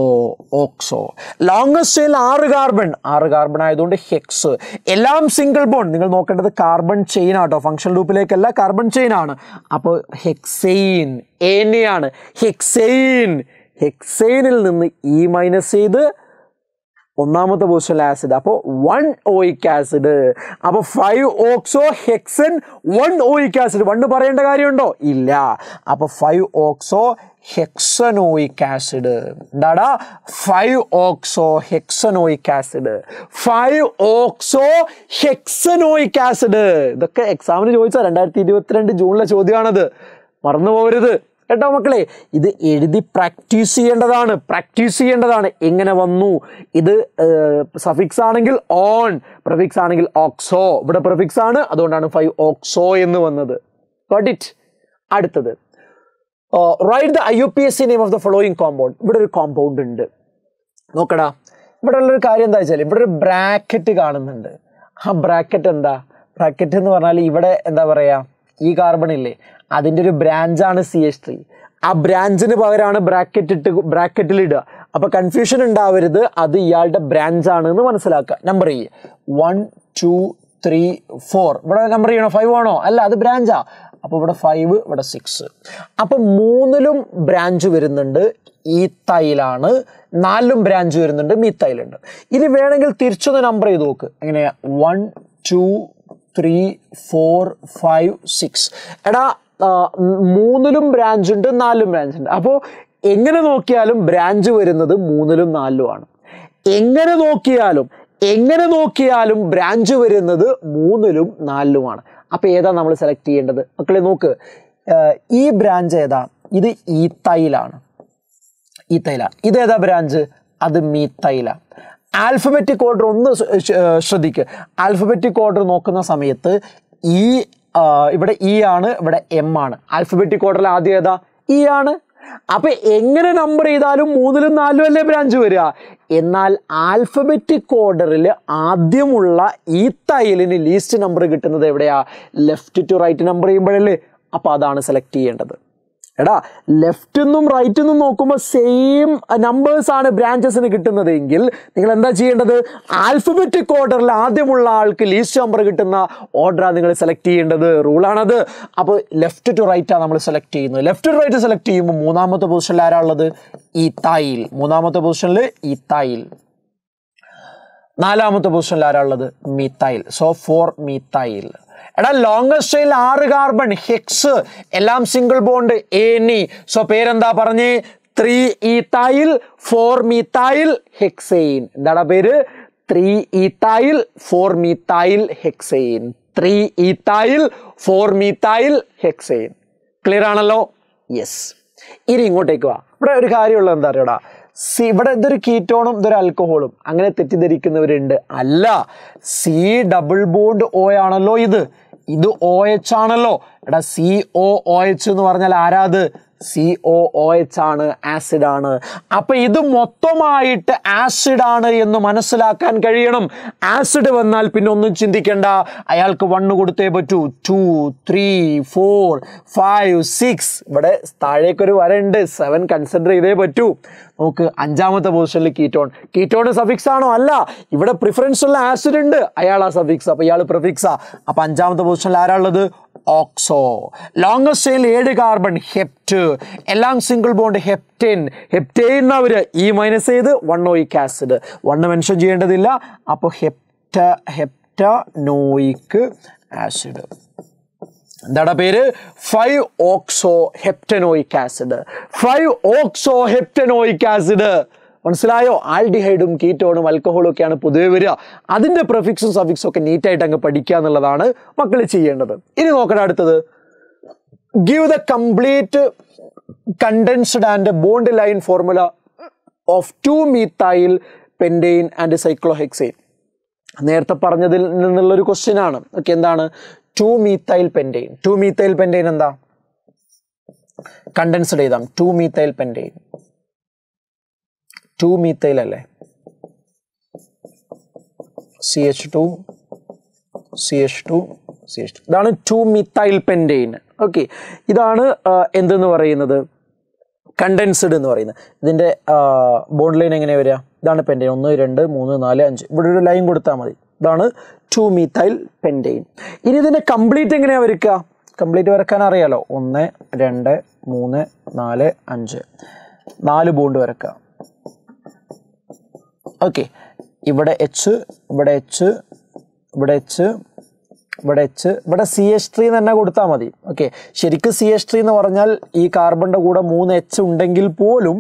ഓക്സോ ലോങ്ങസ്റ്റ് ചെയിൻ ആറ് കാർബൺ ആറ് കാർബൺ ആയതുകൊണ്ട് ഹെക്സ് എല്ലാം സിംഗിൾ ബോണ്ട് നിങ്ങൾ നോക്കേണ്ടത് കാർബൺ ചെയിൻ ആട്ടോ ഫംഗ്ഷൻ ലൂപ്പിലേക്കല്ല കാർബൺ ചെയിൻ ആണ് അപ്പോൾ ഹെക്സെയിൻ എന്നെയാണ് ഹെക്സെയിൻ ഹെക്സെയിനിൽ നിന്ന് ഇ e മൈനസ് ചെയ്ത് ഒന്നാമത്തെ പൊസിഷനിൽ ആസിഡ് അപ്പോൾ വൺ ഓയിക് ആസിഡ് അപ്പോൾ five oxo hexane one oic acid വണ്ട് പറയേണ്ട കാര്യമുണ്ടോ ഇല്ല അപ്പോൾ ഫൈവ് ഓക്സോ ഹെക്സനോയിക് ആസിഡ് എന്താടാ five oxo hexanoic acid five oxo hexanoic acid ഇതൊക്കെ എക്സാമിന് ചോദിച്ചാൽ രണ്ടായിരത്തി ഇരുപത്തിരണ്ട് ജൂണിലെ ചോദ്യമാണത് മറന്നു പോകരുത് കേട്ടോ മക്കളെ ഇത് എഴുതി പ്രാക്ടീസ് ചെയ്യേണ്ടതാണ് പ്രാക്ടീസ് ചെയ്യേണ്ടതാണ് എങ്ങനെ വന്നു ഇത് സഫിക്സ് ആണെങ്കിൽ ഓൺ പ്രഫിക്സ് ആണെങ്കിൽ ഓക്സോ ഇവിടെ പ്രഫിക്സ് ആണ് അതുകൊണ്ടാണ് ഫൈവ് ഓക്സോ എന്ന് വന്നത് ഇറ്റ് അടുത്തത് write the I U P S C name of the following compound ഇവിടെ ഒരു കോമ്പൗണ്ട് ഉണ്ട് നോക്കടാ ഇവിടെ ഉള്ളൊരു കാര്യം എന്താ വെച്ചാൽ ഇവിടെ ഒരു ബ്രാക്കറ്റ് കാണുന്നുണ്ട് ആ ബ്രാക്കറ്റ് എന്താ ബ്രാക്കറ്റ് എന്ന് പറഞ്ഞാൽ ഇവിടെ എന്താ പറയുക ഈ കാർബൺ ഇല്ലേ അതിൻ്റെ ഒരു ബ്രാഞ്ചാണ് സി എസ് ത്രീ ആ ബ്രാഞ്ചിന് പകരമാണ് ബ്രാക്കറ്റ് ഇട്ട് ബ്രാക്കറ്റിൽ ഇടുക അപ്പോൾ കൺഫ്യൂഷൻ ഉണ്ടാവരുത് അത് ഇയാളുടെ ബ്രാഞ്ചാണ് എന്ന് മനസ്സിലാക്കുക നമ്പർ ഈ വൺ ടു ത്രീ ഫോർ ഇവിടെ നമ്പർ ചെയ്യണോ ഫൈവ് ആണോ അല്ല അത് ബ്രാഞ്ചാ അപ്പോൾ ഇവിടെ ഫൈവ് ഇവിടെ സിക്സ് അപ്പോൾ മൂന്നിലും ബ്രാഞ്ച് വരുന്നുണ്ട് ഈ തൈലാണ് നാലിലും ബ്രാഞ്ച് വരുന്നുണ്ട് മീ തൈലുണ്ട് ഇനി വേണമെങ്കിൽ തിരിച്ചൊന്ന് നമ്പർ ചെയ്ത് നോക്ക് എങ്ങനെയാണ് one two three four five six എടാ മൂന്നിലും ബ്രാഞ്ച് ഉണ്ട് നാലിലും ബ്രാഞ്ച് ഉണ്ട് അപ്പോൾ എങ്ങനെ നോക്കിയാലും ബ്രാഞ്ച് വരുന്നത് മൂന്നിലും നാലിലും ആണ് എങ്ങനെ നോക്കിയാലും എങ്ങനെ നോക്കിയാലും ബ്രാഞ്ച് വരുന്നത് മൂന്നിലും നാലിലുമാണ് അപ്പോൾ ഏതാ നമ്മൾ സെലക്ട് ചെയ്യേണ്ടത് മക്കളെ നോക്ക് ഈ ബ്രാഞ്ച് ഏതാ ഇത് തൈല ഇത് ഏതാ ബ്രാഞ്ച് അത് തൈല ആൽഫബറ്റിക് ഓർഡർ ഒന്ന് ശ്രദ്ധിക്കുക ആൽഫബറ്റിക് ഓർഡർ നോക്കുന്ന സമയത്ത് ഈ ഇവിടെ ഇ e ആണ് ഇവിടെ എം ആണ് ആൽഫബറ്റിക് ഓർഡറിൽ ആദ്യം ഏതാ ഇ e ആണ് അപ്പൊ എങ്ങനെ നമ്പർ ചെയ്താലും മൂന്നിലും നാലിലും അല്ലേ ബ്രാഞ്ച് വരിക എന്നാൽ ആൽഫബറ്റിക് ഓർഡറിൽ ആദ്യമുള്ള ഈ തൈലിന് ലീസ്റ്റ് നമ്പർ കിട്ടുന്നത് എവിടെയാ ലെഫ്റ്റ് ടു റൈറ്റ് നമ്പർ ചെയ്യുമ്പോഴല്ലേ അപ്പോൾ അതാണ് സെലക്ട് ചെയ്യേണ്ടത് എടാ ലെഫ്റ്റ് നിന്നും റൈറ്റ് നിന്നും നോക്കുമ്പോൾ സെയിം ആണ് ബ്രാഞ്ചസിന് കിട്ടുന്നതെങ്കിൽ നിങ്ങൾ എന്താ ചെയ്യേണ്ടത് ആൽഫബറ്റിക് ഓർഡറിൽ ആദ്യമുള്ള ആൾക്ക് ലീസ്റ്റ് നമ്പർ കിട്ടുന്ന ഓർഡറാണ് നിങ്ങൾ സെലക്ട് ചെയ്യേണ്ടത് റൂളാണത് അപ്പോൾ ലെഫ്റ്റ് ടു റൈറ്റാണ് നമ്മൾ സെലക്ട് ചെയ്യുന്നത് ലെഫ്റ്റ് ടു റൈറ്റ് സെലക്ട് ചെയ്യുമ്പോൾ മൂന്നാമത്തെ പൊസിഷനിൽ ആരാളുള്ളത് തായിൽ മൂന്നാമത്തെ പൊസിഷനിൽ ഈ തായിൽ നാലാമത്തെ പൊസിഷനിൽ ആരാളുള്ളത് മീത്തായിൽ സോ ഫോർ മീത്തായിൽ എടാ ലോങ്സ്റ്റ് ചെയിൻ ആറ് കാർബൺ ഹെക്സ് എല്ലാം സിംഗിൾ ബോണ്ട് എനി സോ പേരെന്താ പറഞ്ഞ് three ethyl four methyl hexane എന്താടാ പേര് three ethyl four methyl hexane three ethyl four methyl hexane clear ആണല്ലോ യെസ് ഇനി ഇങ്ങോട്ടേക്ക് വാ ഇവിടെ ഒരു കാര്യമുള്ളത് എന്താ അറിയടാ സി ഇവിടെ ഇതൊരു കീറ്റോണും ഇതൊരു അൽക്കഹോളും അങ്ങനെ തെറ്റിദ്ധരിക്കുന്നവരുണ്ട് അല്ല സി ഡബിൾ ബോണ്ട് ഓ ആണല്ലോ ഇത് ഇത് ഒ എച്ച് ആണല്ലോ എടാ സി ഒ ഒ എച്ച് എന്ന് പറഞ്ഞാൽ ആരാത് സി ഒ ഒ എച്ച് ആണ് ആസിഡ് ആണ് അപ്പൊ ഇത് മൊത്തമായിട്ട് ആസിഡ് ആണ് എന്ന് മനസ്സിലാക്കാൻ കഴിയണം ആസിഡ് വന്നാൽ പിന്നെ ഒന്നും ചിന്തിക്കേണ്ട അയാൾക്ക് വണ്ണ് കൊടുത്തേ പറ്റൂ two three four five six ഇവിടെ താഴേക്കൊരു വരണ്ട് ഉണ്ട് സെവൻ കൺസിഡർ ചെയ്തേ പറ്റൂ നമുക്ക് അഞ്ചാമത്തെ പൊസിഷനിൽ കീറ്റോൺ കീറ്റോൺ സഫിക്സ് ആണോ അല്ല ഇവിടെ പ്രിഫറൻസ് ഉള്ള ആസിഡ് ഉണ്ട് അയാൾ ആ സഫിക്സ് അപ്പോൾ ഇയാൾ പ്രിഫിക്സാ അപ്പോൾ അഞ്ചാമത്തെ പൊസിഷനിൽ ആരാളുള്ളത് ഓക്സോ ലോങ്സ്റ്റ് ചെയിൻ ഏഴ് കാർബൺ ഹെപ്റ്റ് എല്ലാം സിംഗിൾ ബോണ്ട് ഹെപ്റ്റൻ ഹെപ്റ്റൈൻ അവർ ഈ മൈനസ് ചെയ്ത് one one oic acid one mention ചെയ്യേണ്ടതില്ല അപ്പോൾ ഹെപ്റ്റ ഹെപ്റ്റ നോയിക്ക് ആസിഡ് എന്താടാ പേര് five oxo heptanoic acid five oxo heptanoic acid മനസ്സിലായോ ആൽഡിഹൈഡും കീറ്റോണും അൽക്കഹോളും ഒക്കെയാണ് പൊതുവെ വരിക അതിൻ്റെ പ്രിഫിക്സും സഫിക്സും ഒക്കെ നീറ്റായിട്ട് അങ്ങ് പഠിക്കുക എന്നുള്ളതാണ് മക്കൾ ചെയ്യേണ്ടത് ഇനി നോക്കണം അടുത്തത് give the complete condensed and bond line formula of two methyl pentane and cyclohexane നേരത്തെ പറഞ്ഞതിൽ നിന്നുള്ളൊരു ക്വസ്റ്റ്യൻ ആണ് ഓക്കെ എന്താണ് two methyl pentane two methyl pentane എന്താ കണ്ടൻസ്ഡ് ചെയ്താം two methyl pentane two methyl അല്ലേ C H two C H two C H two ഇതാണ് ടു മീത്തൈൽ പെൻറ്റെയിൻ ഓക്കെ ഇതാണ് എന്തെന്ന് പറയുന്നത് കണ്ടൻസ്ഡ് എന്ന് പറയുന്നത് ഇതിൻ്റെ ബോണ്ട് ലൈൻ എങ്ങനെയാണ് വരിക ഇതാണ് പെൻറ്റെയിൻ ഒന്ന് രണ്ട് മൂന്ന് നാല് അഞ്ച് ഇവിടെ ഒരു ലൈൻ കൊടുത്താൽ മതി ഇതാണ് ടു മീഥൈൽ പെൻറ്റെയിൻ ഇനി ഇതിൻ്റെ കംപ്ലീറ്റ് എങ്ങനെയാണ് വരയ്ക്കുക കംപ്ലീറ്റ് വരക്കാൻ അറിയാലോ ഒന്ന് രണ്ട് മൂന്ന് നാല് അഞ്ച് നാല് ബോണ്ട് വരക്കുക ഓക്കെ ഇവിടെ എച്ച് ഇവിടെ എച്ച് ഇവിടെ എച്ച് ഇവിടെ എച്ച് ഇവിടെ സി എച്ച് ത്രീ തന്നെ കൊടുത്താൽ മതി ഓക്കെ ശരിക്കും സി എച്ച് ട്രീ എന്ന് പറഞ്ഞാൽ ഈ കാർബണിൻ്റെ കൂടെ മൂന്ന് എച്ച് ഉണ്ടെങ്കിൽ പോലും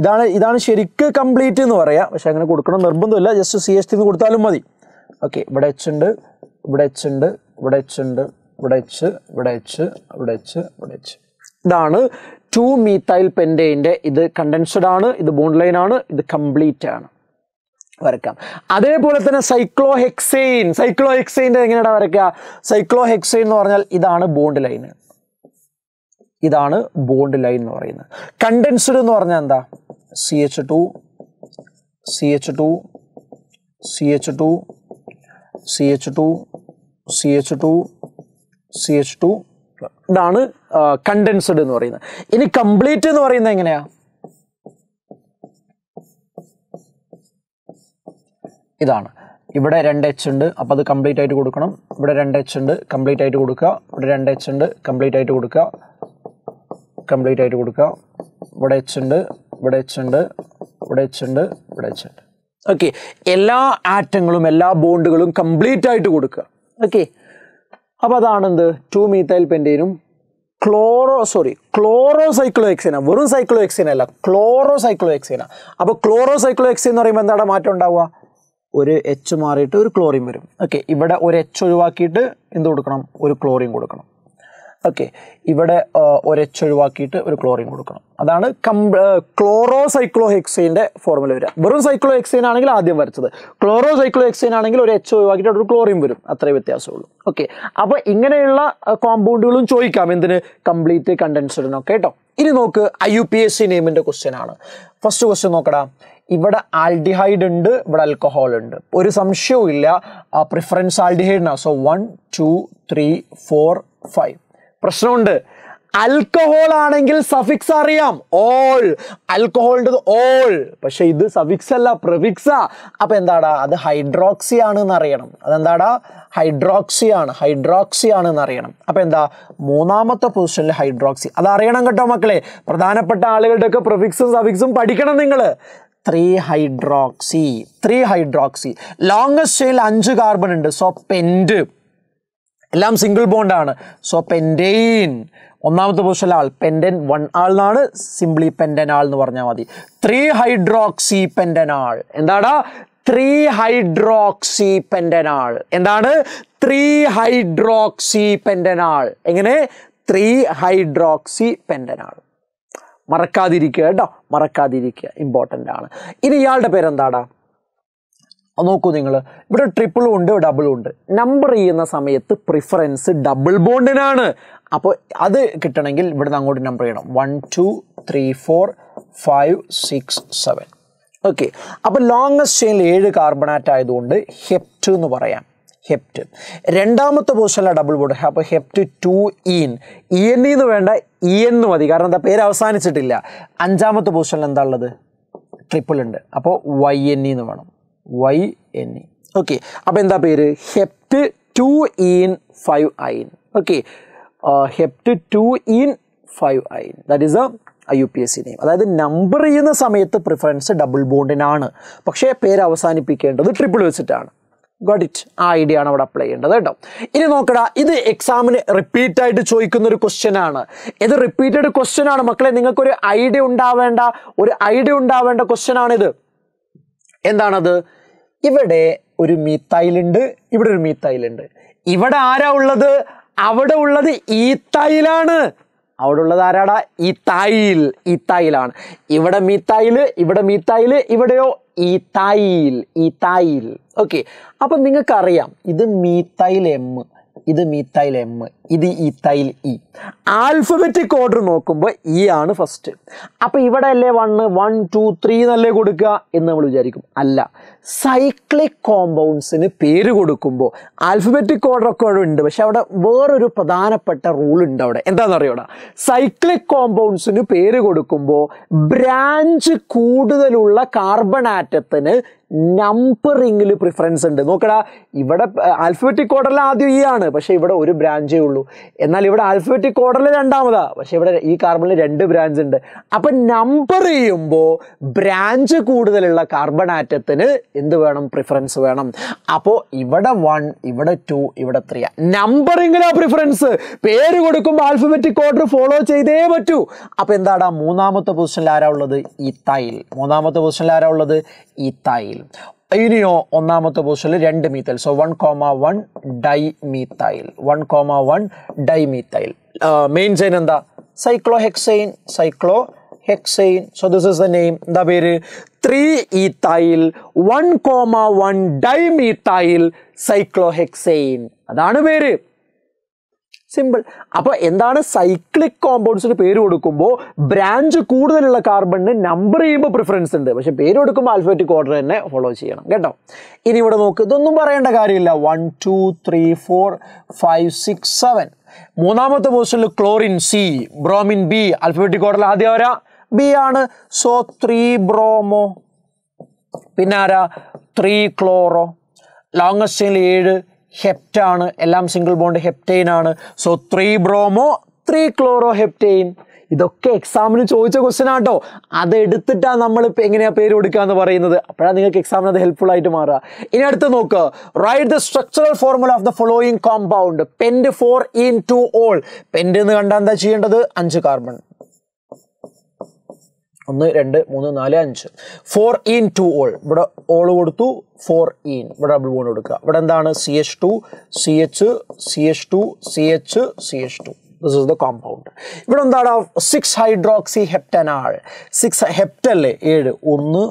ഇതാണ് ഇതാണ് ശരിക്ക് കംപ്ലീറ്റ് എന്ന് പറയാം പക്ഷെ അങ്ങനെ കൊടുക്കണം നിർബന്ധമില്ല ജസ്റ്റ് സി എച്ച് ത്രീ എന്ന് കൊടുത്താലും മതി ഓക്കെ ഇവിടെ എച്ച് ഉണ്ട് ഇവിടെ എച്ച് ഉണ്ട് ഇവിടെ എച്ച് ഉണ്ട് ഇവിടെ എച്ച് ഇവിടെ എച്ച് ഇവിടെ എച്ച് ഇവിടെ എച്ച് ഇതാണ് ടു മീത്തൈൽ പെൻഡേൻ്റെ ഇത് കണ്ടൻസ്ഡ് ആണ് ഇത് ബോണ്ട് ലൈൻ ആണ് ഇത് കംപ്ലീറ്റ് ആണ് വരക്കാം അതേപോലെ തന്നെ സൈക്ലോഹെക്സെയിൻ സൈക്ലോഹെക്സെയിൻ്റെ എങ്ങനെയാണ് വരയ്ക്കുക സൈക്ലോഹെക്സെയിൻ എന്ന് പറഞ്ഞാൽ ഇതാണ് ബോണ്ട് ലൈൻ ഇതാണ് ബോണ്ട് ലൈൻ എന്ന് പറയുന്നത് കണ്ടൻസ്ഡ് എന്ന് പറഞ്ഞാൽ എന്താ C H two C H two C H two CH2 CH2 CH2 ഇതാണ് കണ്ടൻസ്ഡ് എന്ന് പറയുന്നത് ഇനി കംപ്ലീറ്റ് എന്ന് പറയുന്നത് എങ്ങനെയാ ഇതാണ് ഇവിടെ രണ്ട് എച്ച് ഉണ്ട് അപ്പോൾ അത് കംപ്ലീറ്റ് ആയിട്ട് കൊടുക്കണം ഇവിടെ രണ്ട് എച്ച് ഉണ്ട് കംപ്ലീറ്റ് ആയിട്ട് കൊടുക്കുക ഇവിടെ രണ്ട് എച്ച് ഉണ്ട് കംപ്ലീറ്റ് ആയിട്ട് കൊടുക്കുക കംപ്ലീറ്റ് ആയിട്ട് കൊടുക്കുക ഇവിടെ എച്ച് ഉണ്ട് ഇവിടെ എച്ച് ഉണ്ട് ഇവിടെ എച്ച് ഉണ്ട് ഇവിടെ എച്ച് ഉണ്ട് ഓക്കെ എല്ലാ ആറ്റങ്ങളും എല്ലാ ബോണ്ടുകളും കംപ്ലീറ്റ് ആയിട്ട് കൊടുക്കുക ഓക്കെ അപ്പോൾ അതാണെന്ത് ടു മീത്തൈൽ പെൻറ്റേനും ക്ലോറോ സോറി ക്ലോറോ സൈക്ലോ എക്സേന വെറും സൈക്ലോ എക്സേന അല്ല ക്ലോറോ സൈക്ലോ എക്സേന അപ്പോൾ ക്ലോറോ സൈക്ലോ എക്സേൻ എന്ന് പറയുമ്പോൾ എന്താണ് മാറ്റം ഉണ്ടാവുക ഒരു എച്ച് മാറിയിട്ട് ഒരു ക്ലോറിൻ വരും ഓക്കെ ഇവിടെ ഒരു എച്ച് ഒഴിവാക്കിയിട്ട് എന്ത് കൊടുക്കണം ഒരു ക്ലോറിൻ കൊടുക്കണം ഓക്കെ ഇവിടെ ഒരെച്ച് ഒഴിവാക്കിയിട്ട് ഒരു ക്ലോറിൻ കൊടുക്കണം അതാണ് കം ക്ലോറോ സൈക്ലോ ഹെക്സൈൻ്റെ ഫോർമുല വരിക വെറും സൈക്ലോ ഹെക്സൈൻ ആണെങ്കിൽ ആദ്യം വരച്ചത് ക്ലോറോ സൈക്ലോ ഹെക്സൈൻ ആണെങ്കിൽ ഒരു എച്ച് ഒഴിവാക്കിയിട്ട് ഒരു ക്ലോറിൻ വരും അത്രേ വ്യത്യാസമുള്ളൂ ഓക്കെ അപ്പോൾ ഇങ്ങനെയുള്ള കോമ്പൗണ്ടുകളും ചോദിക്കാം എന്തിന് കംപ്ലീറ്റ് കണ്ടൻസഡിനൊക്കെ കേട്ടോ ഇനി നോക്ക് I U P S C നെയിമിൻ്റെ ക്വസ്റ്റ്യൻ ആണ് ഫസ്റ്റ് ക്വസ്റ്റ്യൻ നോക്കടാ ഇവിടെ ആൽഡിഹൈഡ് ഉണ്ട് ഇവിടെ ആൽക്കഹോൾ ഉണ്ട് ഒരു സംശയവും ഇല്ല പ്രിഫറൻസ് ആൽഡിഹൈഡിനാണ് so one two three four five പ്രശ്നമുണ്ട് ആൽക്കഹോൾ ആണെങ്കിൽ സഫിക്സ് അറിയാം ഓൾ അൽക്കഹോളിൻ്റെ ഓൾ പക്ഷെ ഇത് സഫിക്സ് അല്ല പ്രഫിക്സാ അപ്പോൾ എന്താടാ അത് ഹൈഡ്രോക്സി ആണ് എന്നറിയണം അതെന്താടാ ഹൈഡ്രോക്സി ആണ് ഹൈഡ്രോക്സി ആണ് എന്നറിയണം അപ്പോൾ എന്താ മൂന്നാമത്തെ പൊസിഷനിൽ ഹൈഡ്രോക്സി അത് അറിയണം കേട്ടോ മക്കളെ പ്രധാനപ്പെട്ട ആളുകളുടെയൊക്കെ പ്രഫിക്സും സഫിക്സും പഠിക്കണം നിങ്ങൾ three hydroxy three hydroxy longest chain അഞ്ച് കാർബൺ ഉണ്ട് സോ പെൻറ്റ് എല്ലാം സിംഗിൾ ബോണ്ടാണ് സോ പെൻഡെയിൻ ഒന്നാമത്തെ position al pentane one al എന്നാണ് സിംപ്ലി പെൻഡനാൾ എന്ന് പറഞ്ഞാൽ മതി ത്രീ ഹൈഡ്രോക്സി പെൻഡനാൾ എന്താടാ ത്രീ ഹൈഡ്രോക്സി പെൻഡനാൾ എന്താണ് ത്രീ ഹൈഡ്രോക്സി പെൻഡനാൾ എങ്ങനെ ത്രീ ഹൈഡ്രോക്സി പെൻഡനാൾ മറക്കാതിരിക്കുക കേട്ടോ മറക്കാതിരിക്കുക ഇമ്പോർട്ടൻ്റ് ആണ് ഇനി ഇയാളുടെ പേരെന്താടാ നോക്കൂ നിങ്ങൾ ഇവിടെ ട്രിപ്പിളും ഉണ്ട് ഡബിളും ഉണ്ട് നമ്പർ ചെയ്യുന്ന സമയത്ത് പ്രിഫറൻസ് ഡബിൾ ബോണ്ടിനാണ് അപ്പോൾ അത് കിട്ടണമെങ്കിൽ ഇവിടുന്ന് അങ്ങോട്ട് നമ്പർ ചെയ്യണം one two three four five six seven okay അപ്പോൾ ലോങ്ങസ്റ്റ് ചെയിനിൽ ഏഴ് കാർബണാറ്റ് ആയതുകൊണ്ട് ഹെപ്റ്റ് എന്ന് പറയാം ഹെപ്റ്റ് രണ്ടാമത്തെ പൊസിഷനിലെ ഡബിൾ ബോണ്ട് അപ്പോൾ hept two en E N ഇന്ന് വേണ്ട ഇ e എന്ന് മതി കാരണം എന്താ പേര് അവസാനിച്ചിട്ടില്ല അഞ്ചാമത്തെ പൊസിഷനിൽ എന്താ ഉള്ളത് ട്രിപ്പിൾ ഉണ്ട് അപ്പോൾ വൈ എൻ ഇന്ന് വേണം വൈ എൻ ഇ ഓക്കെ അപ്പോൾ എന്താ പേര് hept two en five yne okay hept two en five yne that is a I U P S C name അതായത് നമ്പർ ചെയ്യുന്ന സമയത്ത് പ്രിഫറൻസ് ഡബിൾ ബോണ്ടിനാണ് പക്ഷേ പേര് അവസാനിപ്പിക്കേണ്ടത് ട്രിപ്പിൾ വെച്ചിട്ടാണ് ഗോട്ട് ഇറ്റ് ആ ഐഡിയ ആണ് അവിടെ അപ്ലൈ ചെയ്യേണ്ടത് കേട്ടോ ഇനി നോക്കടാ ഇത് എക്സാമിന് റിപ്പീറ്റ് ആയിട്ട് ചോദിക്കുന്ന ഒരു ക്വസ്റ്റ്യൻ ആണ് ഇത് റിപ്പീറ്റഡ് ക്വസ്റ്റ്യൻ ആണ് മക്കളെ നിങ്ങൾക്കൊരു ഐഡിയ ഉണ്ടാവേണ്ട ഒരു ഐഡിയ ഉണ്ടാവേണ്ട ക്വസ്റ്റ്യൻ ആണിത് എന്താണത് ഇവിടെ ഒരു ഉണ്ട് ഇവിടെ ഒരു ഉണ്ട് ഇവിടെ ആരാ ഉള്ളത് അവിടെ ഉള്ളത് ഈത്തൈലാണ് അവിടെ ഉള്ളത് ആരാടാ ഇത്തായിൽ ഇത്തായിലാണ് ഇവിടെ മീത്തായിൽ ഇവിടെ മീത്തായിൽ ഇവിടെയോ ഈത്തായിൽ ഈത്തായിൽ ഓക്കെ അപ്പം നിങ്ങൾക്കറിയാം ഇത് മീത്തായിൽ എം ഇത് മീത്തായിൽ എം ഇത് തൈൽ ഇ ആൽഫബറ്റിക് ഓർഡർ നോക്കുമ്പോൾ ഇ ആണ് ഫസ്റ്റ് അപ്പോൾ ഇവിടെ അല്ലേ വണ്ണ് വൺ ടു ത്രീ എന്നല്ലേ കൊടുക്കുക എന്ന് നമ്മൾ വിചാരിക്കും അല്ല സൈക്ലിക് കോമ്പൗണ്ട്സിന് പേര് കൊടുക്കുമ്പോൾ ആൽഫബറ്റിക് ഓർഡർ ഒക്കെ അവിടെ ഉണ്ട് പക്ഷെ അവിടെ വേറൊരു പ്രധാനപ്പെട്ട റൂൾ ഉണ്ട് അവിടെ എന്താണെന്നറിയോടാ സൈക്ലിക് കോമ്പൗണ്ട്സിന് പേര് കൊടുക്കുമ്പോൾ ബ്രാഞ്ച് കൂടുതലുള്ള കാർബൺ ആറ്റത്തിന് നമ്പറിങ്ങിൽ പ്രിഫറൻസ് ഉണ്ട് നോക്കടാ ഇവിടെ ആൽഫബറ്റിക് ഓർഡറിൽ ആദ്യം ഈ ആണ് പക്ഷേ ഇവിടെ ഒരു ബ്രാഞ്ചേ ഉള്ളൂ ഉള്ളൂ എന്നാൽ ഇവിടെ ആൽഫബറ്റിക് ഓർഡറിൽ രണ്ടാമതാ പക്ഷേ ഇവിടെ ഈ കാർബണിൽ രണ്ട് ബ്രാഞ്ച് ഉണ്ട് അപ്പൊ നമ്പർ ചെയ്യുമ്പോൾ ബ്രാഞ്ച് കൂടുതലുള്ള കാർബൺ ആറ്റത്തിന് എന്ത് വേണം പ്രിഫറൻസ് വേണം അപ്പോൾ ഇവിടെ വൺ ഇവിടെ ടു ഇവിടെ ത്രീ നമ്പറിങ്ങിലാ പ്രിഫറൻസ് പേര് കൊടുക്കുമ്പോൾ ആൽഫബറ്റിക് ഓർഡർ ഫോളോ ചെയ്തേ പറ്റൂ അപ്പോൾ എന്താടാ മൂന്നാമത്തെ പൊസിഷനിൽ ആരാ ഉള്ളത് ഇത്തായിൽ മൂന്നാമത്തെ പൊസിഷനിൽ ആരാ ഉള്ളത് ഇത്തായിൽ ഇനിയോ ഒന്നാമത്തെ പോസ്റ്റിൽ രണ്ട് methyl so one comma one di methyl one comma one di methyl main chain എന്താ cyclo hexane cyclo hexane so this is the name എന്താ പേര് three ethyl one comma one methyl cyclo hexane അതാണ് പേര് സിമ്പിൾ അപ്പോൾ എന്താണ് സൈക്ലിക് കോമ്പൗണ്ട്സിന് പേര് കൊടുക്കുമ്പോൾ ബ്രാഞ്ച് കൂടുതലുള്ള കാർബണിന് നമ്പർ ചെയ്യുമ്പോൾ പ്രിഫറൻസ് ഉണ്ട് പക്ഷെ പേര് കൊടുക്കുമ്പോൾ ആൽഫബറ്റിക് ഓർഡർ തന്നെ ഫോളോ ചെയ്യണം കേട്ടോ ഇനി ഇവിടെ നോക്ക് ഇതൊന്നും പറയേണ്ട കാര്യമില്ല one two three four five six seven മൂന്നാമത്തെ പൊസിഷനിൽ chlorine C bromine B alphabetic ഓർഡറിൽ ആദ്യം ആരാ ബി ആണ് സോ ത്രീ ബ്രോമോ പിന്നെ ആരാ ത്രീ ക്ലോറോ ലോങ്ങസ്റ്റിൽ ഏഴ് ഹെപ്റ്റാണ് എല്ലാം സിംഗിൾ ബോണ്ട് ഹെപ്റ്റെയിൻ ആണ് so three bromo three chloro heptane ഇതൊക്കെ എക്സാമിന് ചോദിച്ച ക്വസ്റ്റ്യൻ ആട്ടോ അത് എടുത്തിട്ടാണ് നമ്മൾ ഇപ്പം എങ്ങനെയാണ് പേര് കൊടുക്കുക എന്ന് പറയുന്നത് അപ്പോഴാണ് നിങ്ങൾക്ക് എക്സാമിന് അത് ഹെൽപ്ഫുൾ ആയിട്ട് മാറുക ഇനി അടുത്ത് നോക്കുക write the structural formula of the following compound pent four en two ol pent എന്ന് കണ്ടാൽ എന്താ ചെയ്യേണ്ടത് അഞ്ച് കാർബൺ ഒന്ന് രണ്ട് മൂന്ന് നാല് അഞ്ച് ഫോർ ഇൻ ടു ഓൾ ഇവിടെ ഓൾ കൊടുത്തു ഫോർ ഇൻ ഇവിടെ ഡബിൾ ബോൺ കൊടുക്കുക ഇവിടെ എന്താണ് C H two C H C H two C H C H two this is the compound ഇവിടെ എന്താണ് സിക്സ് ഹൈഡ്രോക്സി ഹെപ്റ്റനാൾ സിക്സ് ഹെപ്റ്റല്ലേ ഏഴ് ഒന്ന്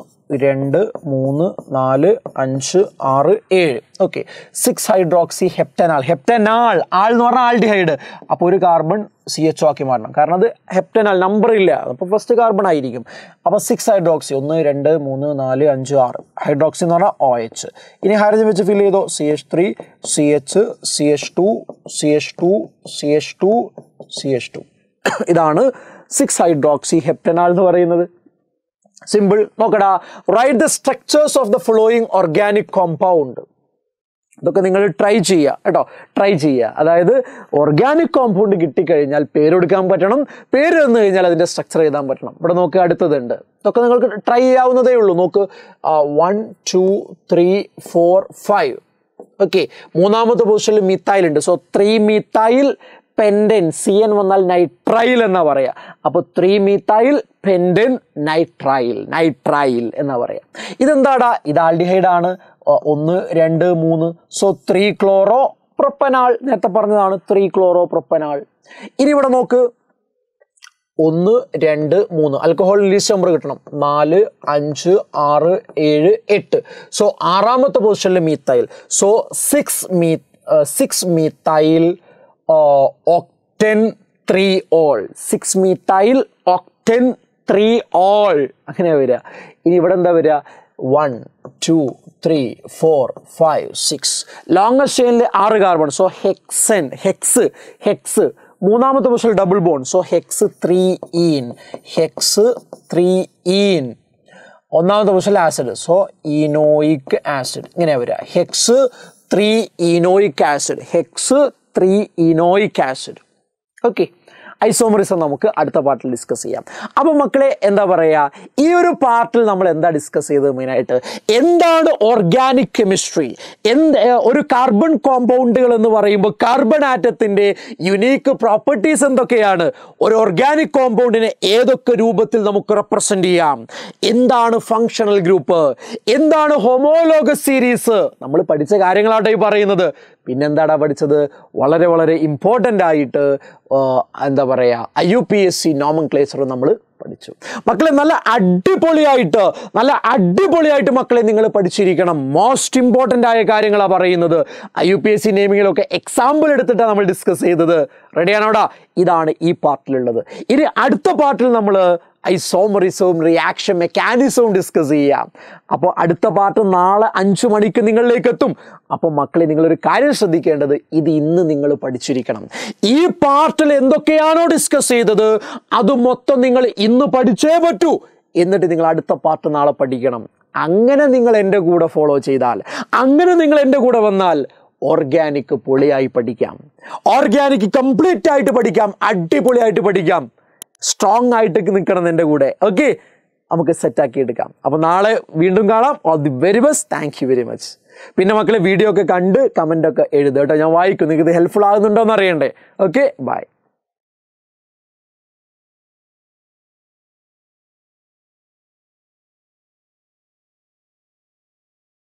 രണ്ട് മൂന്ന് നാല് അഞ്ച് ആറ് ഏഴ് okay six hydroxy heptanal heptanal al എന്ന് പറഞ്ഞാൽ ആൾഡിഹൈഡ് അപ്പോൾ ഒരു കാർബൺ സി എച്ച് ഒ ആക്കി മാറ്റണം കാരണം അത് ഹെപ്റ്റനാൽ നമ്പർ ഇല്ല അപ്പോൾ ഫസ്റ്റ് കാർബൺ ആയിരിക്കും അപ്പോൾ സിക്സ് ഹൈഡ്രോക്സി ഒന്ന് രണ്ട് മൂന്ന് നാല് അഞ്ച് ആറ് ഹൈഡ്രോക്സി എന്ന് പറഞ്ഞാൽ ഒ എച്ച് ഇനി ഹൈഡ്രജൻ വെച്ച് ഫിൽ ചെയ്തോ C H three C H C H two C H two C H two C H two ഇതാണ് സിക്സ് ഹൈഡ്രോക്സി ഹെപ്റ്റനാൽ എന്ന് പറയുന്നത് സിമ്പിൾ നോക്കടാ write the structures of the following organic compound ഇതൊക്കെ നിങ്ങൾ ട്രൈ ചെയ്യുക കേട്ടോ ട്രൈ ചെയ്യുക അതായത് ഓർഗാനിക് കോമ്പൗണ്ട് കിട്ടിക്കഴിഞ്ഞാൽ പേരെടുക്കാൻ പറ്റണം പേര് തന്നു കഴിഞ്ഞാൽ അതിൻ്റെ സ്ട്രക്ചർ എഴുതാൻ പറ്റണം ഇവിടെ നോക്കുക അടുത്തതുണ്ട് ഇതൊക്കെ നിങ്ങൾക്ക് ട്രൈ ചെയ്യാവുന്നതേ ഉള്ളൂ നോക്ക് one two three four five okay മൂന്നാമത്തെ പൊസിഷനിൽ മിത്തായിൽ ഉണ്ട് so three methyl pentane C N വന്നാൽ നൈട്രൈൽ എന്നാ പറയാ അപ്പോൾ three methyl pentane nitrile nitrile എന്നാ പറയാ ഇതെന്താടാ ഇത് ആൽഡിഹൈഡ് ആണ് ഒന്ന് രണ്ട് മൂന്ന് സോ ത്രീ ക്ലോറോ പ്രൊപ്പനാൽ നേരത്തെ പറഞ്ഞതാണ് ത്രീ ക്ലോറോ പ്രൊപ്പനാൽ ഇനി ഇവിടെ നോക്ക് ഒന്ന് രണ്ട് മൂന്ന് അൽക്കഹോൾ റിലീസ് നമ്പർ കിട്ടണം നാല് അഞ്ച് ആറ് ഏഴ് എട്ട് സോ ആറാമത്തെ പൊസിഷനിൽ methyl so six me six methyl octene three ol six methyl octene three ol അങ്ങനെയാണ് വരിക ഇനി ഇവിടെ എന്താ വരിക one two three four five six longest ചെയിനിൽ ആറ് carbon so hexane hex hex മൂന്നാമത്തെ പൊസിഷൻ double bond so hex three ene hex three ene ഒന്നാമത്തെ പൊസിഷൻ ആസിഡ് സോ ഈനോയിക് ആസിഡ് ഇങ്ങനെയാണ് വരിക hex three enoic acid hex three enoic acid okay isomerism നമുക്ക് അടുത്ത പാർട്ടിൽ ഡിസ്കസ് ചെയ്യാം അപ്പോൾ മക്കളെ എന്താ പറയാ ഈ ഒരു പാർട്ടിൽ നമ്മൾ എന്താ ഡിസ്കസ് ചെയ്തത് മെയിനായിട്ട് എന്താണ് ഓർഗാനിക് കെമിസ്ട്രി എന്ത് ഒരു കാർബൺ കോമ്പൗണ്ടുകൾ എന്ന് പറയുമ്പോൾ കാർബൺ ആറ്റത്തിന്റെ യുനീക്ക് പ്രോപ്പർട്ടീസ് എന്തൊക്കെയാണ് ഒരു ഓർഗാനിക് കോമ്പൗണ്ടിനെ ഏതൊക്കെ രൂപത്തിൽ നമുക്ക് റെപ്രസെന്റ് ചെയ്യാം എന്താണ് ഫങ്ഷണൽ ഗ്രൂപ്പ് എന്താണ് ഹോമോലോഗസ് സീരീസ് നമ്മൾ പഠിച്ച കാര്യങ്ങളാട്ടോ ഈ പറയുന്നത് പിന്നെന്താടാ പഠിച്ചത് വളരെ വളരെ ഇമ്പോർട്ടൻ്റ് ആയിട്ട് എന്താ പറയുക I U P S C nomenclature നമ്മൾ പഠിച്ചു മക്കളെ നല്ല അടിപൊളിയായിട്ട് നല്ല അടിപൊളിയായിട്ട് മക്കളെ നിങ്ങൾ പഠിച്ചിരിക്കണം മോസ്റ്റ് ഇമ്പോർട്ടൻ്റ് ആയ കാര്യങ്ങളാണ് പറയുന്നത് I U P S C നെയിമിങ്ങിലൊക്കെ എക്സാമ്പിൾ എടുത്തിട്ടാണ് നമ്മൾ ഡിസ്കസ് ചെയ്തത് റെഡിയാണോടാ ഇതാണ് ഈ പാർട്ടിലുള്ളത് ഇനി അടുത്ത പാർട്ടിൽ നമ്മൾ ഐസോമറിസവും റിയാക്ഷൻ മെക്കാനിസവും ഡിസ്കസ് ചെയ്യാം അപ്പോൾ അടുത്ത പാട്ട് നാളെ അഞ്ചു മണിക്ക് നിങ്ങളിലേക്ക് എത്തും അപ്പോൾ മക്കളെ നിങ്ങളൊരു കാര്യം ശ്രദ്ധിക്കേണ്ടത് ഇത് ഇന്ന് നിങ്ങൾ പഠിച്ചിരിക്കണം ഈ പാർട്ടിൽ എന്തൊക്കെയാണോ ഡിസ്കസ് ചെയ്തത് അത് മൊത്തം നിങ്ങൾ ഇന്ന് പഠിച്ചേ പറ്റൂ എന്നിട്ട് നിങ്ങൾ അടുത്ത പാർട്ട് നാളെ പഠിക്കണം അങ്ങനെ നിങ്ങൾ എൻ്റെ കൂടെ ഫോളോ ചെയ്താൽ അങ്ങനെ നിങ്ങൾ എൻ്റെ കൂടെ വന്നാൽ ഓർഗാനിക് പൊളിയായി പഠിക്കാം ഓർഗാനിക് കംപ്ലീറ്റ് ആയിട്ട് പഠിക്കാം അടിപൊളിയായിട്ട് പഠിക്കാം സ്ട്രോങ് ആയിട്ട് നിൽക്കണം എൻ്റെ കൂടെ ഓക്കെ നമുക്ക് സെറ്റാക്കി എടുക്കാം അപ്പോൾ നാളെ വീണ്ടും കാണാം all the very best thank you very much പിന്നെ മക്കളെ വീഡിയോ ഒക്കെ കണ്ട് കമൻ്റ് ഒക്കെ എഴുതുക കേട്ടോ ഞാൻ വായിക്കും നിങ്ങൾക്ക് ഇത് ഹെൽപ്ഫുൾ ആകുന്നുണ്ടോ എന്ന് അറിയണ്ടേ ഓക്കെ ബൈ